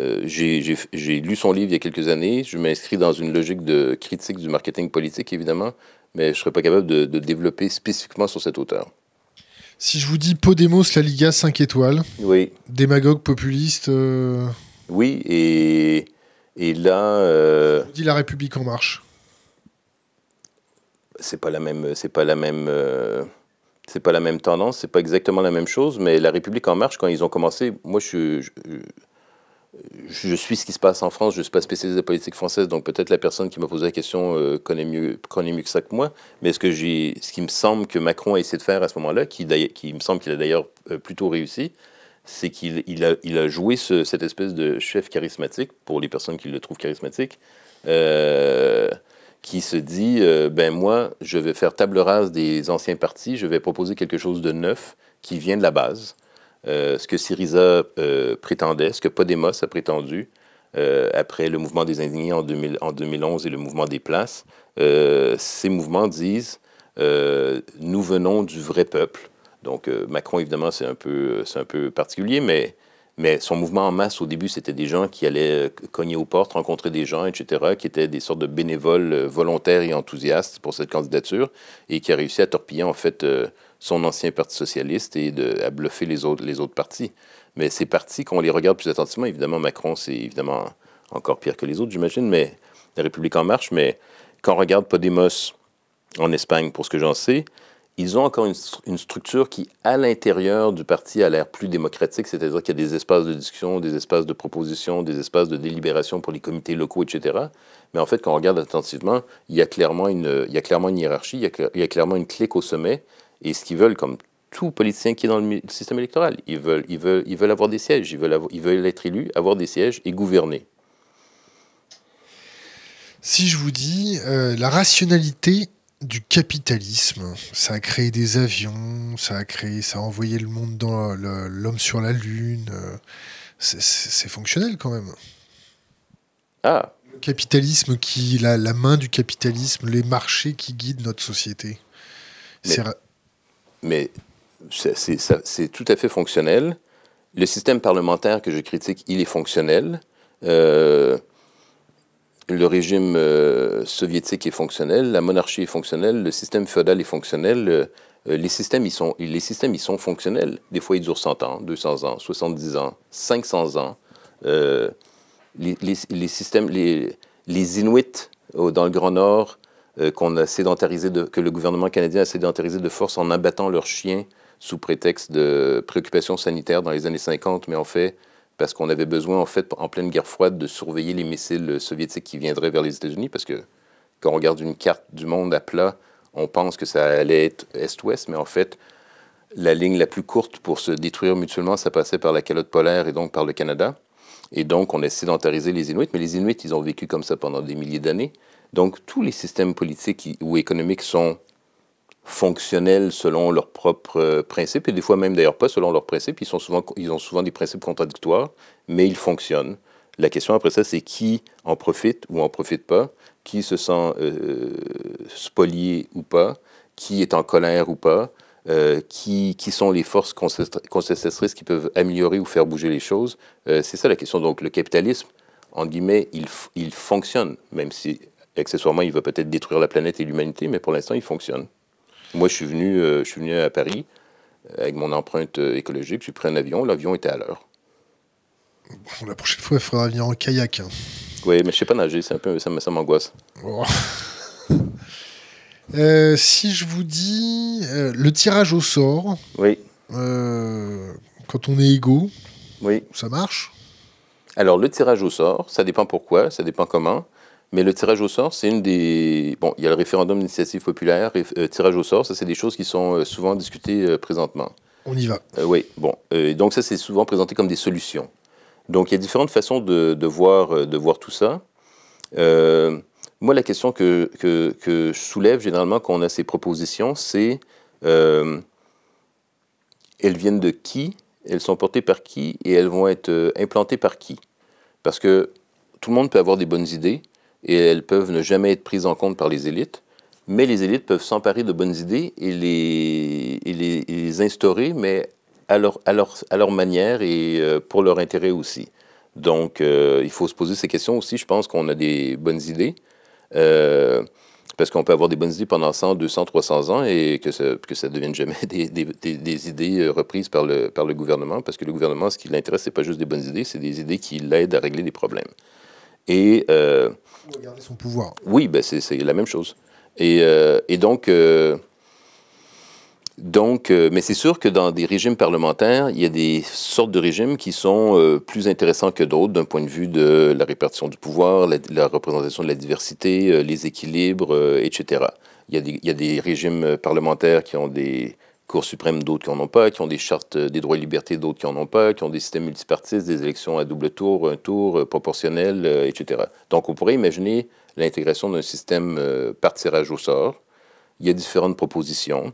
Euh, j'ai lu son livre il y a quelques années. Je m'inscris dans une logique de critique du marketing politique, évidemment, mais je serais pas capable de, développer spécifiquement sur cet auteur. Si je vous dis Podemos, la Liga 5 étoiles. Oui. Démagogue populiste. Euh, oui, et, là. Euh... Je vous dis La République en marche c'est pas la même, c'est pas la même, euh, c'est pas la même tendance, c'est pas exactement la même chose. Mais la République en marche, quand ils ont commencé, moi je, je, je suis ce qui se passe en France. Je suis pas spécialiste de politique française, donc peut-être la personne qui m'a posé la question euh, connaît mieux, connaît mieux que ça que moi. Mais ce que ce qui me semble que Macron a essayé de faire à ce moment-là, qui, qui me semble qu'il a d'ailleurs euh, plutôt réussi, c'est qu'il il a, il a, joué cette espèce de chef charismatique pour les personnes qui le trouvent charismatique qui se dit euh, ben moi, je vais faire table rase des anciens partis, je vais proposer quelque chose de neuf qui vient de la base. Euh, ce que Syriza euh, prétendait, ce que Podemos a prétendu après le mouvement des indignés en, en, 2011 et le mouvement des places, ces mouvements disent nous venons du vrai peuple. Donc Macron évidemment c'est un peu c'est un peu particulier, mais mais son mouvement en masse, au début, c'était des gens qui allaient euh, cogner aux portes, rencontrer des gens, etc., qui étaient des sortes de bénévoles euh, volontaires et enthousiastes pour cette candidature, et qui a réussi à torpiller, en fait, euh, son ancien Parti socialiste et à bluffer les autres, les autres partis. Mais ces partis, on les regarde plus attentivement, évidemment, Macron, c'est évidemment encore pire que les autres, j'imagine, mais la République en marche, mais quand on regarde Podemos en Espagne, pour ce que j'en sais, ils ont encore une, structure qui, à l'intérieur du parti, a l'air plus démocratique, c'est-à-dire qu'il y a des espaces de discussion, des espaces de proposition, des espaces de délibération pour les comités locaux, etc. Mais en fait, quand on regarde attentivement, il y a clairement une, il clairement une hiérarchie, il y, a, clairement une clique au sommet, et ce qu'ils veulent, comme tout politicien qui est dans le système électoral, ils veulent, ils veulent, ils veulent avoir des sièges, ils veulent, ils veulent être élus, avoir des sièges et gouverner. Si je vous dis euh, la rationalité du capitalisme. Ça a créé des avions, ça a créé, ça a envoyé le monde dans l'homme sur la lune. Euh, c'est fonctionnel quand même. Ah. Le capitalisme qui, la, la main du capitalisme, les marchés qui guident notre société. Mais c'est tout à fait fonctionnel. Le système parlementaire que je critique, il est fonctionnel. Euh, le régime euh, soviétique est fonctionnel, la monarchie est fonctionnelle, le système féodal est fonctionnel. Euh, euh, les, systèmes, ils sont, les systèmes, ils sont fonctionnels. Des fois, ils durent 100 ans, 200 ans, 70 ans, 500 ans. les, les, systèmes, les, les Inuits dans le Grand Nord, qu'on a sédentarisé de, que le gouvernement canadien a sédentarisé de force en abattant leurs chiens sous prétexte de préoccupations sanitaires dans les années 50, mais en fait, parce qu'on avait besoin, en fait, en pleine guerre froide, de surveiller les missiles soviétiques qui viendraient vers les États-Unis, parce que quand on regarde une carte du monde à plat, on pense que ça allait être est-ouest, mais en fait, la ligne la plus courte pour se détruire mutuellement, ça passait par la calotte polaire et donc par le Canada. Et donc, on a sédentarisé les Inuits, mais les Inuits, ils ont vécu comme ça pendant des milliers d'années. Donc, tous les systèmes politiques ou économiques sont fonctionnels selon leurs propres euh, principes, et des fois même d'ailleurs pas selon leurs principes. Ils, sont souvent, ils ont souvent des principes contradictoires, mais ils fonctionnent. La question après ça, c'est qui en profite ou en profite pas, qui se sent euh, spolié ou pas, qui est en colère ou pas, euh, qui, qui, sont les forces contestatrices qui peuvent améliorer ou faire bouger les choses. c'est ça la question. Donc le capitalisme, en guillemets, il, il fonctionne, même si accessoirement il va peut-être détruire la planète et l'humanité, mais pour l'instant il fonctionne. Moi, je suis venu, euh, je suis venu à Paris euh, avec mon empreinte euh, écologique. Je suis pris un avion. L'avion était à l'heure. la prochaine fois, il faudra venir en kayak. Hein. Oui, mais je sais pas nager. C'est un ça, m'angoisse. Oh. si je vous dis le tirage au sort. quand on est égaux. Ça marche. Alors le tirage au sort, ça dépend pourquoi, ça dépend comment. Mais le tirage au sort, c'est une des. Bon, il y a le référendum d'initiative populaire, et, euh, tirage au sort, ça, c'est des choses qui sont euh, souvent discutées euh, présentement. On y va. oui, bon. donc, ça, c'est souvent présenté comme des solutions. Donc, il y a différentes façons de, voir, de voir tout ça. moi, la question que, que, je soulève généralement quand on a ces propositions, c'est elles viennent de qui, elles sont portées par qui et elles vont être implantées par qui. Parce que tout le monde peut avoir des bonnes idées, et elles peuvent ne jamais être prises en compte par les élites. Mais les élites peuvent s'emparer de bonnes idées et les, instaurer, mais à leur, manière et euh, pour leur intérêt aussi. Donc, euh, il faut se poser ces questions aussi. Je pense qu'on a des bonnes idées. Euh, parce qu'on peut avoir des bonnes idées pendant 100, 200, 300 ans et que ça, ne devienne jamais des, idées reprises par le, par le gouvernement, parce que le gouvernement, ce qui l'intéresse, ce n'est pas juste des bonnes idées, c'est des idées qui l'aident à régler des problèmes. Et, euh, garder son pouvoir. Oui, ben, c'est la même chose. Et, euh, donc, euh, donc euh, mais c'est sûr que dans des régimes parlementaires, il y a des sortes de régimes qui sont plus intéressants que d'autres d'un point de vue de la répartition du pouvoir, la, représentation de la diversité, les équilibres, etc. Il il y, a des, régimes parlementaires qui ont des Cour suprême, d'autres qui n'en ont pas, qui ont des chartes euh, des droits et libertés, d'autres qui n'en ont pas, qui ont des systèmes multipartistes, des élections à double tour, un tour, euh, proportionnel, euh, etc. Donc on pourrait imaginer l'intégration d'un système par tirage au sort. Il y a différentes propositions.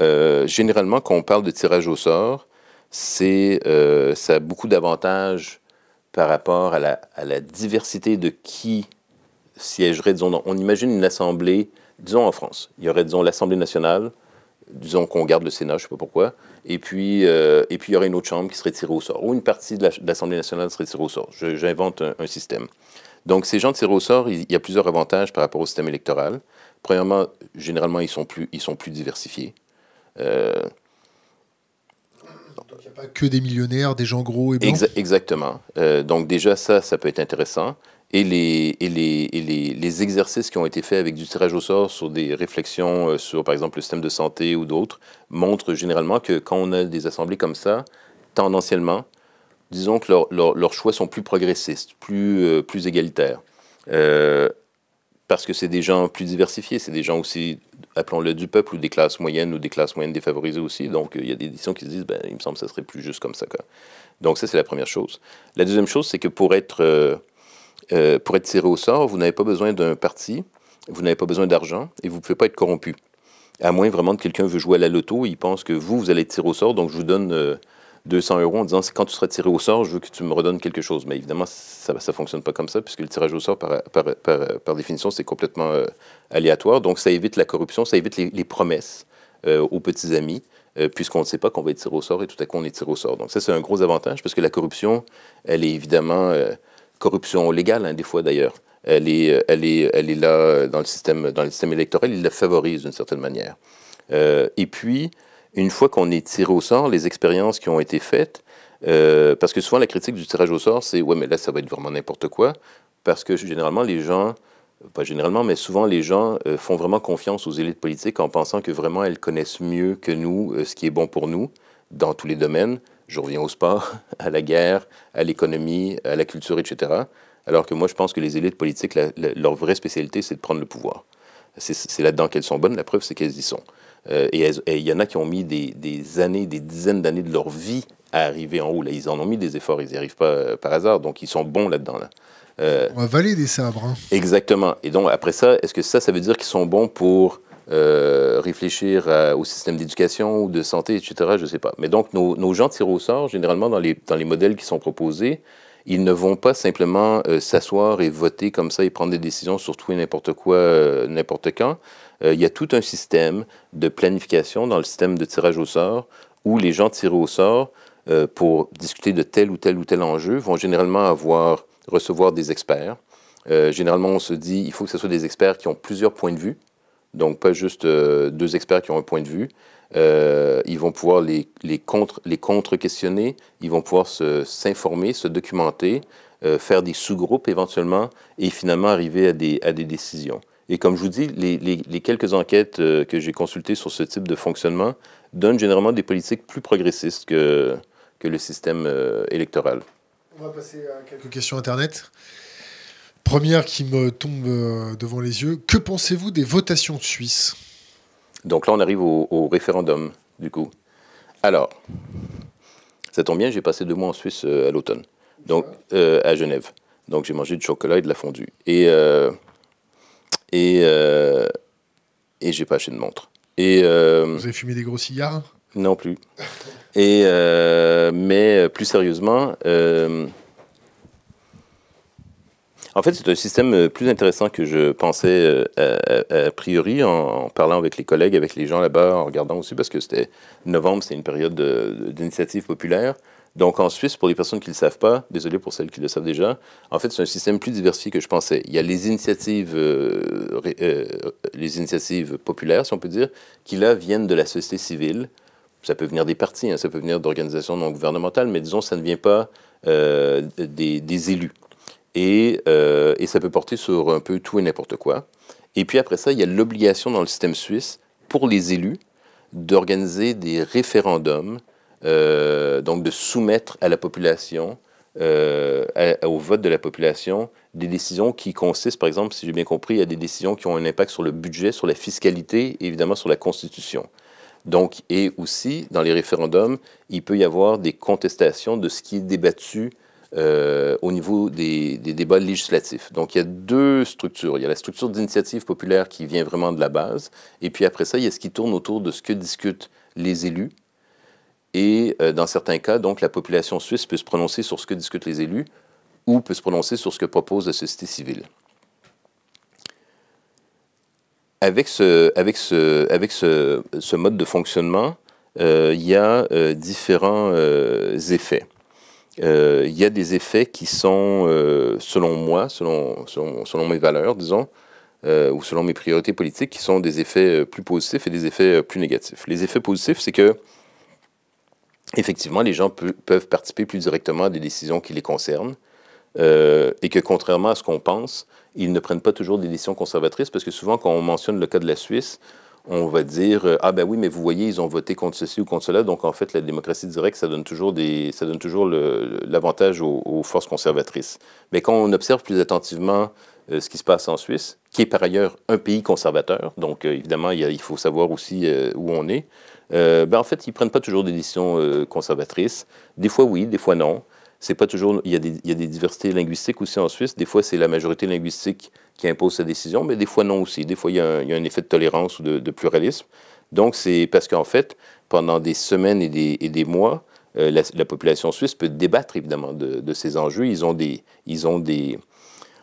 généralement, quand on parle de tirage au sort, c'est, ça a beaucoup d'avantages par rapport à la, à la, diversité de qui siégerait. Disons, on imagine une assemblée, disons en France, il y aurait, disons, l'Assemblée nationale, disons qu'on garde le Sénat, je ne sais pas pourquoi, et puis euh, et puis il y aurait une autre chambre qui serait tirée au sort, ou une partie de l'Assemblée nationale serait tirée au sort. J'invente un, système. Donc ces gens tirés au sort, il, y a plusieurs avantages par rapport au système électoral. Premièrement, généralement, ils sont plus, ils sont plus diversifiés. Euh, donc il n'y a pas que des millionnaires, des gens gros et exactement. Euh, donc déjà ça, ça peut être intéressant et, les, les, exercices qui ont été faits avec du tirage au sort sur des réflexions euh, sur, par exemple, le système de santé ou d'autres, montrent généralement que quand on a des assemblées comme ça, tendanciellement, disons que leurs choix sont plus progressistes, plus, euh, plus égalitaires. Euh, parce que c'est des gens plus diversifiés, c'est des gens aussi, appelons-le du peuple, ou des classes moyennes, ou des classes moyennes défavorisées aussi. Donc, il y a des éditions qui se disent, ben, il me semble que ça serait plus juste comme ça. Donc, ça, c'est la première chose. La deuxième chose, c'est que pour être euh, pour être tiré au sort, vous n'avez pas besoin d'un parti, vous n'avez pas besoin d'argent et vous ne pouvez pas être corrompu. À moins vraiment que quelqu'un veut jouer à la loto, il pense que vous, vous allez être tiré au sort, donc je vous donne 200 euh, euros en disant quand tu seras tiré au sort, je veux que tu me redonnes quelque chose. Mais évidemment, ça ne fonctionne pas comme ça, puisque le tirage au sort, par, définition, c'est complètement euh, aléatoire. Donc ça évite la corruption, ça évite les, promesses aux petits amis. puisqu'on ne sait pas qu'on va être tiré au sort et tout à coup on est tiré au sort. Donc ça, c'est un gros avantage parce que la corruption, elle est évidemment corruption légale, hein, des fois d'ailleurs. Elle est, euh, elle, est, là euh, dans le système, dans le système électoral, il la favorise d'une certaine manière. Euh, et puis, une fois qu'on est tiré au sort, les expériences qui ont été faites, parce que souvent la critique du tirage au sort, c'est ouais, mais là, ça va être vraiment n'importe quoi, parce que généralement, les gens, pas généralement, mais souvent, les gens font vraiment confiance aux élites politiques en pensant que vraiment elles connaissent mieux que nous ce qui est bon pour nous dans tous les domaines. Je reviens au sport, à la guerre, à l'économie, à la culture, etc. Alors que moi, je pense que les élites politiques, leur vraie spécialité, c'est de prendre le pouvoir. C'est là-dedans qu'elles sont bonnes. La preuve, c'est qu'elles y sont. Euh, et il y en a qui ont mis des, années, des dizaines d'années de leur vie à arriver en haut. Là, ils en ont mis des efforts, ils n'y arrivent pas euh, par hasard, donc ils sont bons là-dedans. Euh, On va valer des sabres. Hein. Exactement. Et donc, après ça, est-ce que ça, ça veut dire qu'ils sont bons pour euh, réfléchir au système d'éducation ou de santé, etc., je ne sais pas. Mais donc, nos, gens tirés au sort, généralement, dans les, dans les modèles qui sont proposés, ils ne vont pas simplement euh, s'asseoir et voter comme ça et prendre des décisions sur tout et n'importe quoi, euh, n'importe quand. il y a tout un système de planification dans le système de tirage au sort où les gens tirés au sort pour discuter de tel ou tel ou tel enjeu vont généralement avoir, recevoir des experts. généralement, on se dit, il faut que ce soit des experts qui ont plusieurs points de vue, donc, pas juste euh, deux experts qui ont un point de vue. Euh, ils vont pouvoir les, les contre-questionner, les contre ils vont pouvoir s'informer, se, documenter, euh, faire des sous-groupes éventuellement et finalement arriver à des, à des décisions. Et comme je vous dis, les, les, quelques enquêtes que j'ai consultées sur ce type de fonctionnement donnent généralement des politiques plus progressistes que, que le système électoral. On va passer à quelques questions Internet. Première qui me tombe euh, devant les yeux, que pensez-vous des votations de Suisse Donc là, on arrive au, référendum, du coup. Alors, ça tombe bien, j'ai passé deux mois en Suisse euh, à l'automne, donc euh, à Genève. Donc j'ai mangé du chocolat et de la fondue. Et, et, et j'ai pas acheté de montre. Vous avez fumé des gros cigares Non plus. et, mais plus sérieusement, en fait, c'est un système euh, plus intéressant que je pensais a euh, priori en, parlant avec les collègues, avec les gens là-bas, en regardant aussi, parce que c'était novembre, c'est une période d'initiative populaire. Donc, en Suisse, pour les personnes qui ne le savent pas, désolé pour celles qui le savent déjà, en fait, c'est un système plus diversifié que je pensais. Il y a les initiatives, euh, les initiatives populaires, si on peut dire, qui là viennent de la société civile. Ça peut venir des partis, hein, ça peut venir d'organisations non gouvernementales, mais disons, ça ne vient pas des, élus. Euh, et, ça peut porter sur un peu tout et n'importe quoi. Et puis après ça, il y a l'obligation dans le système suisse pour les élus d'organiser des référendums, euh, donc de soumettre à la population, euh, au vote de la population, des décisions qui consistent, par exemple, si j'ai bien compris, à des décisions qui ont un impact sur le budget, sur la fiscalité et évidemment sur la constitution. Donc, et aussi, dans les référendums, il peut y avoir des contestations de ce qui est débattu euh, au niveau des, débats législatifs. Donc, il y a deux structures. Il y a la structure d'initiative populaire qui vient vraiment de la base, et puis après ça, il y a ce qui tourne autour de ce que discutent les élus. Et euh, dans certains cas, donc, la population suisse peut se prononcer sur ce que discutent les élus ou peut se prononcer sur ce que propose la société civile. Avec ce, avec ce, avec ce, mode de fonctionnement, euh, il y a différents effets. Euh, il y a des effets qui sont, euh, selon moi, selon, selon, mes valeurs, disons, euh, ou selon mes priorités politiques, qui sont des effets plus positifs et des effets plus négatifs. Les effets positifs, c'est que, effectivement, les gens peuvent participer plus directement à des décisions qui les concernent, et que, contrairement à ce qu'on pense, ils ne prennent pas toujours des décisions conservatrices, parce que souvent, quand on mentionne le cas de la Suisse, on va dire euh, ah ben oui mais vous voyez ils ont voté contre ceci ou contre cela donc en fait la démocratie directe ça donne toujours des ça donne toujours l'avantage aux, forces conservatrices mais quand on observe plus attentivement euh, ce qui se passe en Suisse qui est par ailleurs un pays conservateur donc euh, évidemment il, faut savoir aussi où on est ben en fait ils prennent pas toujours des décisions conservatrices des fois oui des fois non c'est pas toujours. Il y, a des, diversités linguistiques aussi en Suisse. Des fois, c'est la majorité linguistique qui impose sa décision, mais des fois non aussi. Des fois, il y a un, effet de tolérance ou de, pluralisme. Donc, c'est parce qu'en fait, pendant des semaines et des, mois, euh, la, population suisse peut débattre évidemment de, ces enjeux. Ils ont des, ils ont des,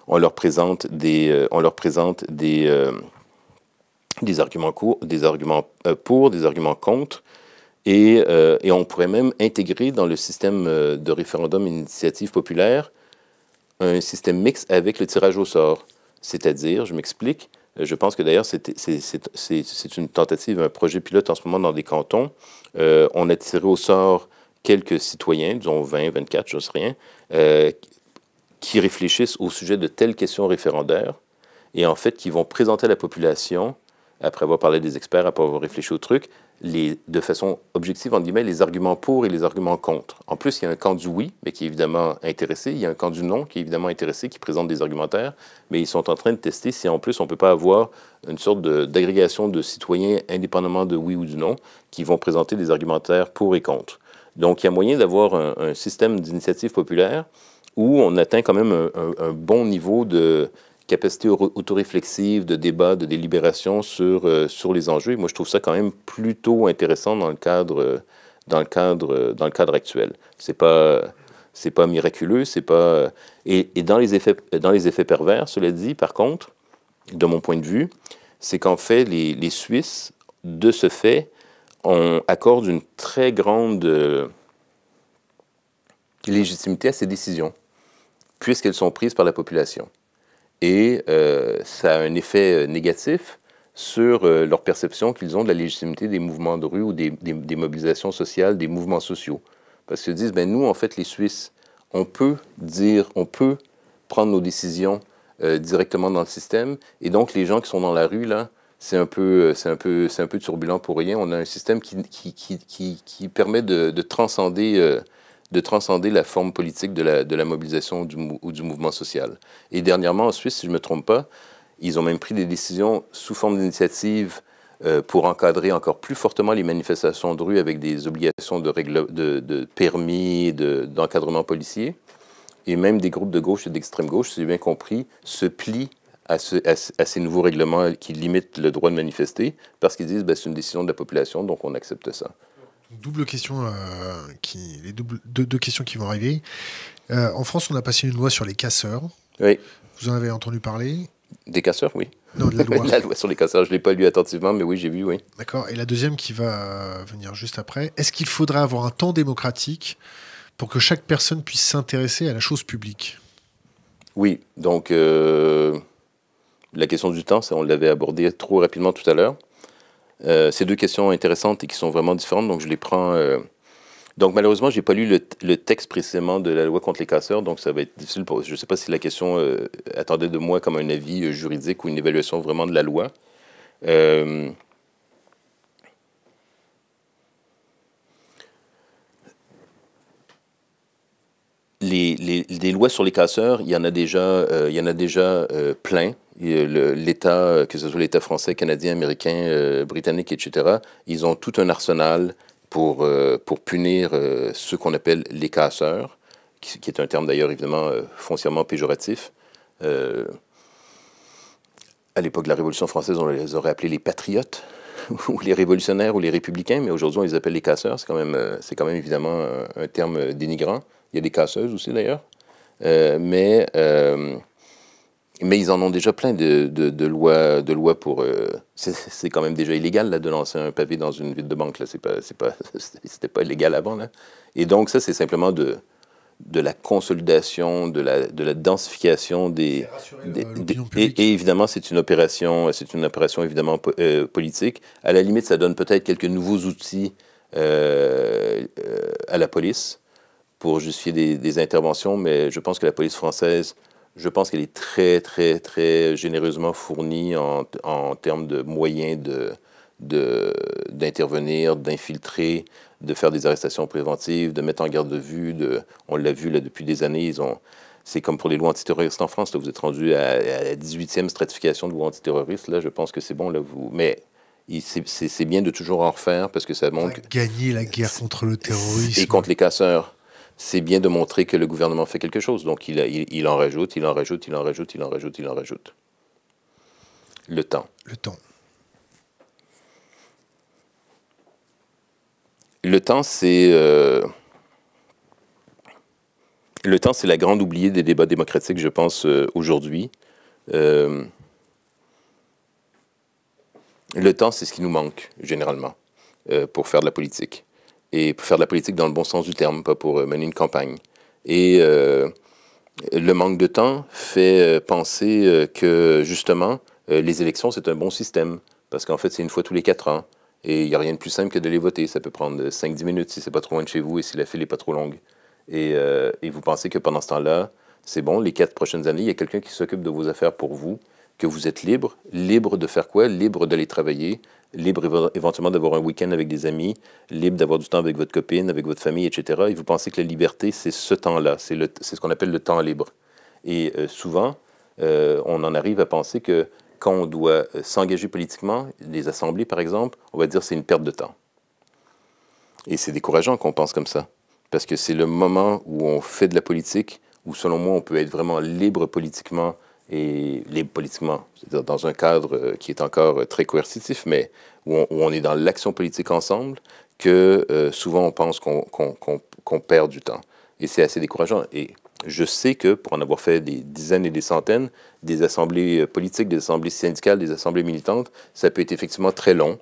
on leur présente des, euh, on leur présente des, arguments euh, des arguments pour, des arguments contre. Euh, et, on pourrait même intégrer dans le système euh, de référendum initiative populaire un système mixte avec le tirage au sort. C'est-à-dire, je m'explique, euh, je pense que d'ailleurs c'est une tentative, un projet pilote en ce moment dans des cantons. on a tiré au sort quelques citoyens, disons 20, 24, je ne sais rien, qui réfléchissent au sujet de telles questions référendaires et en fait qui vont présenter à la population, après avoir parlé des experts, après avoir réfléchi au truc, de façon objective, en guillemets, les arguments pour et les arguments contre. En plus, il y a un camp du oui, mais qui est évidemment intéressé. Il y a un camp du non, qui est évidemment intéressé, qui présente des argumentaires, mais ils sont en train de tester si en plus on ne peut pas avoir une sorte d'agrégation de, citoyens indépendamment de oui ou du non, qui vont présenter des argumentaires pour et contre. Donc, il y a moyen d'avoir un, système d'initiative populaire où on atteint quand même un bon niveau de, capacité autoréflexive de débat, de délibération sur, euh, sur les enjeux. moi, je trouve ça quand même plutôt intéressant dans le cadre, euh, dans le cadre, euh, dans le cadre actuel. C'est pas c'est pas miraculeux, c'est pas et, dans les effets dans les effets pervers, cela dit, par contre, de mon point de vue, c'est qu'en fait les, Suisses de ce fait accordent une très grande légitimité à ces décisions puisqu'elles sont prises par la population et euh, ça a un effet euh, négatif sur euh, leur perception qu'ils ont de la légitimité des mouvements de rue ou des, mobilisations sociales, des mouvements sociaux. Parce qu'ils disent, ben nous, en fait, les Suisses, on peut dire, on peut prendre nos décisions directement dans le système, et donc les gens qui sont dans la rue, là, c'est un peu, c'est un peu, c'est un peu turbulent pour rien. On a un système qui, qui, permet de transcender de transcender la forme politique de la, mobilisation ou du mouvement social. Et dernièrement, en Suisse, si je ne me trompe pas, ils ont même pris des décisions sous forme d'initiative euh, pour encadrer encore plus fortement les manifestations de rue avec des obligations de, permis, d'encadrement policier. Et même des groupes de gauche et d'extrême gauche, si j'ai bien compris, se plient à, ces nouveaux règlements qui limitent le droit de manifester parce qu'ils disent ben, c'est une décision de la population, donc on accepte ça. Double question, euh, qui, les double, deux, questions qui vont arriver. Euh, en France, on a passé une loi sur les casseurs. Oui. Vous en avez entendu parler Des casseurs, oui. Non, de la loi. la loi sur les casseurs, je ne l'ai pas lu attentivement, mais oui, j'ai vu, oui. D'accord. Et la deuxième qui va euh, venir juste après, est-ce qu'il faudra avoir un temps démocratique pour que chaque personne puisse s'intéresser à la chose publique Oui, donc la question du temps, ça, on l'avait abordé trop rapidement tout à l'heure. Euh, ces deux questions intéressantes et qui sont vraiment différentes, donc je les prends. Euh, donc malheureusement, je n'ai pas lu le, texte précisément de la loi contre les casseurs, donc ça va être difficile. Je ne sais pas si la question euh, attendait de moi comme un avis juridique ou une évaluation vraiment de la loi. les, lois sur les casseurs, il y en a déjà, euh, il y en a déjà euh, plein. Euh, L'État, que ce soit l'État français, canadien, américain, britannique, etc., ils ont tout un arsenal pour, punir ceux qu'on appelle les casseurs, qui, est un terme d'ailleurs évidemment foncièrement péjoratif. à l'époque de la Révolution française, on les aurait appelés les patriotes, ou les révolutionnaires, ou les républicains, mais aujourd'hui on les appelle les casseurs. C'est quand, quand même évidemment un terme dénigrant. Il y a des casseuses aussi, d'ailleurs. Euh, mais, euh, mais ils en ont déjà plein de, de, de lois, de pour... Euh, c'est quand même déjà illégal là, de lancer un pavé dans une ville de banque. Ce n'était pas, pas, illégal avant. Là. Et donc, ça, c'est simplement de de la consolidation, de la, de la densification des, et, évidemment c'est une opération, c'est une opération évidemment politique. À la limite, ça donne peut-être quelques nouveaux outils à la police pour justifier des, interventions, mais je pense que la police française, je pense qu'elle est très, très, très généreusement fournie en, en termes de moyens d'intervenir, de, d'intervenir, d'infiltrer, de faire des arrestations préventives, de mettre en garde de vue. De, on l'a vu là depuis des années, ils ont, c'est comme pour les lois antiterroristes en France. Là, vous êtes rendu à, la 18e stratification de lois antiterroristes. Là, je pense que c'est bon. Là, vous... Mais c'est bien de toujours en refaire parce que ça montre. Gagner la guerre contre le terrorisme. Et contre les casseurs c'est bien de montrer que le gouvernement fait quelque chose. Donc il, il, en rajoute, il en rajoute, il en rajoute, il en rajoute, il en rajoute. Le temps. Le temps. Le temps, c'est... Euh, le temps, c'est la grande oubliée des débats démocratiques, je pense, euh, aujourd'hui. Euh, le temps, c'est ce qui nous manque, généralement, pour faire de la politique et pour faire de la politique dans le bon sens du terme, pas pour euh, mener une campagne. Et euh, le manque de temps fait euh, penser que, justement, les élections, c'est un bon système, parce qu'en fait, c'est une fois tous les quatre ans, et il n'y a rien de plus simple que d'aller voter. Ça peut prendre 5-10 minutes si c'est pas trop loin de chez vous et si la file n'est pas trop longue. Et, et, vous pensez que pendant ce temps-là, c'est bon, les quatre prochaines années, il y a quelqu'un qui s'occupe de vos affaires pour vous, que vous êtes libre, libre de faire quoi, libre d'aller travailler, libre éventuellement d'avoir un week-end avec des amis, libre d'avoir du temps avec votre copine, avec votre famille, etc. Et vous pensez que la liberté, c'est ce temps-là, c'est ce qu'on appelle le temps libre. Et euh, souvent, euh, on en arrive à penser que quand on doit euh, s'engager politiquement, les assemblées par exemple, on va dire c'est une perte de temps. Et c'est décourageant qu'on pense comme ça, parce que c'est le moment où on fait de la politique, où selon moi on peut être vraiment libre politiquement, et libre politiquement, cest dans un cadre euh, qui est encore euh, très coercitif, mais où on, est dans l'action politique ensemble, que euh, souvent on pense qu'on perd du temps. Et c'est assez décourageant. Et je sais que, pour en avoir fait des dizaines et des centaines, des assemblées politiques, des assemblées syndicales, des assemblées militantes, ça peut être effectivement très long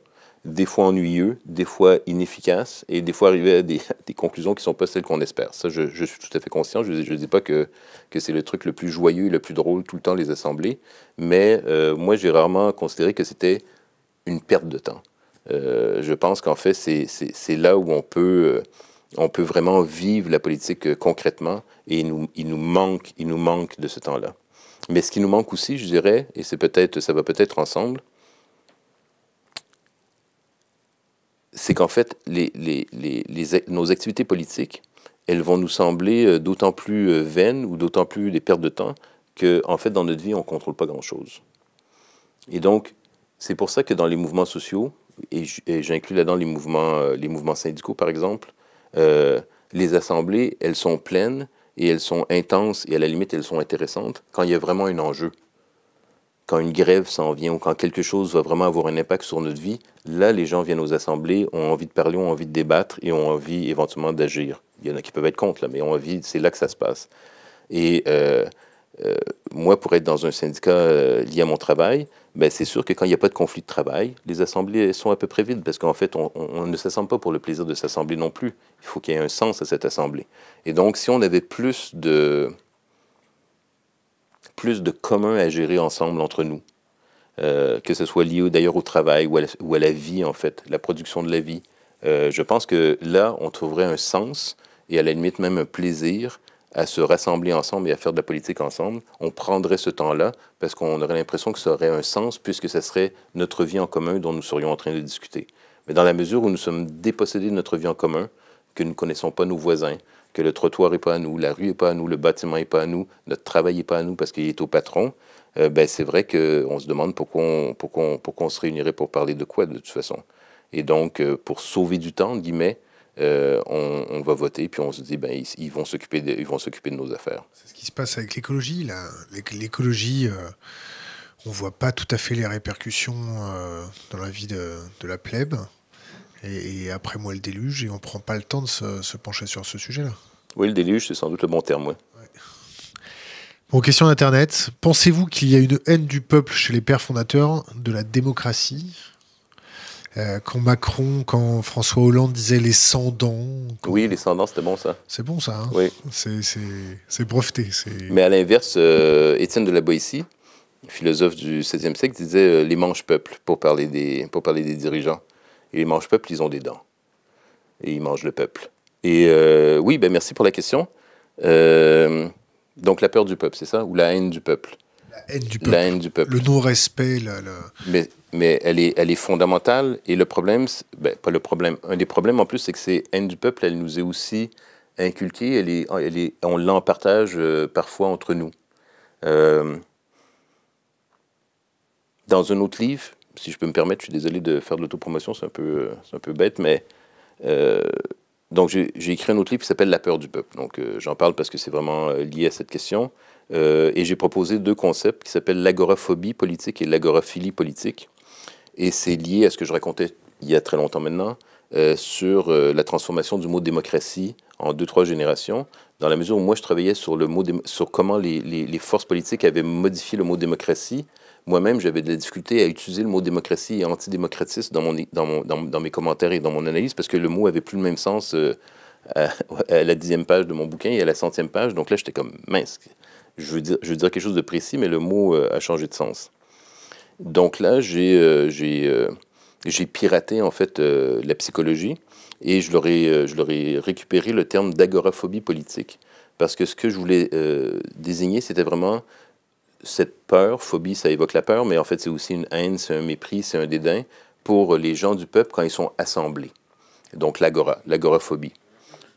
des fois ennuyeux, des fois inefficaces, et des fois arriver à des, conclusions qui ne sont pas celles qu'on espère. Ça, je, suis tout à fait conscient. Je ne dis pas que, que c'est le truc le plus joyeux et le plus drôle tout le temps, les assemblées, mais euh, moi, j'ai rarement considéré que c'était une perte de temps. Euh, je pense qu'en fait, c'est là où on peut, euh, on peut vraiment vivre la politique concrètement, et il nous, il nous, manque, il nous manque de ce temps-là. Mais ce qui nous manque aussi, je dirais, et c'est peut-être, ça va peut-être ensemble, c'est qu'en fait, les, les, nos activités politiques, elles vont nous sembler euh, d'autant plus euh, vaines ou d'autant plus des pertes de temps que, en fait, dans notre vie, on ne contrôle pas grand-chose. Et donc, c'est pour ça que dans les mouvements sociaux, et j'inclus là-dedans les mouvements, euh, les mouvements syndicaux, par exemple, les assemblées, elles sont pleines et elles sont intenses et à la limite, elles sont intéressantes quand il y a vraiment un enjeu quand une grève s'en vient ou quand quelque chose va vraiment avoir un impact sur notre vie, là, les gens viennent aux assemblées, ont envie de parler, ont envie de débattre et ont envie éventuellement d'agir. Il y en a qui peuvent être contre, là, mais ont envie, c'est là que ça se passe. Et euh, euh, moi, pour être dans un syndicat euh, lié à mon travail, ben, c'est sûr que quand il n'y a pas de conflit de travail, les assemblées sont à peu près vides parce qu'en fait, on, ne s'assemble pas pour le plaisir de s'assembler non plus. Il faut qu'il y ait un sens à cette assemblée. Et donc, si on avait plus de plus de commun à gérer ensemble entre nous, euh, que ce soit lié d'ailleurs au travail ou à, la, vie, en fait, la production de la vie. Euh, je pense que là, on trouverait un sens et à la limite même un plaisir à se rassembler ensemble et à faire de la politique ensemble. On prendrait ce temps-là parce qu'on aurait l'impression que ça aurait un sens puisque ce serait notre vie en commun dont nous serions en train de discuter. Mais dans la mesure où nous sommes dépossédés de notre vie en commun, que nous ne connaissons pas nos voisins, que le trottoir n'est pas à nous, la rue n'est pas à nous, le bâtiment n'est pas à nous, notre travail n'est pas à nous parce qu'il est au patron, euh, ben c'est vrai qu'on euh, se demande pourquoi on, pourquoi, se réunirait pour parler de quoi de toute façon. Et donc, euh, pour sauver du temps, guillemets, on, va voter, puis on se dit, ben, ils, vont s'occuper de, de nos affaires. C'est ce qui se passe avec l'écologie, là. L'écologie, on voit pas tout à fait les répercussions dans la vie de, la plèbe. Et, après moi le déluge, et on prend pas le temps de se pencher sur ce sujet-là. Oui, le déluge, c'est sans doute le bon terme. Bon, question d'Internet. Pensez-vous qu'il y a une haine du peuple chez les pères fondateurs de la démocratie euh, Quand Macron, quand François Hollande disait les sans-dents. Oui, les sans-dents, c'était bon ça. C'est bon ça. Hein. oui. C'est breveté. Mais à l'inverse, euh, Étienne de la Boétie, philosophe du XVIe siècle, disait euh, les mange-peuples pour, parler des, pour parler des dirigeants. Et les mange-peuples, ils ont des dents. Et ils mangent le peuple. Et euh, oui, ben merci pour la question. Euh, donc la peur du peuple, c'est ça Ou la haine du peuple La haine du peuple. du peuple. Le non-respect. Mais, mais, elle, est, elle est fondamentale. Et le problème, ben, pas le problème, un des problèmes en plus, c'est que c'est haine du peuple, elle nous est aussi inculquée. Elle est, elle est, on l'en partage euh, parfois entre nous. dans un autre livre, si je peux me permettre, je suis désolé de faire de l'autopromotion, c'est un, peu, un peu bête, mais donc j'ai écrit un autre livre qui s'appelle La peur du peuple. Donc euh, j'en parle parce que c'est vraiment euh, lié à cette question. Euh, et j'ai proposé deux concepts qui s'appellent l'agoraphobie politique et l'agoraphilie politique. Et c'est lié à ce que je racontais il y a très longtemps maintenant sur la transformation du mot démocratie en deux, trois générations, dans la mesure où moi je travaillais sur, le sur comment les forces politiques avaient modifié le mot démocratie moi-même, j'avais de la difficulté à utiliser le mot démocratie et antidémocratisme dans, mon, dans, mes commentaires et dans mon analyse parce que le mot avait plus le même sens euh, à, la dixième page de mon bouquin et à la centième page. Donc là, j'étais comme mince. Je veux, dire, je veux dire quelque chose de précis, mais le mot euh, a changé de sens. Donc là, j'ai euh, piraté en fait la psychologie et je l'aurais je leur ai récupéré le terme d'agoraphobie politique parce que ce que je voulais désigner, c'était vraiment cette peur, phobie, ça évoque la peur, mais en fait, c'est aussi une haine, c'est un mépris, c'est un dédain pour les gens du peuple quand ils sont assemblés. Donc l'agoraphobie.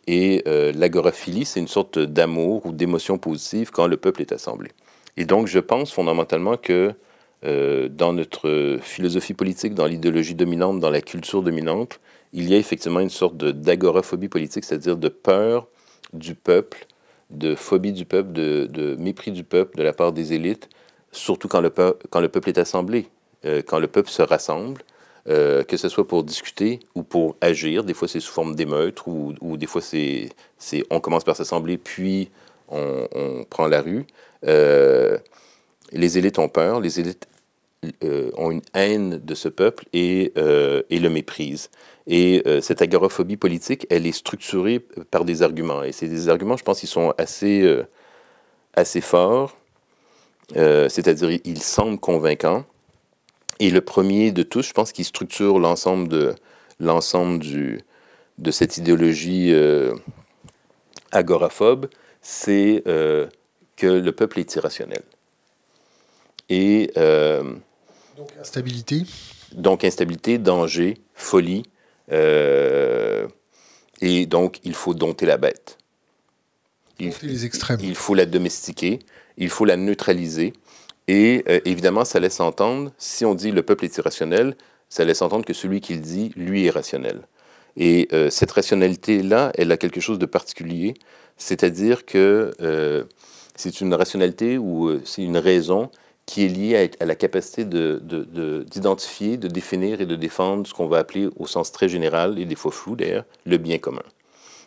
Et euh, l'agoraphilie, c'est une sorte d'amour ou d'émotion positive quand le peuple est assemblé. Et donc, je pense fondamentalement que euh, dans notre philosophie politique, dans l'idéologie dominante, dans la culture dominante, il y a effectivement une sorte d'agoraphobie politique, c'est-à-dire de peur du peuple de phobie du peuple, de, mépris du peuple de la part des élites, surtout quand le, quand le peuple est assemblé, euh, quand le peuple se rassemble, euh, que ce soit pour discuter ou pour agir. Des fois, c'est sous forme d'émeutes ou, ou, des fois, c'est on commence par s'assembler, puis on, prend la rue. Euh, les élites ont peur, les élites euh, ont une haine de ce peuple et, euh, le méprisent. Et euh, cette agoraphobie politique, elle est structurée par des arguments. Et ces arguments, je pense, ils sont assez, assez forts, c'est-à-dire ils semblent convaincants. Et le premier de tous, je pense, qui structure l'ensemble de, l'ensemble de cette idéologie agoraphobe, c'est que le peuple est irrationnel. Et donc instabilité euh, Donc instabilité, danger, folie. Euh, et donc, il faut dompter la bête. Il, les extrêmes. il faut la domestiquer, il faut la neutraliser. Et euh, évidemment, ça laisse entendre, si on dit le peuple est irrationnel, ça laisse entendre que celui qui le dit, lui, est rationnel. Et cette rationalité-là, elle a quelque chose de particulier, c'est-à-dire que c'est une rationalité ou c'est une raison qui est lié à, la capacité d'identifier, de, de, définir et de défendre ce qu'on va appeler au sens très général, et des fois flou d'ailleurs, le bien commun.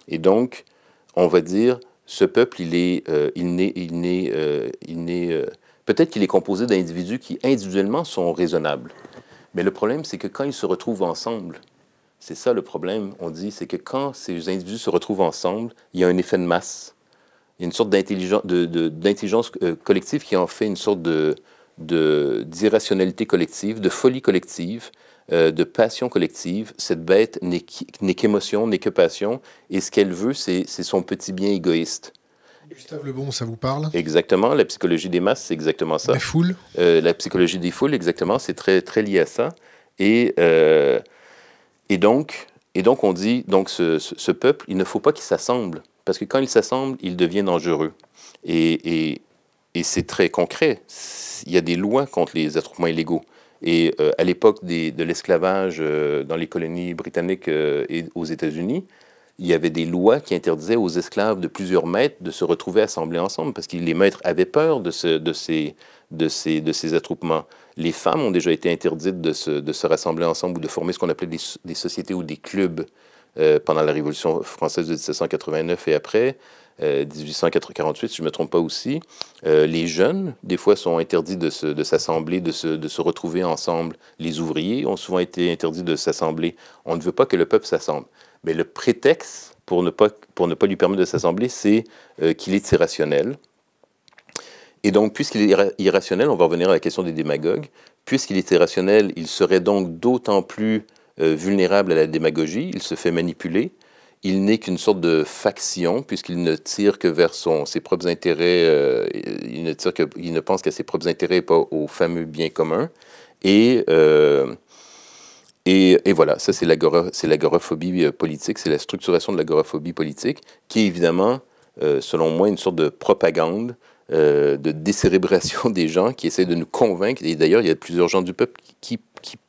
Et donc, on va dire, ce peuple, il est, euh, il il euh, il euh, peut-être qu'il est composé d'individus qui individuellement sont raisonnables. Mais le problème, c'est que quand ils se retrouvent ensemble, c'est ça le problème, on dit, c'est que quand ces individus se retrouvent ensemble, il y a un effet de masse une sorte d'intelligence euh, collective qui en fait une sorte de d'irrationalité collective, de folie collective, euh, de passion collective. Cette bête n'est qu'émotion, n'est que passion, et ce qu'elle veut, c'est son petit bien égoïste. Gustave Lebon, ça vous parle Exactement, la psychologie des masses, c'est exactement ça. La foule euh, La psychologie des foules, exactement, c'est très, très lié à ça. Et, et, donc, et donc, on dit, donc ce peuple, il ne faut pas qu'il s'assemble. Parce que quand ils s'assemblent, ils deviennent dangereux. Et, c'est très concret. Il y a des lois contre les attroupements illégaux. Et euh, à l'époque de l'esclavage euh, dans les colonies britanniques euh, et aux États-Unis, il y avait des lois qui interdisaient aux esclaves de plusieurs maîtres de se retrouver assemblés ensemble parce que les maîtres avaient peur de, ces, attroupements. Les femmes ont déjà été interdites de se, rassembler ensemble ou de former ce qu'on appelait des, sociétés ou des clubs euh, pendant la Révolution française de 1789 et après, 1848, euh, si je ne me trompe pas aussi, euh, les jeunes, des fois, sont interdits de s'assembler, de, se, retrouver ensemble. Les ouvriers ont souvent été interdits de s'assembler. On ne veut pas que le peuple s'assemble. Mais le prétexte pour ne pas, pour ne pas lui permettre de s'assembler, c'est qu'il est irrationnel. Et donc, puisqu'il est irrationnel, on va revenir à la question des démagogues, puisqu'il est irrationnel, il serait donc d'autant plus euh, vulnérable à la démagogie, il se fait manipuler, il n'est qu'une sorte de faction puisqu'il ne tire que vers son, ses propres intérêts, euh, il, ne tire il ne pense qu'à ses propres intérêts et pas au fameux bien commun. Et, euh, et, voilà, ça c'est l'agoraphobie politique, c'est la structuration de l'agoraphobie politique qui est évidemment, selon moi, une sorte de propagande. de décérébration des gens qui essaient de nous convaincre. Et d'ailleurs, il y a plusieurs gens du peuple qui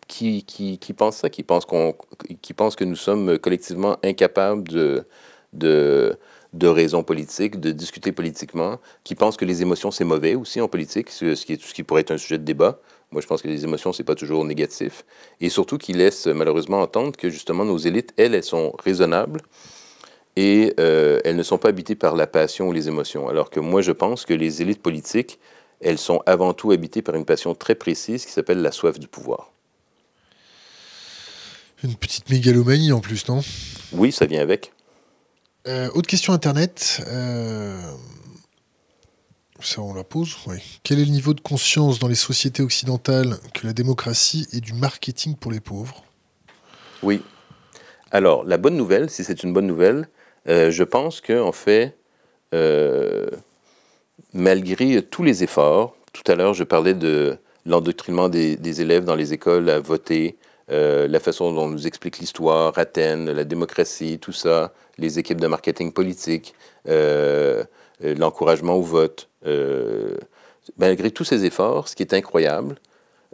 qui, pensent ça, qui pensent, qui que nous sommes collectivement incapables de, de, de raison politique, de discuter politiquement, qui pensent que les émotions, c'est mauvais aussi en politique, ce, qui est, ce qui pourrait être un sujet de débat. Moi, je pense que les émotions, c'est pas toujours négatif. Et surtout, qui laisse malheureusement entendre que justement nos élites, elles, elles sont raisonnables et euh, elles ne sont pas habitées par la passion ou les émotions. Alors que moi, je pense que les élites politiques, elles sont avant tout habitées par une passion très précise qui s'appelle la soif du pouvoir. Une petite mégalomanie en plus, non Oui, ça vient avec. Euh, autre question Internet. Euh, ça, on la pose Oui. Quel est le niveau de conscience dans les sociétés occidentales que la démocratie est du marketing pour les pauvres Oui. Alors, la bonne nouvelle, si c'est une bonne nouvelle, euh, je pense que en fait, malgré tous les efforts, tout à l'heure, je parlais de l'endoctrinement des, élèves dans les écoles à voter, euh, la façon dont on nous explique l'histoire, Athènes, la démocratie, tout ça, les équipes de marketing politique, euh, euh, l'encouragement au vote. malgré tous ces efforts, ce qui est incroyable,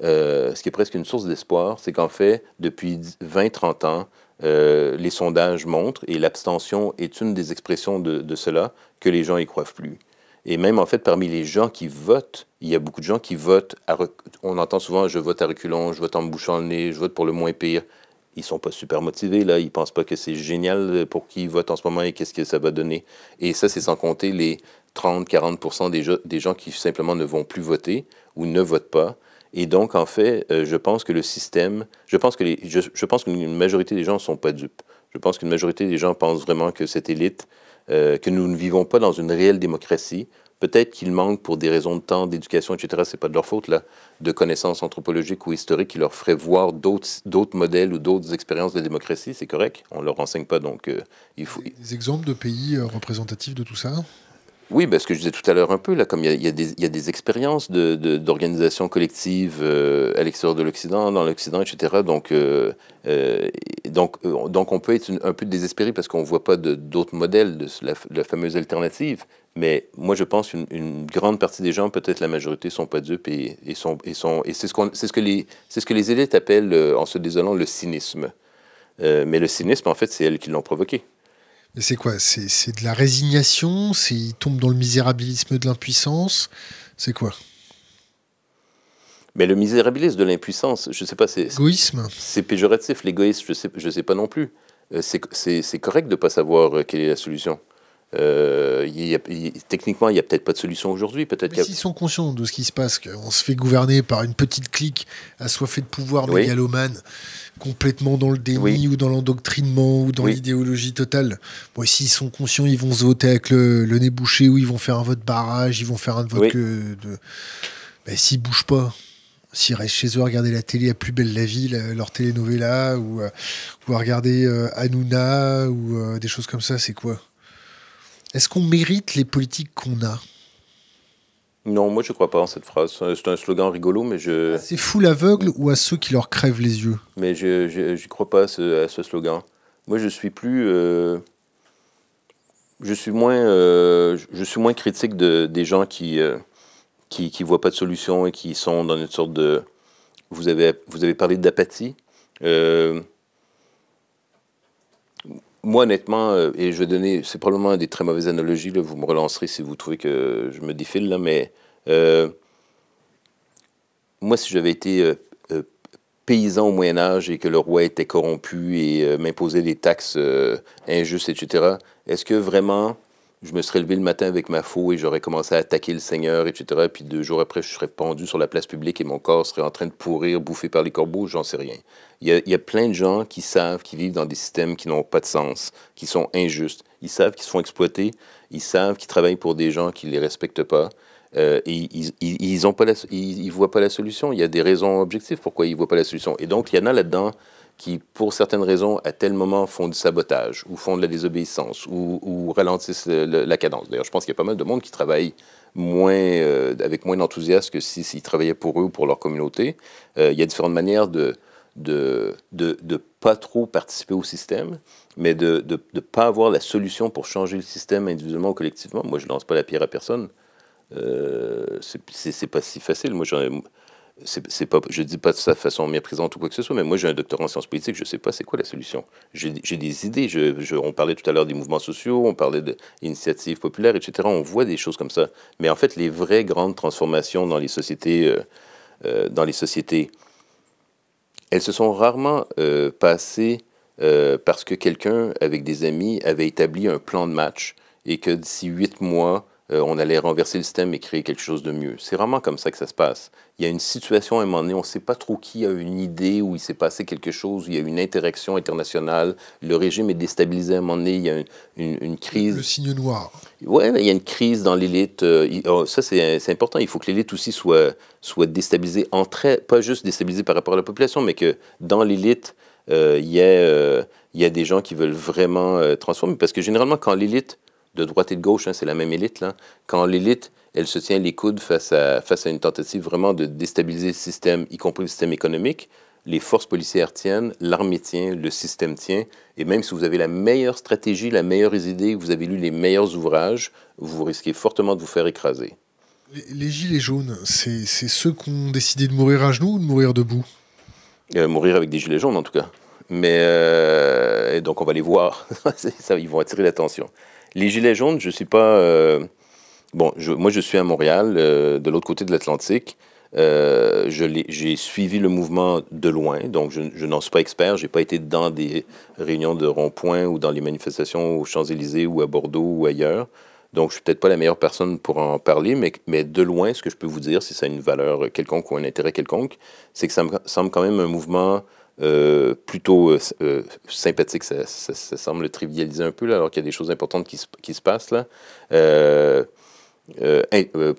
ce qui est presque une source d'espoir, c'est qu'en fait, depuis 20-30 ans, les sondages montrent, et l'abstention est une des expressions de, de cela, que les gens y croient plus. Et même, en fait, parmi les gens qui votent, il y a beaucoup de gens qui votent. On entend souvent je vote à reculons, je vote en me bouchant le nez, je vote pour le moins pire. Ils sont pas super motivés, là. Ils pensent pas que c'est génial euh, pour qui ils votent en ce moment et qu'est-ce que ça va donner. Et ça, c'est sans compter les 30-40 des, des gens qui simplement ne vont plus voter ou ne votent pas. Et donc, en fait, euh, je pense que le système, je pense que les, je, je pense qu'une majorité des gens ne sont pas dupes. Je pense qu'une majorité des gens pensent vraiment que cette élite euh, que nous ne vivons pas dans une réelle démocratie. Peut-être qu'il manque, pour des raisons de temps, d'éducation, etc., ce n'est pas de leur faute, là, de connaissances anthropologiques ou historiques qui leur feraient voir d'autres modèles ou d'autres expériences de démocratie, c'est correct. On leur enseigne pas, donc euh, il faut... Des exemples de pays euh, représentatifs de tout ça oui, parce ben, ce que je disais tout à l'heure un peu, là, comme il y, a, des expériences d'organisation de, collective euh, à l'extérieur de l'Occident, dans l'Occident, etc. Donc, euh, euh, donc, donc on peut être un peu désespéré parce qu'on ne voit pas d'autres modèles de la, fameuse alternative. Mais moi, je pense qu'une grande partie des gens, peut-être la majorité, sont pas dupes et, sont, et, sont, et c'est ce, ce, que les, ce que les élites appellent, en se désolant, le cynisme. mais le cynisme, en fait, c'est elles qui l'ont provoqué c'est quoi C'est de la résignation C'est il tombe dans le misérabilisme de l'impuissance C'est quoi mais le misérabilisme de l'impuissance, je ne sais pas, c'est. C'est péjoratif, l'égoïsme, je ne sais, je sais pas non plus. Euh, c'est correct de ne pas savoir euh, quelle est la solution. Euh, techniquement, il n'y a peut-être pas de solution aujourd'hui. Peut-être s'ils sont conscients de ce qui se passe, qu'on se fait gouverner par une petite clique assoiffée de pouvoir mégalomane, complètement dans le déni ou dans l'endoctrinement ou dans l'idéologie totale. Bon, s'ils sont conscients, ils vont se voter avec le, nez bouché ou ils vont faire un vote barrage, ils vont faire un vote De... Ben, s'ils bougent pas, s'ils restent chez eux à regarder la télé à plus belle la ville, leur telenovela, ou, euh, ou à regarder Anuna euh, Hanouna, ou des choses comme ça, c'est quoi est-ce qu'on mérite les politiques qu'on a Non, moi je ne crois pas en cette phrase. C'est un slogan rigolo, mais je. Ah, c'est fou l'aveugle ou à ceux qui leur crèvent les yeux Mais je ne crois pas à ce, ce, slogan. Moi je suis plus. Euh, je suis moins, euh, je suis moins critique de, des gens qui, ne euh, qui, qui voient pas de solution et qui sont dans une sorte de. Vous avez, vous avez parlé d'apathie moi, honnêtement, euh, et je vais donner, c'est probablement des très mauvaises analogies, vous me relancerez si vous trouvez que je me défile, là, mais euh, moi, si j'avais été euh, paysan au Moyen-Âge et que le roi était corrompu et m'imposait des taxes injustes, etc., est-ce que vraiment je me serais levé le matin avec ma faux et j'aurais commencé à attaquer le Seigneur, etc. Puis deux jours après, je serais pendu sur la place publique et mon corps serait en train de pourrir, bouffé par les corbeaux, j'en sais rien. Il y, a, plein de gens qui savent, qui vivent dans des systèmes qui n'ont pas de sens, qui sont injustes. Ils savent qu'ils se font exploiter, ils savent qu'ils travaillent pour des gens qui ne les respectent pas. Euh, et ils ne voient pas la solution. Il y a des raisons objectives pourquoi ils ne voient pas la solution. Et donc, il y en a là-dedans qui, pour certaines raisons, à tel moment font du sabotage ou font de la désobéissance ou, ralentissent la cadence. D'ailleurs, je pense qu'il y a pas mal de monde qui travaille moins, euh, avec moins d'enthousiasme que s'ils travaillaient pour eux ou pour leur communauté. Euh, il y a différentes manières de de, de pas trop participer au système, mais de ne pas avoir la solution pour changer le système individuellement ou collectivement. Moi, je ne lance pas la pierre à personne. Euh, c'est pas si facile. Moi, c'est pas, je dis pas de sa façon méprisante ou quoi que ce soit, mais moi j'ai un doctorat en sciences politiques, je sais pas c'est quoi la solution. J'ai des idées. Je, on parlait tout à l'heure des mouvements sociaux, on parlait d'initiatives populaires, etc. On voit des choses comme ça. Mais en fait, les vraies grandes transformations dans les sociétés, euh, euh, dans les sociétés, elles se sont rarement euh, passées parce que quelqu'un avec des amis avait établi un plan de match et que d'ici huit mois euh, on allait renverser le système et créer quelque chose de mieux. C'est vraiment comme ça que ça se passe. Il y a une situation à un moment donné, on ne sait pas trop qui a une idée, où il s'est passé quelque chose, où il y a une interaction internationale, le régime est déstabilisé à un moment donné, il y a une, crise. Le signe noir. Oui, il y a une crise dans l'élite. Euh, oh, ça, c'est important. Il faut que l'élite aussi soit, soit déstabilisée entre pas juste déstabilisée par rapport à la population, mais que dans l'élite, euh, il y, a des gens qui veulent vraiment transformer. Parce que généralement, quand l'élite de droite et de gauche, hein, c'est la même élite, quand l'élite, elle se tient les coudes face à, face à une tentative vraiment de déstabiliser le système, y compris le système économique, les forces policières tiennent, l'armée tient, le système tient, et même si vous avez la meilleure stratégie, la meilleure idée, vous avez lu les meilleurs ouvrages, vous risquez fortement de vous faire écraser. Les, gilets jaunes, c'est ceux qui ont décidé de mourir à genoux ou de mourir debout euh, Mourir avec des gilets jaunes, en tout cas. Mais euh, donc, on va les voir. Ça, ils vont attirer l'attention. Les Gilets jaunes, je ne suis pas... Euh, bon, moi, je suis à Montréal, euh, de l'autre côté de l'Atlantique. Euh, j'ai suivi le mouvement de loin, donc je, n'en suis pas expert. Je n'ai pas été dans des réunions de rond-point ou dans les manifestations aux Champs-Élysées ou à Bordeaux ou ailleurs. Donc, je suis peut-être pas la meilleure personne pour en parler, mais, mais, de loin, ce que je peux vous dire, si ça a une valeur quelconque ou un intérêt quelconque, c'est que ça me semble quand même un mouvement euh, plutôt euh, euh, sympathique. Ça, ça, semble trivialiser un peu, là, alors qu'il y a des choses importantes qui se, qui se passent là.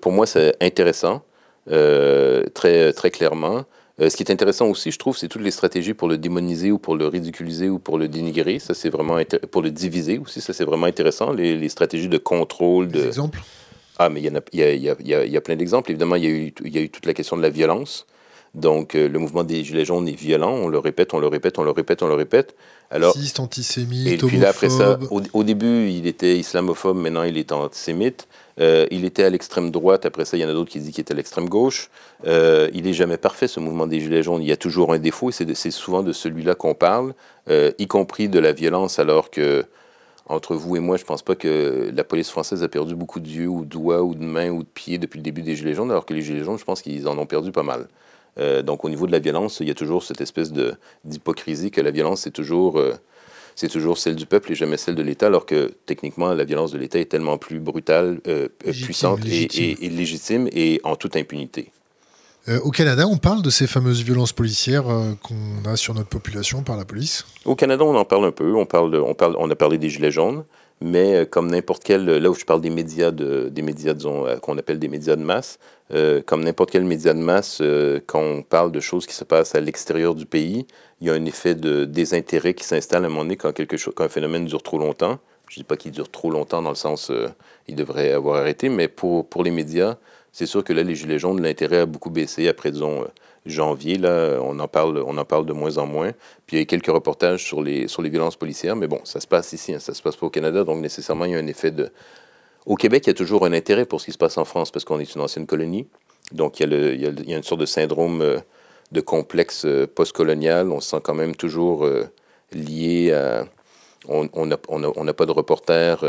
pour moi, c'est intéressant, très, très clairement. ce qui est intéressant aussi, je trouve, c'est toutes les stratégies pour le démoniser ou pour le ridiculiser ou pour le dénigrer. Ça, c'est vraiment pour le diviser aussi. Ça, c'est vraiment intéressant. Les, stratégies de contrôle. De... Des Ah, mais il y, y, y, y, a, plein d'exemples. Évidemment, il y, eu, il y a eu toute la question de la violence. Donc, euh, le mouvement des Gilets jaunes est violent. On le répète, on le répète, on le répète, on le répète. Alors, antisémite, Et puis après ça, au, début, il était islamophobe, maintenant, il est antisémite. Euh, il était à l'extrême droite, après ça, il y en a d'autres qui disent qu'il est à l'extrême gauche. Euh, il n'est jamais parfait, ce mouvement des Gilets jaunes. Il y a toujours un défaut, et c'est souvent de celui-là qu'on parle, y compris de la violence, alors que entre vous et moi, je ne pense pas que la police française a perdu beaucoup d'yeux ou de doigts ou de mains ou de pieds depuis le début des Gilets jaunes, alors que les Gilets jaunes, je pense qu'ils en ont perdu pas mal. Euh, donc au niveau de la violence, il y a toujours cette espèce d'hypocrisie que la violence, euh, c'est toujours, toujours celle du peuple et jamais celle de l'État, alors que techniquement, la violence de l'État est tellement plus brutale, euh, puissante Et, et, légitime et en toute impunité. au Canada, on parle de ces fameuses violences policières qu'on a sur notre population par la police Au Canada, on en parle un peu. On, parle, on, parle, on a parlé des gilets jaunes mais euh, comme n'importe quel, là où je parle des médias, des médias euh, qu'on appelle des médias de masse, euh, comme n'importe quel média de masse, quand on parle de choses qui se passent à l'extérieur du pays, il y a un effet de désintérêt qui s'installe à un moment donné quand, quelque un phénomène dure trop longtemps. Je ne dis pas qu'il dure trop longtemps dans le sens qu'il il devrait avoir arrêté, mais pour, pour les médias, c'est sûr que là, les Gilets jaunes, l'intérêt a beaucoup baissé après, disons, janvier, là, on en parle, on en parle de moins en moins. Puis il y a quelques reportages sur les, sur les violences policières, mais bon, ça se passe ici, hein, ça se passe pas au Canada, donc nécessairement, il y a un effet de... Au Québec, il y a toujours un intérêt pour ce qui se passe en France, parce qu'on est une ancienne colonie, donc il y a, une sorte de syndrome euh, de complexe euh, postcolonial, on se sent quand même toujours euh, lié à... On n'a pas de reporter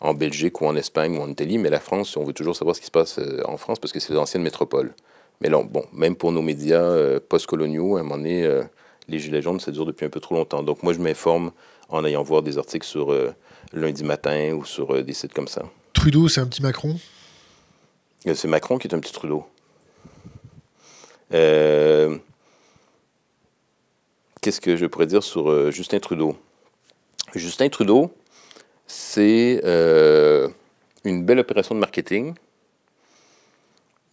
en Belgique ou en Espagne ou en Italie, mais la France, on veut toujours savoir ce qui se passe en France, parce que c'est l'ancienne métropole. Mais bon, même pour nos médias euh, post-coloniaux, à un moment donné, euh, les Gilets jaunes, ça dure depuis un peu trop longtemps. Donc moi, je m'informe en allant voir des articles sur euh, lundi matin ou sur des sites comme ça. Trudeau, c'est un petit Macron C'est Macron qui est un petit Trudeau. Qu'est-ce que je pourrais dire sur Justin Trudeau Justin Trudeau, c'est une belle opération de marketing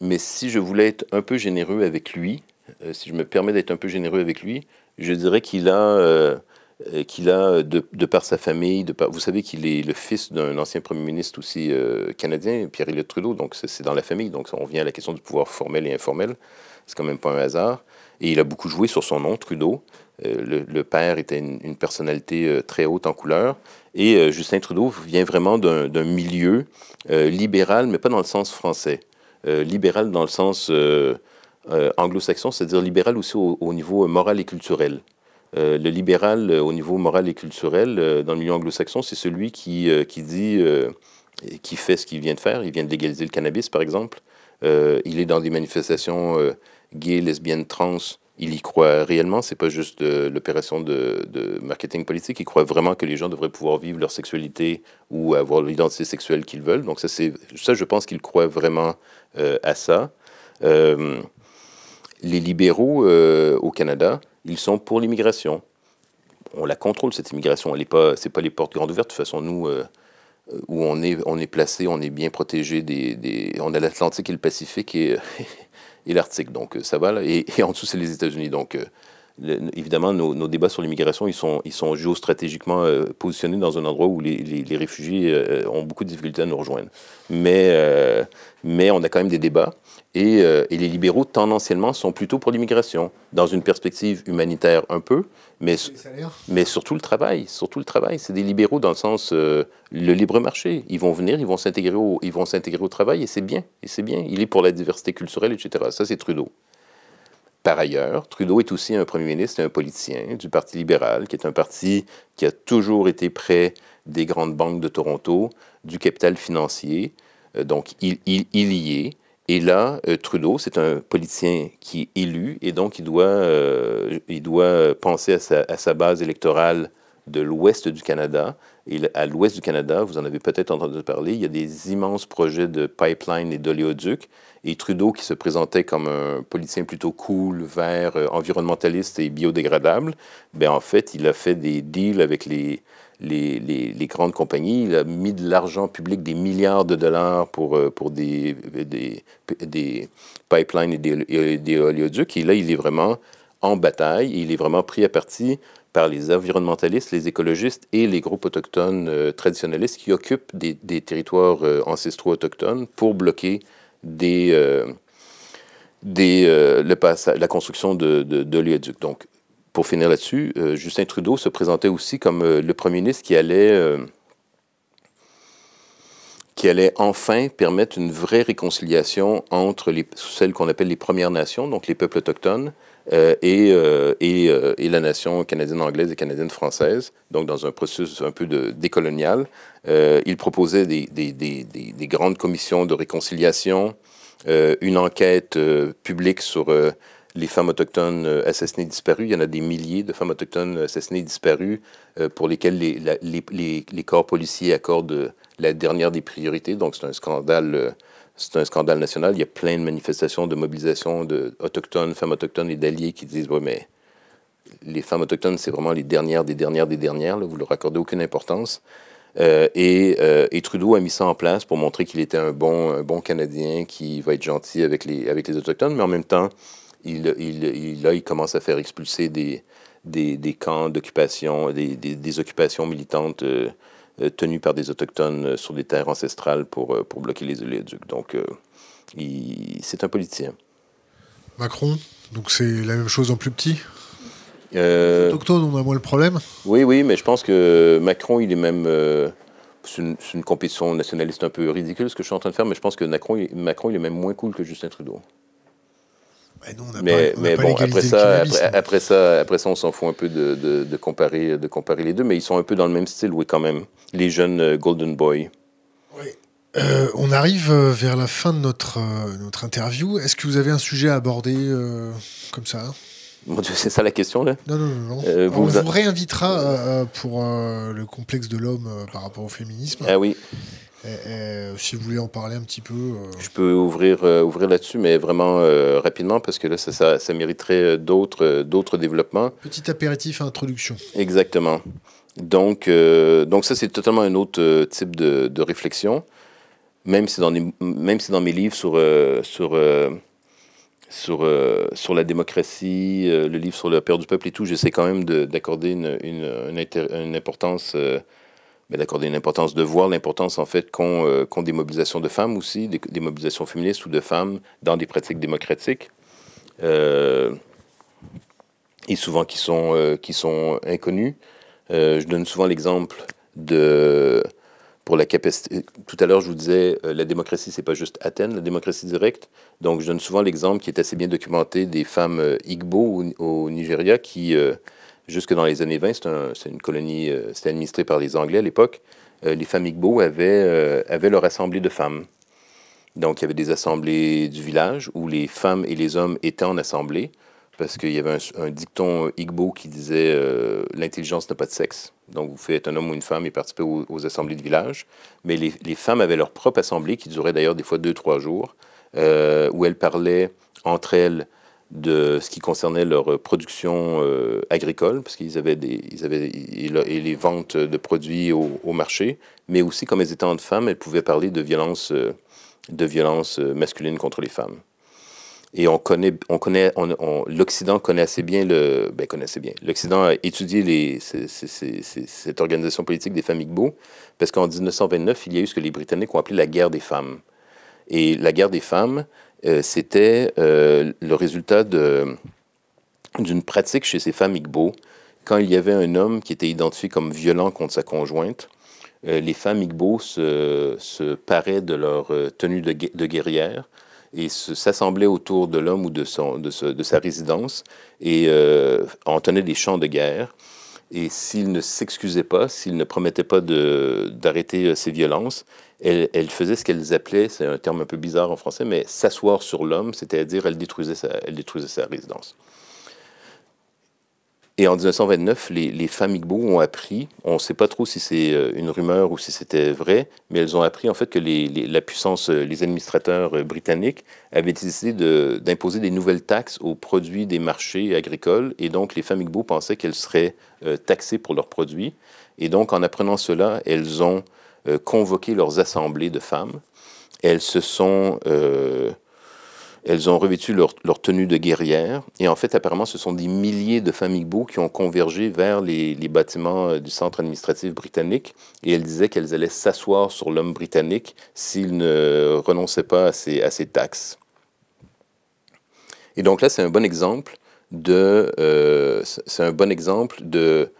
mais si je voulais être un peu généreux avec lui, euh, si je me permets d'être un peu généreux avec lui, je dirais qu'il a, euh, euh, qu'il a de, par sa famille, vous savez qu'il est le fils d'un ancien premier ministre aussi canadien, Pierre-Éliott Trudeau, donc c'est dans la famille, donc on revient à la question du pouvoir formel et informel, c'est quand même pas un hasard. Et il a beaucoup joué sur son nom, Trudeau. Le, père était une personnalité très haute en couleur. Et Justin Trudeau vient vraiment d'un milieu libéral, mais pas dans le sens français. Euh, libéral dans le sens euh, euh, anglo-saxon, c'est-à-dire libéral aussi au, niveau moral et culturel. le libéral au niveau moral et culturel dans le milieu anglo-saxon, c'est celui qui, qui dit, qui fait ce qu'il vient de faire. Il vient de légaliser le cannabis, par exemple. il est dans des manifestations gays, lesbiennes, trans. Il y croit réellement. Ce n'est pas juste l'opération de, marketing politique. Il croit vraiment que les gens devraient pouvoir vivre leur sexualité ou avoir l'identité sexuelle qu'ils veulent. Donc ça, ça, je pense qu'il croit vraiment euh, à ça. Euh, les libéraux euh, au Canada, ils sont pour l'immigration. On la contrôle, cette immigration. Ce n'est pas, les portes grandes ouvertes. De toute façon, nous, où on est, on est placé, on est bien protégé. Des, on a l'Atlantique et le Pacifique et, l'Arctique. Donc ça va. Et, et en dessous, c'est les États-Unis. Donc évidemment, nos, débats sur l'immigration, ils sont, ils sont géostratégiquement euh, positionnés dans un endroit où les, les, réfugiés euh, ont beaucoup de difficultés à nous rejoindre. Mais, euh, mais on a quand même des débats. Et, et les libéraux, tendanciellement, sont plutôt pour l'immigration, dans une perspective humanitaire un peu, mais, mais surtout le travail. Surtout le travail. C'est des libéraux dans le sens le libre marché. Ils vont venir, ils vont s'intégrer au, ils vont s'intégrer au travail, et c'est bien. Et c'est bien. Il est pour la diversité culturelle, etc. Ça, c'est Trudeau. Par ailleurs, Trudeau est aussi un premier ministre et un politicien du Parti libéral, qui est un parti qui a toujours été près des grandes banques de Toronto, du capital financier. Euh, donc, il, y est. Et là, euh, Trudeau, c'est un politicien qui est élu et donc il doit, euh, il doit penser à sa, à sa base électorale de l'ouest du Canada. Et à l'ouest du Canada, vous en avez peut-être entendu parler, il y a des immenses projets de pipeline et d'oléoducs et Trudeau qui se présentait comme un politicien plutôt cool, vert, euh, environnementaliste et biodégradable, ben en fait, il a fait des deals avec les, les, grandes compagnies, il a mis de l'argent public, des milliards de dollars pour, euh, pour des, des, pipelines et des, des oléoducs, et là, il est vraiment en bataille, il est vraiment pris à partie par les environnementalistes, les écologistes et les groupes autochtones euh, traditionnalistes qui occupent des, des territoires ancestraux autochtones pour bloquer des, euh, des, euh, le passage, la construction de, de, Donc, pour finir là-dessus, euh, Justin Trudeau se présentait aussi comme le premier ministre qui allait, qui allait enfin permettre une vraie réconciliation entre les, celles qu'on appelle les Premières Nations, donc les peuples autochtones, euh, euh, euh, et, la nation canadienne-anglaise et canadienne-française, donc dans un processus un peu de, décolonial. il proposait des, grandes commissions de réconciliation, une enquête publique sur les femmes autochtones assassinées disparues. Il y en a des milliers de femmes autochtones assassinées disparues pour lesquelles les, corps policiers accordent la dernière des priorités. Donc c'est un scandale c'est un scandale national. Il y a plein de manifestations, de mobilisation de autochtones, femmes autochtones et d'alliés qui disent, oui, mais les femmes autochtones, c'est vraiment les dernières des dernières des dernières. vous ne leur accordez aucune importance. Euh, euh, et, Trudeau a mis ça en place pour montrer qu'il était un bon, un bon Canadien qui va être gentil avec les, avec les Autochtones, mais en même temps, il, il, il là, il commence à faire expulser des, des, des camps d'occupation, des, des, occupations militantes. Euh, euh, tenu par des autochtones euh, sur des terres ancestrales pour, euh, pour bloquer les oléoducs. Donc, c'est un politicien. Macron, donc c'est la même chose en plus petit les autochtones, on a moins le problème Oui, oui, mais je pense que Macron, il est même. c'est une, une, compétition nationaliste un peu ridicule ce que je suis en train de faire, mais je pense que Macron, Macron, il est même moins cool que Justin Trudeau. Mais, bon, après ça, après, ça, après ça, on s'en fout un peu de, comparer, de comparer les deux, mais ils sont un peu dans le même style, oui, quand même. Les jeunes euh, Golden Boy. Oui. Euh, on arrive euh, vers la fin de notre, notre interview. Est-ce que vous avez un sujet à aborder comme ça c'est ça la question là Non, non, non. on vous, réinvitera pour le complexe de l'homme par rapport au féminisme. Ah oui. Eh, eh, si vous voulez en parler un petit peu. Euh. Je peux ouvrir, euh, ouvrir là-dessus, mais vraiment euh, rapidement, parce que là, ça, ça, mériterait d'autres, d'autres développements. Petit apéritif introduction. Exactement. Donc, donc ça, c'est totalement un autre type de, de réflexion, même si, dans même si dans mes livres sur, sur, sur, sur la démocratie, le livre sur le peur du peuple et tout, j'essaie quand même d'accorder une, une, importance mais d'accorder une importance, de voir l'importance en fait qu'ont euh, des mobilisations de femmes aussi, des, mobilisations féministes ou de femmes dans des pratiques démocratiques, euh, et souvent qui sont, euh, qui sont inconnues. je donne souvent l'exemple de pour la capacité. Tout à l'heure, je vous disais, la démocratie, c'est pas juste Athènes, la démocratie directe. Donc, je donne souvent l'exemple qui est assez bien documenté des femmes Igbo au, Nigeria qui, jusque dans les années 20, c'est une colonie, euh, c'était administré par les Anglais à l'époque, euh, Les les Igbo avaient, euh, avaient, leur assemblée de femmes. Donc, il y avait des assemblées du village où les femmes et les hommes étaient en assemblée, parce qu'il y avait un, dicton Igbo qui disait euh, l'intelligence n'a pas de sexe ». Donc, vous faites un homme ou une femme et participez aux, assemblées de village. Mais les, les, femmes avaient leur propre assemblée, qui durait d'ailleurs des fois deux, trois jours, où elles parlaient entre elles de ce qui concernait leur production euh, agricole, parce qu'ils avaient des, ils avaient, et, les ventes de produits au, marché, mais aussi comme elles étaient de femmes, elles pouvaient parler de violences, euh, de violence euh, masculines contre les femmes. Et on connaît, on connaît, l'Occident connaît assez bien le, ben connaît assez bien. L'Occident a étudié les, cette organisation politique des femmes Igbo, parce qu'en 1929, il y a eu ce que les Britanniques ont appelé la guerre des femmes. Et la guerre des femmes, euh, c'était euh, le résultat d'une pratique chez ces femmes Igbo. Quand il y avait un homme qui était identifié comme violent contre sa conjointe, euh, les femmes Igbo se, se paraient de leur tenue de, de guerrière et s'assemblaient autour de l'homme ou de, son, de, sa résidence et en entonnaient des chants de guerre. Et s'il ne s'excusait pas, s'il ne promettait pas d'arrêter ces violences, elle faisait faisaient ce qu'elles appelaient, c'est un terme un peu bizarre en français, mais s'asseoir sur l'homme, c'est-à-dire elle détruisait sa, résidence. Et en 1929, les, les femmes Igbo ont appris, on ne sait pas trop si c'est euh, une rumeur ou si c'était vrai, mais elles ont appris en fait que la puissance, euh, les administrateurs euh, britanniques avaient décidé d'imposer des nouvelles taxes aux produits des marchés agricoles, et donc les femmes Igbo pensaient qu'elles seraient taxées pour leurs produits. Et donc en apprenant cela, elles ont euh, convoquer leurs assemblées de femmes. Elles se sont... Euh, elles ont revêtu leur, tenue de guerrière. Et en fait, apparemment, ce sont des milliers de femmes Igbo qui ont convergé vers les, bâtiments euh, du centre administratif britannique. Et elles disaient qu'elles allaient s'asseoir sur l'homme britannique s'il ne renonçait pas à ses, taxes. Et donc là, c'est un bon exemple de, c'est un bon exemple de,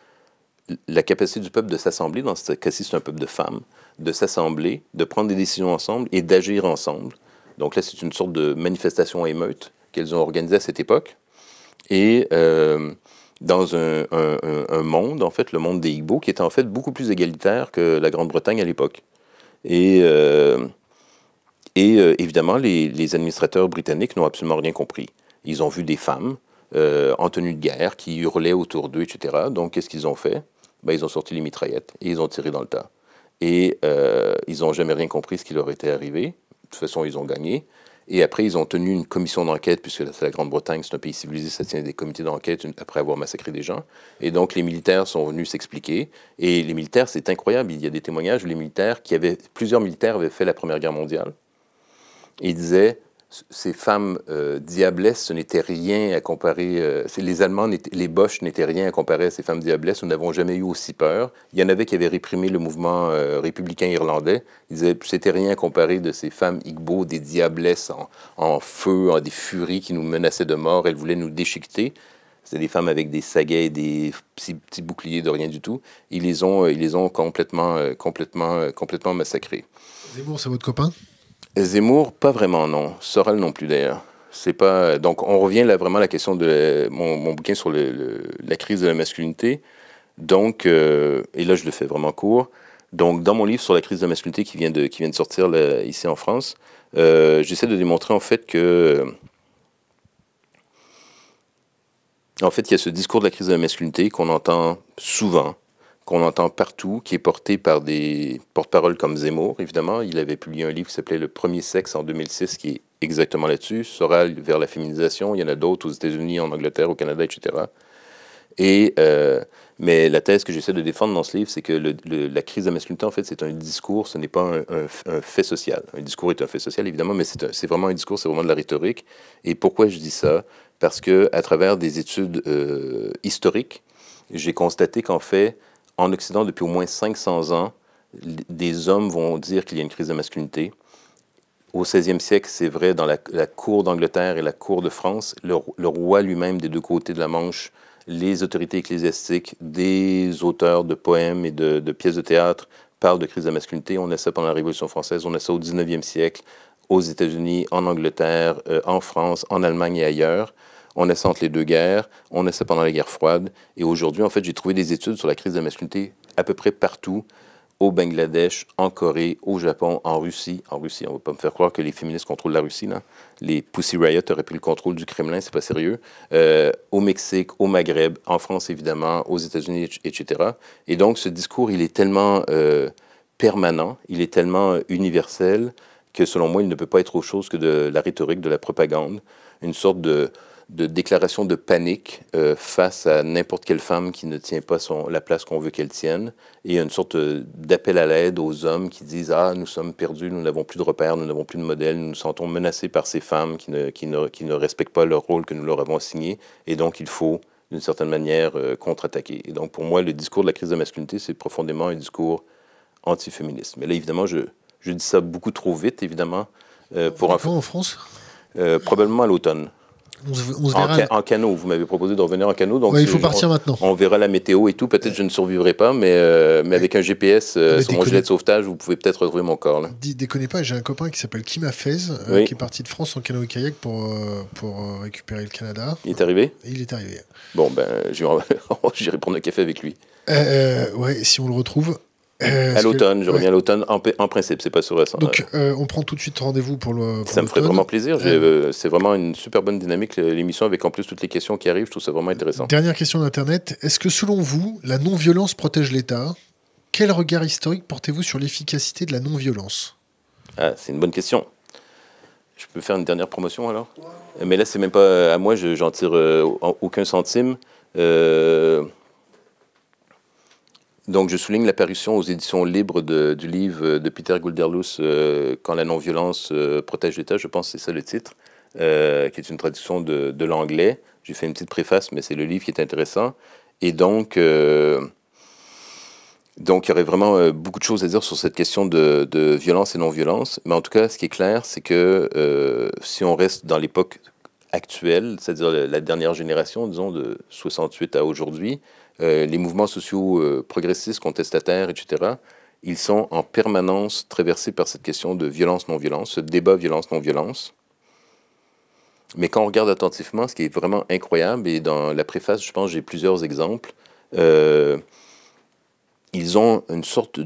la capacité du peuple de s'assembler, dans ce cas-ci, c'est un peuple de femmes, de s'assembler, de prendre des décisions ensemble et d'agir ensemble. Donc là, c'est une sorte de manifestation émeute qu'elles ont organisée à cette époque. Et euh, dans un, monde, en fait, le monde des Igbo, qui était en fait beaucoup plus égalitaire que la Grande-Bretagne à l'époque. Et, euh, euh, évidemment, les, administrateurs britanniques n'ont absolument rien compris. Ils ont vu des femmes en tenue de guerre qui hurlaient autour d'eux, etc. Donc, qu'est-ce qu'ils ont fait ben, ils ont sorti les mitraillettes et ils ont tiré dans le tas. Et euh, ils n'ont jamais rien compris ce qui leur était arrivé. De toute façon, ils ont gagné. Et après, ils ont tenu une commission d'enquête, puisque la Grande-Bretagne, c'est un pays civilisé, ça tient des comités d'enquête après avoir massacré des gens. Et donc, les militaires sont venus s'expliquer. Et les militaires, c'est incroyable. Il y a des témoignages où les militaires, qui avaient, plusieurs militaires avaient fait la Première Guerre mondiale. Et ils disaient, ces femmes euh, diablesses, ce n'était rien à comparer. Euh, les Allemands, les Boches n'étaient rien à comparer à ces femmes diablesses. Nous n'avons jamais eu aussi peur. Il y en avait qui avaient réprimé le mouvement euh, républicain irlandais. Ils disaient c'était rien à comparer de ces femmes Igbo, des diablesses en, feu, en des furies qui nous menaçaient de mort. Elles voulaient nous déchiqueter. C'était des femmes avec des saguets et des petits, boucliers de rien du tout. Ils les ont, ils les ont complètement, complètement, complètement massacrées. Zemmour, c'est votre copain Zemmour, pas vraiment, non. Sorel non plus, d'ailleurs. C'est pas... Donc, on revient là vraiment à la question de Mon, bouquin sur la crise de la masculinité. Donc, euh, et là, je le fais vraiment court. Donc, dans mon livre sur la crise de la masculinité qui vient de, qui vient de sortir ici en France, euh, j'essaie de démontrer en fait que. En fait, il y a ce discours de la crise de la masculinité qu'on entend souvent, qu'on entend partout, qui est porté par des porte-paroles comme Zemmour, évidemment. Il avait publié un livre qui s'appelait Le premier sexe en 2006, qui est exactement là-dessus. Soral vers la féminisation, il y en a d'autres aux États-Unis, en Angleterre, au Canada, etc. Et, euh, mais la thèse que j'essaie de défendre dans ce livre, c'est que la crise de la masculinité, en fait, c'est un discours, ce n'est pas un, fait social. Un discours est un fait social, évidemment, mais c'est vraiment un discours, c'est vraiment de la rhétorique. Et pourquoi je dis ça Parce que à travers des études euh, historiques, j'ai constaté qu'en fait, en Occident, depuis au moins 500 ans, des hommes vont dire qu'il y a une crise de masculinité. Au 16e siècle, c'est vrai, dans la, cour d'Angleterre et la cour de France, le, roi lui-même des deux côtés de la Manche, les autorités ecclésiastiques, des auteurs de poèmes et de, pièces de théâtre parlent de crise de masculinité. On a ça pendant la Révolution française, on a ça au 19e siècle, aux États-Unis, en Angleterre, euh, en France, en Allemagne et ailleurs. On est entre les deux guerres, on ça pendant la guerre froide. Et aujourd'hui, en fait, j'ai trouvé des études sur la crise de la masculinité à peu près partout, au Bangladesh, en Corée, au Japon, en Russie. En Russie, on ne va pas me faire croire que les féministes contrôlent la Russie. Là. Les Pussy Riot auraient pu le contrôle du Kremlin, c'est pas sérieux. Euh, au Mexique, au Maghreb, en France, évidemment, aux États-Unis, etc. Et donc, ce discours, il est tellement euh, permanent, il est tellement euh, universel que, selon moi, il ne peut pas être autre chose que de la rhétorique, de la propagande, une sorte de de déclaration de panique euh, face à n'importe quelle femme qui ne tient pas son, la place qu'on veut qu'elle tienne, et une sorte euh, d'appel à l'aide aux hommes qui disent Ah, nous sommes perdus, nous n'avons plus de repères, nous n'avons plus de modèles, nous nous sentons menacés par ces femmes qui ne, qui ne, qui ne respectent pas leur rôle que nous leur avons assigné, et donc il faut, d'une certaine manière, euh, contre-attaquer. Et donc pour moi, le discours de la crise de masculinité, c'est profondément un discours antiféministe Mais là, évidemment, je, je dis ça beaucoup trop vite, évidemment. Euh, pour en France probablement à l'automne. On on En, canot, vous m'avez proposé de revenir en canot. Donc il faut partir maintenant. On verra la météo et tout. Peut-être je ne survivrai pas, mais, euh, mais avec un GPS euh, sur mon gilet de sauvetage, vous pouvez peut-être retrouver mon corps. Là. Déconnez pas, j'ai un copain qui s'appelle Kim Afez, euh, qui est parti de France en canot et kayak pour, pour récupérer le Canada. Il est arrivé Il est arrivé. Bon, ben, j'irai prendre un café avec lui. ouais, si on le retrouve. Euh, à l'automne, je reviens à l'automne en, principe, c'est pas sur ça. Hein. Donc euh, on prend tout de suite rendez-vous pour le. ça me ferait vraiment plaisir. Euh, c'est vraiment une super bonne dynamique l'émission avec en plus toutes les questions qui arrivent. Je trouve ça vraiment intéressant. Dernière question d'internet. Est-ce que selon vous, la non-violence protège l'État Quel regard historique portez-vous sur l'efficacité de la non-violence ah, c'est une bonne question. Je peux faire une dernière promotion alors Mais là, c'est même pas à moi. J'en tire aucun centime. Euh, donc, je souligne l'apparition aux éditions libres du livre de Peter Gulderlus, euh, Quand la non-violence euh, protège l'État, je pense que c'est ça le titre, euh, qui est une traduction de, l'anglais. J'ai fait une petite préface, mais c'est le livre qui est intéressant. Et donc, donc, il y aurait vraiment beaucoup de choses à dire sur cette question de, de violence et non-violence. Mais en tout cas, ce qui est clair, c'est que si on reste dans l'époque actuelle, c'est-à-dire la dernière génération, disons, de 68 à aujourd'hui, euh, les mouvements sociaux euh, progressistes, contestataires, etc., ils sont en permanence traversés par cette question de violence-non-violence, ce débat violence-non-violence. Mais quand on regarde attentivement, ce qui est vraiment incroyable, et dans la préface, je pense, j'ai plusieurs exemples, euh, ils ont une sorte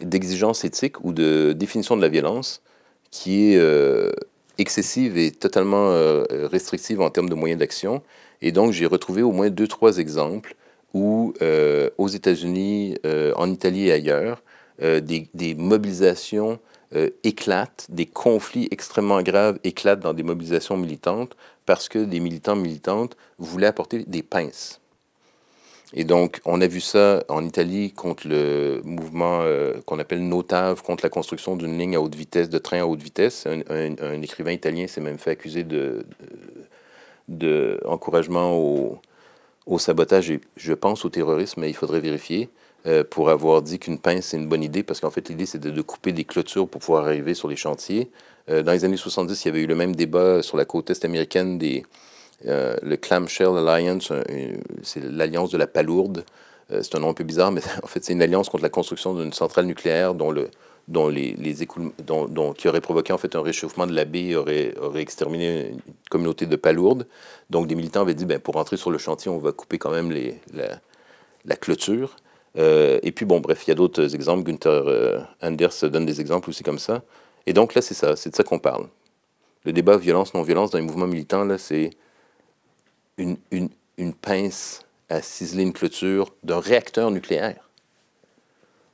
d'exigence éthique ou de définition de la violence qui est excessive et totalement restrictive en termes de moyens d'action, et donc, j'ai retrouvé au moins deux, trois exemples où, euh, aux États-Unis, euh, en Italie et ailleurs, euh, des, mobilisations éclatent, des conflits extrêmement graves éclatent dans des mobilisations militantes parce que des militants, militantes voulaient apporter des pinces. Et donc, on a vu ça en Italie contre le mouvement qu'on appelle Notave, contre la construction d'une ligne à haute vitesse, de train à haute vitesse. un écrivain italien s'est même fait accuser de, d'encouragement de au, au, sabotage et, je pense, au terrorisme, mais il faudrait vérifier, euh, pour avoir dit qu'une pince, c'est une bonne idée, parce qu'en fait, l'idée, c'est de, couper des clôtures pour pouvoir arriver sur les chantiers. Euh, dans les années 70, il y avait eu le même débat sur la côte est américaine des. Euh, le Clamshell Alliance, c'est l'alliance de la palourde. c'est un nom un peu bizarre, mais en fait, c'est une alliance contre la construction d'une centrale nucléaire dont le, les, les qui aurait provoqué en fait un réchauffement de la baie, aurait, aurait exterminé une communauté de palourdes. Donc des militants avaient dit, ben, pour rentrer sur le chantier, on va couper quand même les, la, la, clôture. Euh, et puis bon, bref, il y a d'autres exemples. Gunther euh, Anders donne des exemples aussi comme ça. Et donc là, c'est ça, c'est de ça qu'on parle. Le débat violence-non-violence dans les mouvements militants, là, c'est une, une, une pince à ciseler une clôture d'un réacteur nucléaire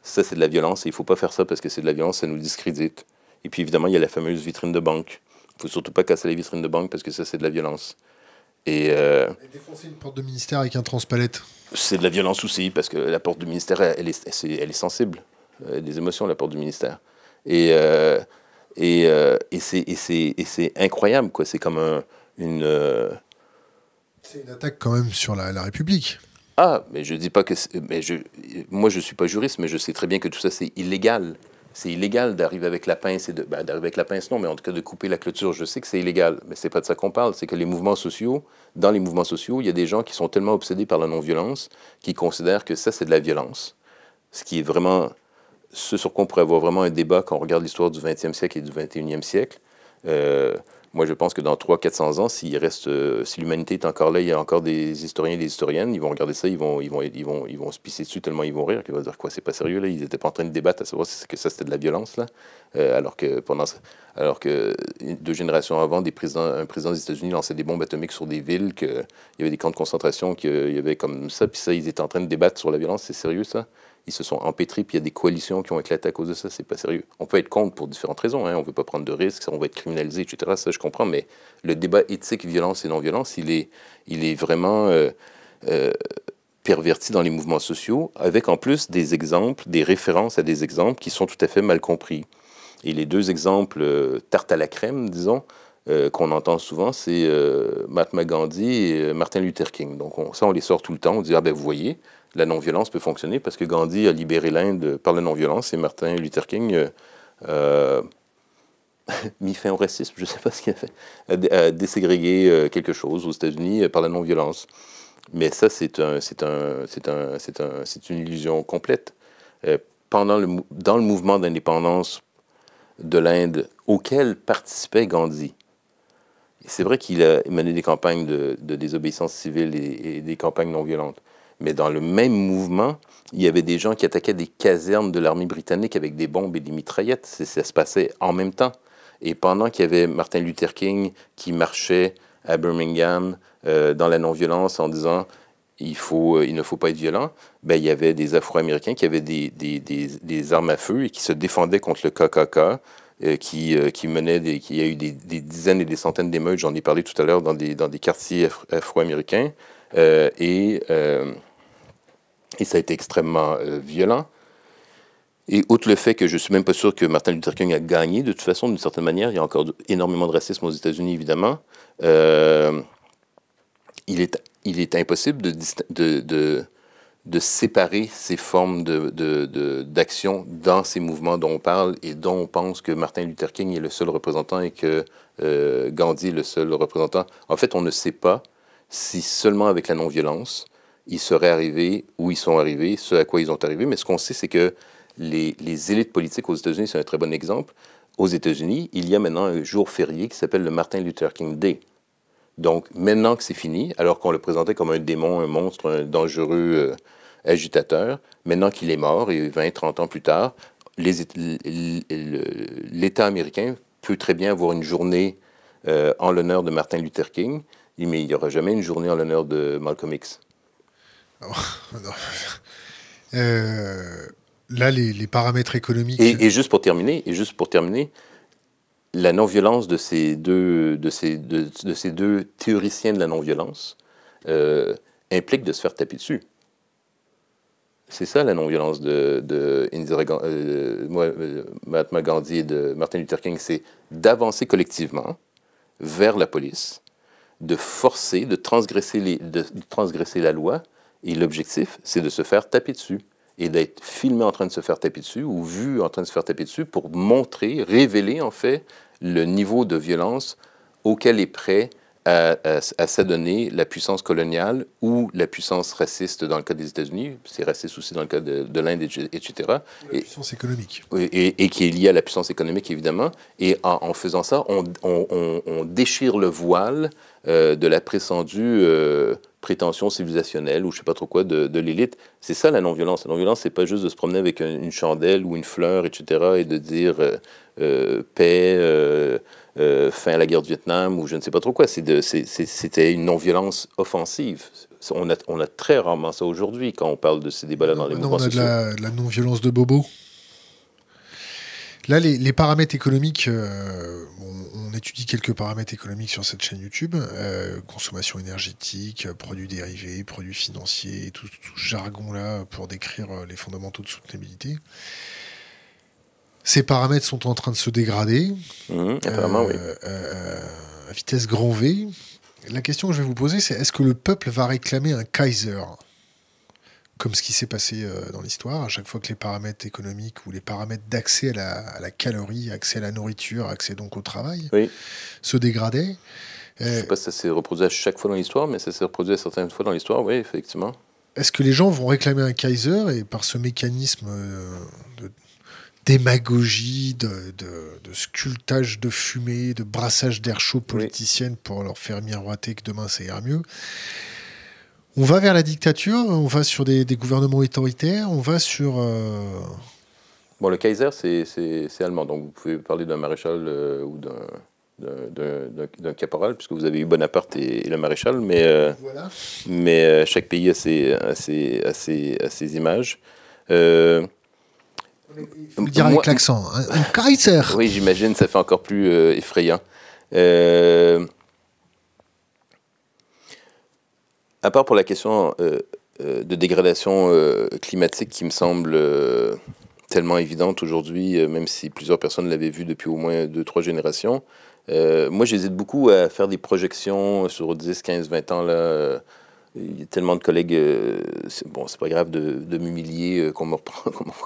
ça c'est de la violence et il ne faut pas faire ça parce que c'est de la violence, ça nous discrédite. Et puis évidemment, il y a la fameuse vitrine de banque. Il ne faut surtout pas casser les vitrines de banque parce que ça c'est de la violence. Et, euh, défoncer une porte de ministère avec un transpalette. C'est de la violence aussi, parce que la porte du ministère, elle est, sensible. Elle euh, a des émotions, la porte du ministère. Et, euh, et, et c'est incroyable, quoi. C'est comme une. C'est une attaque quand même sur la, la République. Ah, mais je dis pas que. Mais je, moi, je suis pas juriste, mais je sais très bien que tout ça, c'est illégal. C'est illégal d'arriver avec la pince et de. Ben, d'arriver avec la pince, non, mais en tout cas de couper la clôture, je sais que c'est illégal. Mais c'est pas de ça qu'on parle. C'est que les mouvements sociaux, dans les mouvements sociaux, il y a des gens qui sont tellement obsédés par la non-violence qui considèrent que ça, c'est de la violence. Ce qui est vraiment. Ce sur quoi on pourrait avoir vraiment un débat quand on regarde l'histoire du 20e siècle et du 21e siècle. Euh, moi, je pense que dans 300-400 ans, euh, si l'humanité est encore là, il y a encore des historiens et des historiennes, ils vont regarder ça, ils vont, ils vont, ils vont, se pisser dessus tellement ils vont rire qu'ils vont dire quoi, c'est pas sérieux là, ils n'étaient pas en train de débattre à savoir si que ça c'était de la violence là, euh, alors que pendant, alors que deux générations avant, des un président des États-Unis lançait des bombes atomiques sur des villes, qu'il y avait des camps de concentration, qu'il y avait comme ça, puis ça, ils étaient en train de débattre sur la violence, c'est sérieux ça ils se sont empêtrés, puis il y a des coalitions qui ont éclaté à cause de ça. C'est pas sérieux. On peut être contre pour différentes raisons. Hein. On ne veut pas prendre de risques, on va être criminalisé, etc. Ça, je comprends. Mais le débat éthique, violence et non-violence, il est, il est vraiment euh, euh, perverti dans les mouvements sociaux, avec en plus des exemples, des références à des exemples qui sont tout à fait mal compris. Et les deux exemples euh, tarte à la crème, disons, qu'on entend souvent, c'est euh, Mahatma Gandhi et Martin Luther King. Donc ça, on les sort tout le temps. On dit, ah ben vous voyez, la non-violence peut fonctionner parce que Gandhi a libéré l'Inde par la non-violence et Martin Luther King euh, euh, a mis fin au racisme, je ne sais pas ce qu'il a fait, a, euh, quelque chose aux États-Unis par la non-violence. Mais ça, c'est une illusion complète. pendant le, dans le mouvement d'indépendance de l'Inde auquel participait Gandhi, c'est vrai qu'il a mené des campagnes de, désobéissance civile et des campagnes non violentes. Mais dans le même mouvement, il y avait des gens qui attaquaient des casernes de l'armée britannique avec des bombes et des mitraillettes. Ça se passait en même temps. Et pendant qu'il y avait Martin Luther King qui marchait à Birmingham euh, dans la non-violence en disant euh, il, ne faut pas être violent, ben, il y avait des Afro-Américains qui avaient des, armes à feu et qui se défendaient contre le KKK, euh, qui, menait des, qui, y a eu des, dizaines et des centaines d'émeutes, j'en ai parlé tout à l'heure, dans des quartiers afro-américains. Euh, et, euh, et ça a été extrêmement euh, violent. Et outre le fait que je ne suis même pas sûr que Martin Luther King a gagné, de toute façon, d'une certaine manière, il y a encore énormément de racisme aux États-Unis, évidemment. il, est, il est impossible de, de, de, séparer ces formes d'action dans ces mouvements dont on parle et dont on pense que Martin Luther King est le seul représentant et que Gandhi est le seul représentant. En fait, on ne sait pas si seulement avec la non-violence, ils seraient arrivés où ils sont arrivés, ce à quoi ils ont arrivé. Mais ce qu'on sait, c'est que les, élites politiques aux États-Unis, c'est un très bon exemple. Aux États-Unis, il y a maintenant un jour férié qui s'appelle le Martin Luther King Day. Donc maintenant que c'est fini, alors qu'on le présentait comme un démon, un monstre, un dangereux euh, agitateur, maintenant qu'il est mort, et 20, 30 ans plus tard, l'État américain peut très bien avoir une journée euh, en l'honneur de Martin Luther King mais il n'y aura jamais une journée en l'honneur de Malcolm X. Oh, euh, là, les, paramètres économiques. Et, juste pour terminer, et juste pour terminer, la non-violence de ces deux, de ces, de, ces deux théoriciens de la non-violence euh, implique de se faire taper dessus. C'est ça la non-violence de, de, euh, Mahatma Gandhi et de Martin Luther King, c'est d'avancer collectivement vers la police de forcer, de transgresser, la loi, et l'objectif, c'est de se faire taper dessus et d'être filmé en train de se faire taper dessus ou vu en train de se faire taper dessus pour montrer, révéler en fait le niveau de violence auquel est prêt à, s'adonner la puissance coloniale ou la puissance raciste dans le cas des États-Unis, c'est raciste aussi dans le cas de, l'Inde, etc. La et, puissance économique. Et, et, qui est liée à la puissance économique, évidemment. Et en, faisant ça, on déchire le voile euh, de la prétendue euh, prétention civilisationnelle ou je sais pas trop quoi de, l'élite. C'est ça la non-violence. La non-violence, n'est pas juste de se promener avec une, chandelle ou une fleur, etc., et de dire euh, paix, fin à la guerre du Vietnam ou je ne sais pas trop quoi. C'était une non-violence offensive. On a, très rarement ça aujourd'hui quand on parle de ces débats-là dans les mouvements De la non-violence de Bobo Là, les, paramètres économiques, euh, on, étudie quelques paramètres économiques sur cette chaîne YouTube euh, consommation énergétique, produits dérivés, produits financiers, tout, ce jargon-là pour décrire euh, les fondamentaux de soutenabilité. Ces paramètres sont en train de se dégrader. Mhm, apparemment, oui. à vitesse grand V. La question que je vais vous poser, c'est est-ce que le peuple va réclamer un Kaiser comme ce qui s'est passé euh, dans l'histoire, à chaque fois que les paramètres économiques ou les paramètres d'accès à la, à la, calorie, accès à la nourriture, accès donc au travail, se dégradaient. Je ne sais euh, pas si ça s'est reproduit à chaque fois dans l'histoire, mais ça s'est reproduit à certaines fois dans l'histoire, oui, effectivement. Est-ce que les gens vont réclamer un Kaiser et par ce mécanisme euh, de démagogie, de, de, de sculptage de fumée, de brassage d'air chaud politicienne pour leur faire miroiter que demain ça ira mieux on va vers la dictature, on va sur des, gouvernements autoritaires, on va sur. Euh, bon, le Kaiser, c'est allemand, donc vous pouvez parler d'un maréchal euh, ou d'un caporal, puisque vous avez eu Bonaparte et, le maréchal, mais, euh, mais chaque pays a ses, images. Il faut dire avec l'accent. Hein. Kaiser Oui, j'imagine, ça fait encore plus effrayant. à part pour la question euh, euh, de dégradation euh, climatique qui me semble tellement évidente aujourd'hui, même si plusieurs personnes l'avaient vu depuis au moins deux, trois générations, moi j'hésite beaucoup à faire des projections sur 10, 15, 20 ans. Là, il y a tellement de collègues, bon, c'est pas grave de, de m'humilier, qu'on me,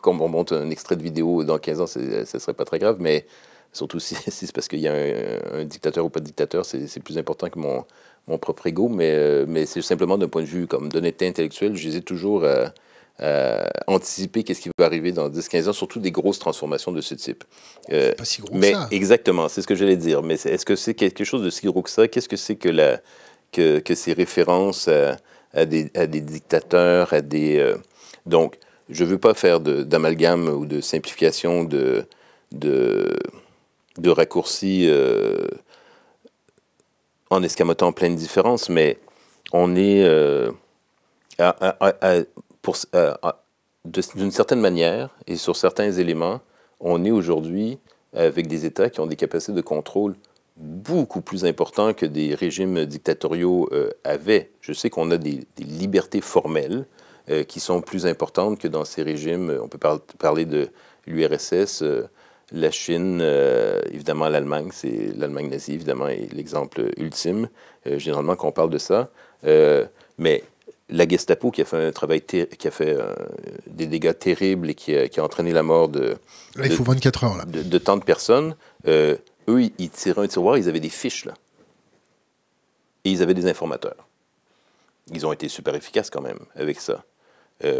remonte un extrait de vidéo dans 15 ans, ça serait pas très grave, mais surtout si, c'est parce qu'il y a un, un, dictateur ou pas de dictateur, c'est plus important que mon, mon propre ego, mais, euh, mais c'est simplement d'un point de vue comme d'honnêteté intellectuelle, j'hésite toujours à, euh, toujours euh, anticiper qu'est-ce qui va arriver dans 10-15 ans, surtout des grosses transformations de ce type. pas si gros mais, Exactement, c'est ce que j'allais dire. Mais est-ce que c'est quelque chose de si gros que ça? Qu'est-ce que c'est que, la, que, que ces références à, des, dictateurs, à des... donc, je ne veux pas faire d'amalgame ou de simplification de, de, de raccourcis en escamotant plein de différences, mais on est, d'une certaine manière et sur certains éléments, on est aujourd'hui avec des États qui ont des capacités de contrôle beaucoup plus importantes que des régimes dictatoriaux euh, avaient. Je sais qu'on a des, libertés formelles euh, qui sont plus importantes que dans ces régimes. On peut parler de l'URSS, la Chine, euh, évidemment l'Allemagne, c'est l'Allemagne nazie, évidemment, est l'exemple ultime, euh, généralement qu'on parle de ça. Euh, mais la Gestapo qui a fait un travail qui a fait des dégâts terribles et qui a, entraîné la mort de là, il faut 24 heures là. De, tant de personnes. eux, ils tiraient un tiroir, ils avaient des fiches là, et ils avaient des informateurs. Ils ont été super efficaces quand même avec ça.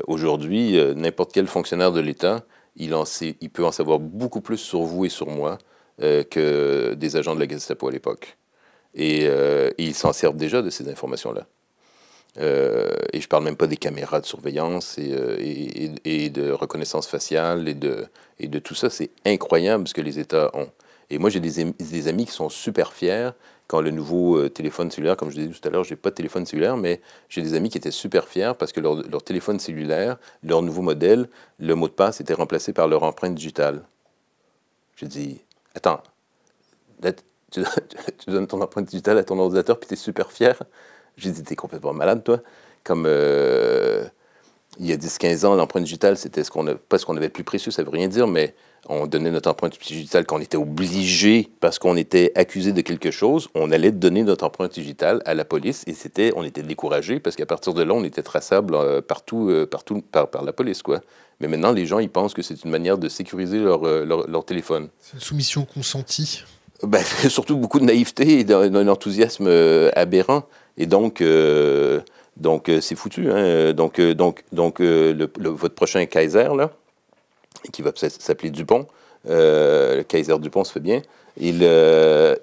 Aujourd'hui, n'importe quel fonctionnaire de l'État il, il peut en savoir beaucoup plus sur vous et sur moi euh, que des agents de la Gestapo à l'époque. Et, euh, ils s'en servent déjà de ces informations-là. Euh, et je parle même pas des caméras de surveillance et, de reconnaissance faciale et de, tout ça. C'est incroyable ce que les États ont. Et moi, j'ai des, des, amis qui sont super fiers quand le nouveau euh, téléphone cellulaire, comme je disais tout à l'heure, j'ai pas de téléphone cellulaire, mais j'ai des amis qui étaient super fiers parce que leur, téléphone cellulaire, leur nouveau modèle, le mot de passe était remplacé par leur empreinte digitale. Je dis, attends, tu, donnes ton empreinte digitale à ton ordinateur puis tu es super fier. J'ai dit, t'es complètement malade, toi. Comme, euh, il y a 10-15 ans, l'empreinte digitale, c'était ce qu'on pas ce qu'on avait plus précieux, ça veut rien dire, mais on donnait notre empreinte digitale quand on était obligé parce qu'on était accusé de quelque chose, on allait donner notre empreinte digitale à la police et c'était, on était découragé parce qu'à partir de là, on était traçable euh, partout, euh, partout par, la police, quoi. Mais maintenant, les gens, ils pensent que c'est une manière de sécuriser leur, euh, leur, téléphone. C'est une soumission consentie. Ben, surtout beaucoup de naïveté et d'un enthousiasme aberrant. Et donc, donc, euh, c'est foutu. Hein. Euh, euh, donc, donc, donc votre prochain Kaiser, là, qui va s'appeler Dupont, le Kaiser Dupont se fait bien, il,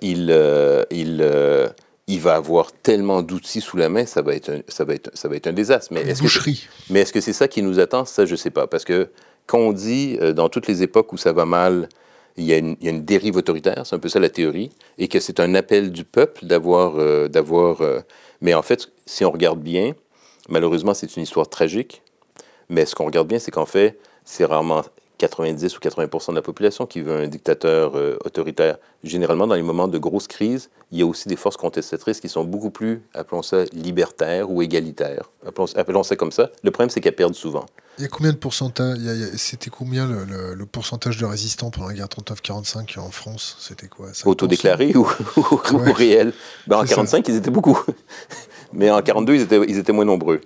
il, il, il va avoir tellement d'outils sous la main, ça va être un, ça va être, ça va être un désastre. Mais est-ce que, mais est-ce que c'est ça qui nous attend? Ça, je ne sais pas. Parce que quand on dit, dans toutes les époques où ça va mal, il y, a une, il y, a une, dérive autoritaire, c'est un peu ça la théorie, et que c'est un appel du peuple d'avoir, d'avoir mais en fait, si on regarde bien, malheureusement, c'est une histoire tragique. Mais ce qu'on regarde bien, c'est qu'en fait, c'est rarement 90 ou 80 de la population qui veut un dictateur euh, autoritaire. Généralement, dans les moments de grosses crises, il y a aussi des forces contestatrices qui sont beaucoup plus, appelons ça, libertaires ou égalitaires. Appelons, ça comme ça. Le problème, c'est qu'elles perdent souvent. Il y a combien de pourcentage C'était combien le, pourcentage de résistants pendant la guerre 39-45 en France C'était quoi Autodéclarés ou, ou, réels ben, En 45, ils étaient beaucoup. Mais en 42, ils étaient moins nombreux.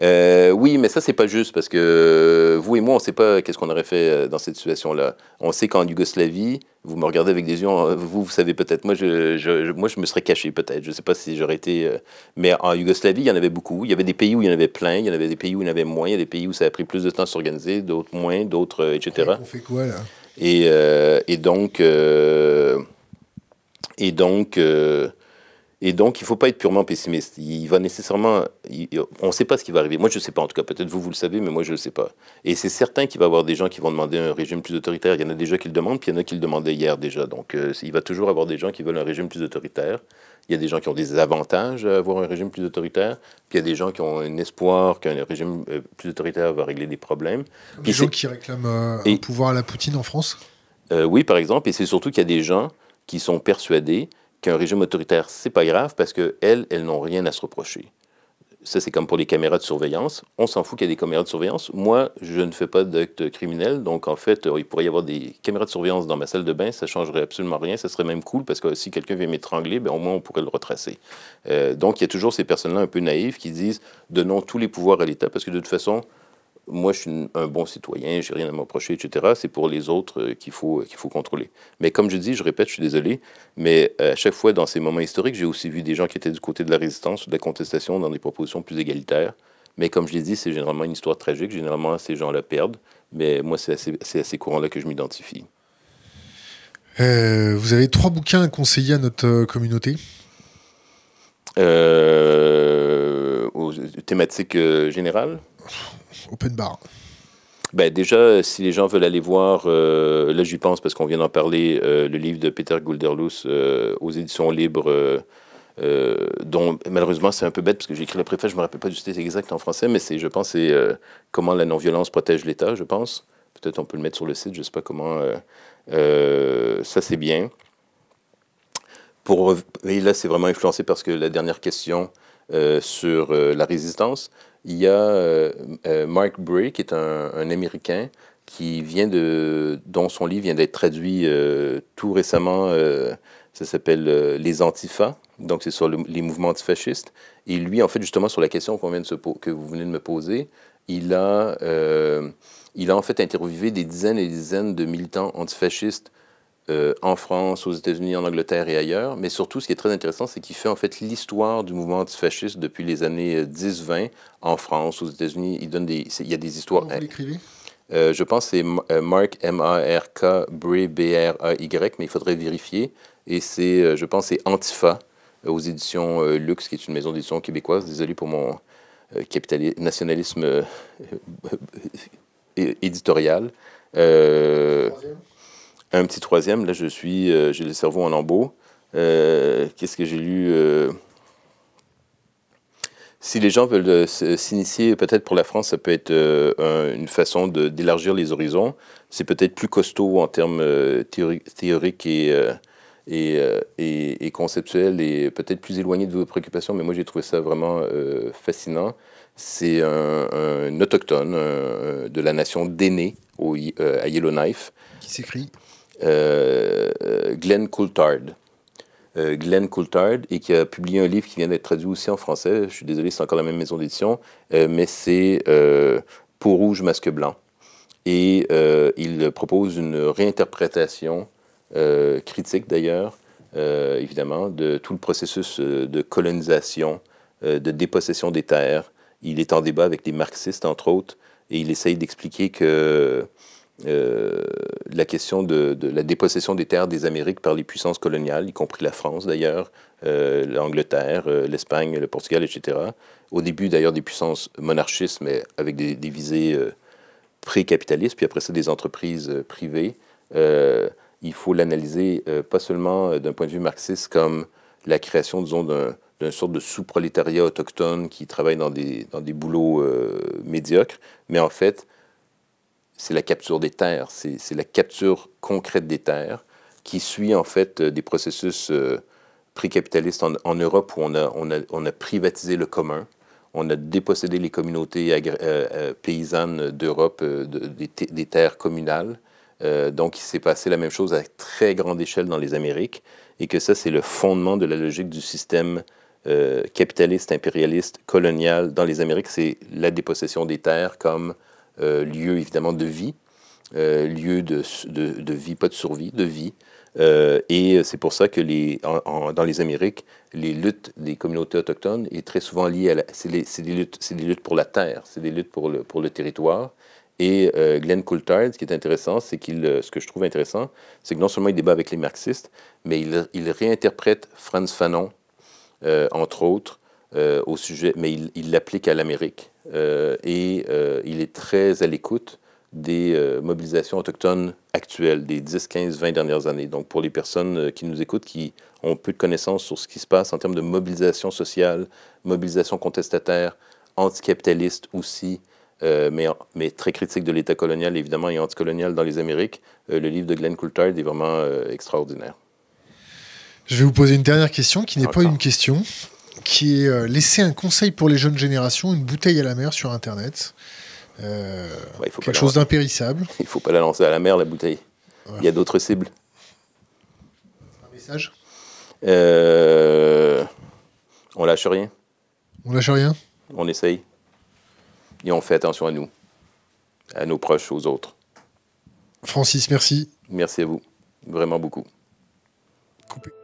Euh, oui, mais ça, c'est pas juste parce que euh, vous et moi, on ne sait pas qu'est-ce qu'on aurait fait euh, dans cette situation-là. On sait qu'en Yougoslavie, vous me regardez avec des yeux, vous, vous savez peut-être, moi je, moi, je me serais caché peut-être, je ne sais pas si j'aurais été. mais en Yougoslavie, il y en avait beaucoup. Il y avait des pays où il y en avait plein, il y en avait des pays où il y en avait moins, il y a des pays où ça a pris plus de temps à s'organiser, d'autres moins, d'autres, etc. On fait quoi, là et, et, donc. et donc. Et donc, il ne faut pas être purement pessimiste. Il va nécessairement. on ne sait pas ce qui va arriver. Moi, je ne sais pas, en tout cas. Peut-être vous, vous le savez, mais moi, je ne le sais pas. Et c'est certain qu'il va y avoir des gens qui vont demander un régime plus autoritaire. Il y en a déjà qui le demandent, puis il y en a qui le demandaient hier déjà. Donc, euh, il va toujours avoir des gens qui veulent un régime plus autoritaire. Il y a des gens qui ont des avantages à avoir un régime plus autoritaire. Puis il y a des gens qui ont un espoir qu'un régime euh, plus autoritaire va régler des problèmes. Des gens qui réclament euh, un pouvoir à la Poutine en France Oui, par exemple. Et c'est surtout qu'il y a des gens qui sont persuadés qu'un régime autoritaire, c'est pas grave parce qu'elles, elles n'ont rien à se reprocher. Ça, c'est comme pour les caméras de surveillance. On s'en fout qu'il y ait des caméras de surveillance. Moi, je ne fais pas d'acte criminel, donc en fait, euh, il pourrait y avoir des caméras de surveillance dans ma salle de bain, ça changerait absolument rien. Ça serait même cool parce que si quelqu'un vient m'étrangler, ben, au moins on pourrait le retracer. Euh, donc, il y a toujours ces personnes-là un peu naïves qui disent donnons tous les pouvoirs à l'État parce que de toute façon, moi, je suis un bon citoyen, j'ai rien à m'approcher, etc. C'est pour les autres euh, qu'il faut, euh, qu'il faut contrôler. Mais comme je dis, je répète, je suis désolé, mais euh, à chaque fois, dans ces moments historiques, j'ai aussi vu des gens qui étaient du côté de la résistance de la contestation dans des propositions plus égalitaires. Mais comme je l'ai dit, c'est généralement une histoire tragique. Généralement, ces gens-là perdent. Mais moi, c'est assez, à ces courants-là que je m'identifie. vous avez trois bouquins à conseiller à notre communauté euh, aux thématiques générales open bar ben déjà, si les gens veulent aller voir, euh, là j'y pense parce qu'on vient d'en parler, euh, le livre de Peter Gulderlus euh, aux éditions libres, dont malheureusement c'est un peu bête parce que j'ai écrit la préface, je ne me rappelle pas du titre exact en français, mais c'est, je pense, c'est Comment la non-violence protège l'État, je pense. Peut-être on peut le mettre sur le site, je ne sais pas comment. ça c'est bien. Pour, et là c'est vraiment influencé parce que la dernière question sur la résistance, il y a euh, euh, Mark Bray, qui est un, Américain, qui vient dont son livre vient d'être traduit euh, tout récemment. ça s'appelle Les Antifas. Donc, c'est sur les mouvements antifascistes. Et lui, en fait, justement, sur la question qu'on que vous venez de me poser, il a, il a en fait interviewé des dizaines et des dizaines de militants antifascistes euh, en France, aux États-Unis, en Angleterre et ailleurs. Mais surtout, ce qui est très intéressant, c'est qu'il fait en fait l'histoire du mouvement antifasciste depuis les années 10-20 euh, en France, aux États-Unis. Il donne des, il y a des histoires. Comment vous euh, l'écrivez je pense que c'est Mark M-A-R-K B-R-A-Y, mais il faudrait vérifier. Et c'est, je pense, c'est Antifa aux éditions Lux, qui est une maison d'édition québécoise. Désolé pour mon nationalisme éditorial. Euh, un petit troisième, là, je suis, euh, j'ai le cerveau en lambeaux. Euh, qu'est-ce que j'ai lu euh, Si les gens veulent s'initier, peut-être pour la France, ça peut être une façon d'élargir les horizons. C'est peut-être plus costaud en termes théoriques et, et, et, conceptuels et peut-être plus éloigné de vos préoccupations, mais moi, j'ai trouvé ça vraiment fascinant c'est un, autochtone de la nation Déné à Yellowknife. Qui s'écrit euh, Glenn Coulthard. Euh, Glenn Coulthard, et qui a publié un livre qui vient d'être traduit aussi en français. Je suis désolé, c'est encore la même maison d'édition, euh, mais c'est Peau rouge, masque blanc. Et il propose une réinterprétation, critique d'ailleurs, évidemment, de tout le processus de colonisation, de dépossession des terres. Il est en débat avec des marxistes, entre autres, et il essaye d'expliquer que euh, la question de, la dépossession des terres des Amériques par les puissances coloniales, y compris la France d'ailleurs, euh, l'Angleterre, euh, l'Espagne, le Portugal, etc. Au début d'ailleurs des puissances monarchistes, mais avec des, visées pré-capitalistes, puis après ça des entreprises privées. il faut l'analyser pas seulement d'un point de vue marxiste comme la création, disons, d'un d'une sorte de sous-prolétariat autochtone qui travaille dans des, dans des boulots médiocres, mais en fait, c'est la capture des terres, c'est la capture concrète des terres qui suit en fait euh, des processus pré euh, précapitalistes en, Europe où on a, privatisé le commun, on a dépossédé les communautés euh, paysannes d'Europe des, des, terres communales. donc il s'est passé la même chose à très grande échelle dans les Amériques et que ça c'est le fondement de la logique du système capitaliste, impérialiste, colonial dans les Amériques, c'est la dépossession des terres comme euh, lieu évidemment de vie, euh, lieu de, de, vie, pas de survie, de vie. Euh, et c'est pour ça que les, dans les Amériques, les luttes des communautés autochtones est très souvent liée à la... C'est des luttes, luttes, pour la terre, c'est des luttes pour le, pour le territoire. Et Glenn Coulthard, ce qui est intéressant, c'est qu'il, ce que je trouve intéressant, c'est que non seulement il débat avec les marxistes, mais il, réinterprète Franz Fanon, entre autres, au sujet, mais il l'applique à l'Amérique. Euh, et euh, il est très à l'écoute des euh, mobilisations autochtones actuelles des 10, 15, 20 dernières années. Donc pour les personnes qui nous écoutent, qui ont peu de connaissances sur ce qui se passe en termes de mobilisation sociale, mobilisation contestataire, anticapitaliste aussi, mais, très critique de l'État colonial, évidemment, et anticolonial dans les Amériques. le livre de Glenn Coulthard est vraiment extraordinaire. Je vais vous poser une dernière question qui n'est pas une question qui est laissé euh, laisser un conseil pour les jeunes générations, une bouteille à la mer sur Internet. Euh, quelque chose d'impérissable. Il ne faut pas la lancer à la mer, la bouteille. Il y a d'autres cibles. Un message On euh, On lâche rien. On lâche rien On essaye. Et on fait attention à nous, à nos proches, aux autres. Francis, merci. Merci à vous. Vraiment beaucoup. Coupé.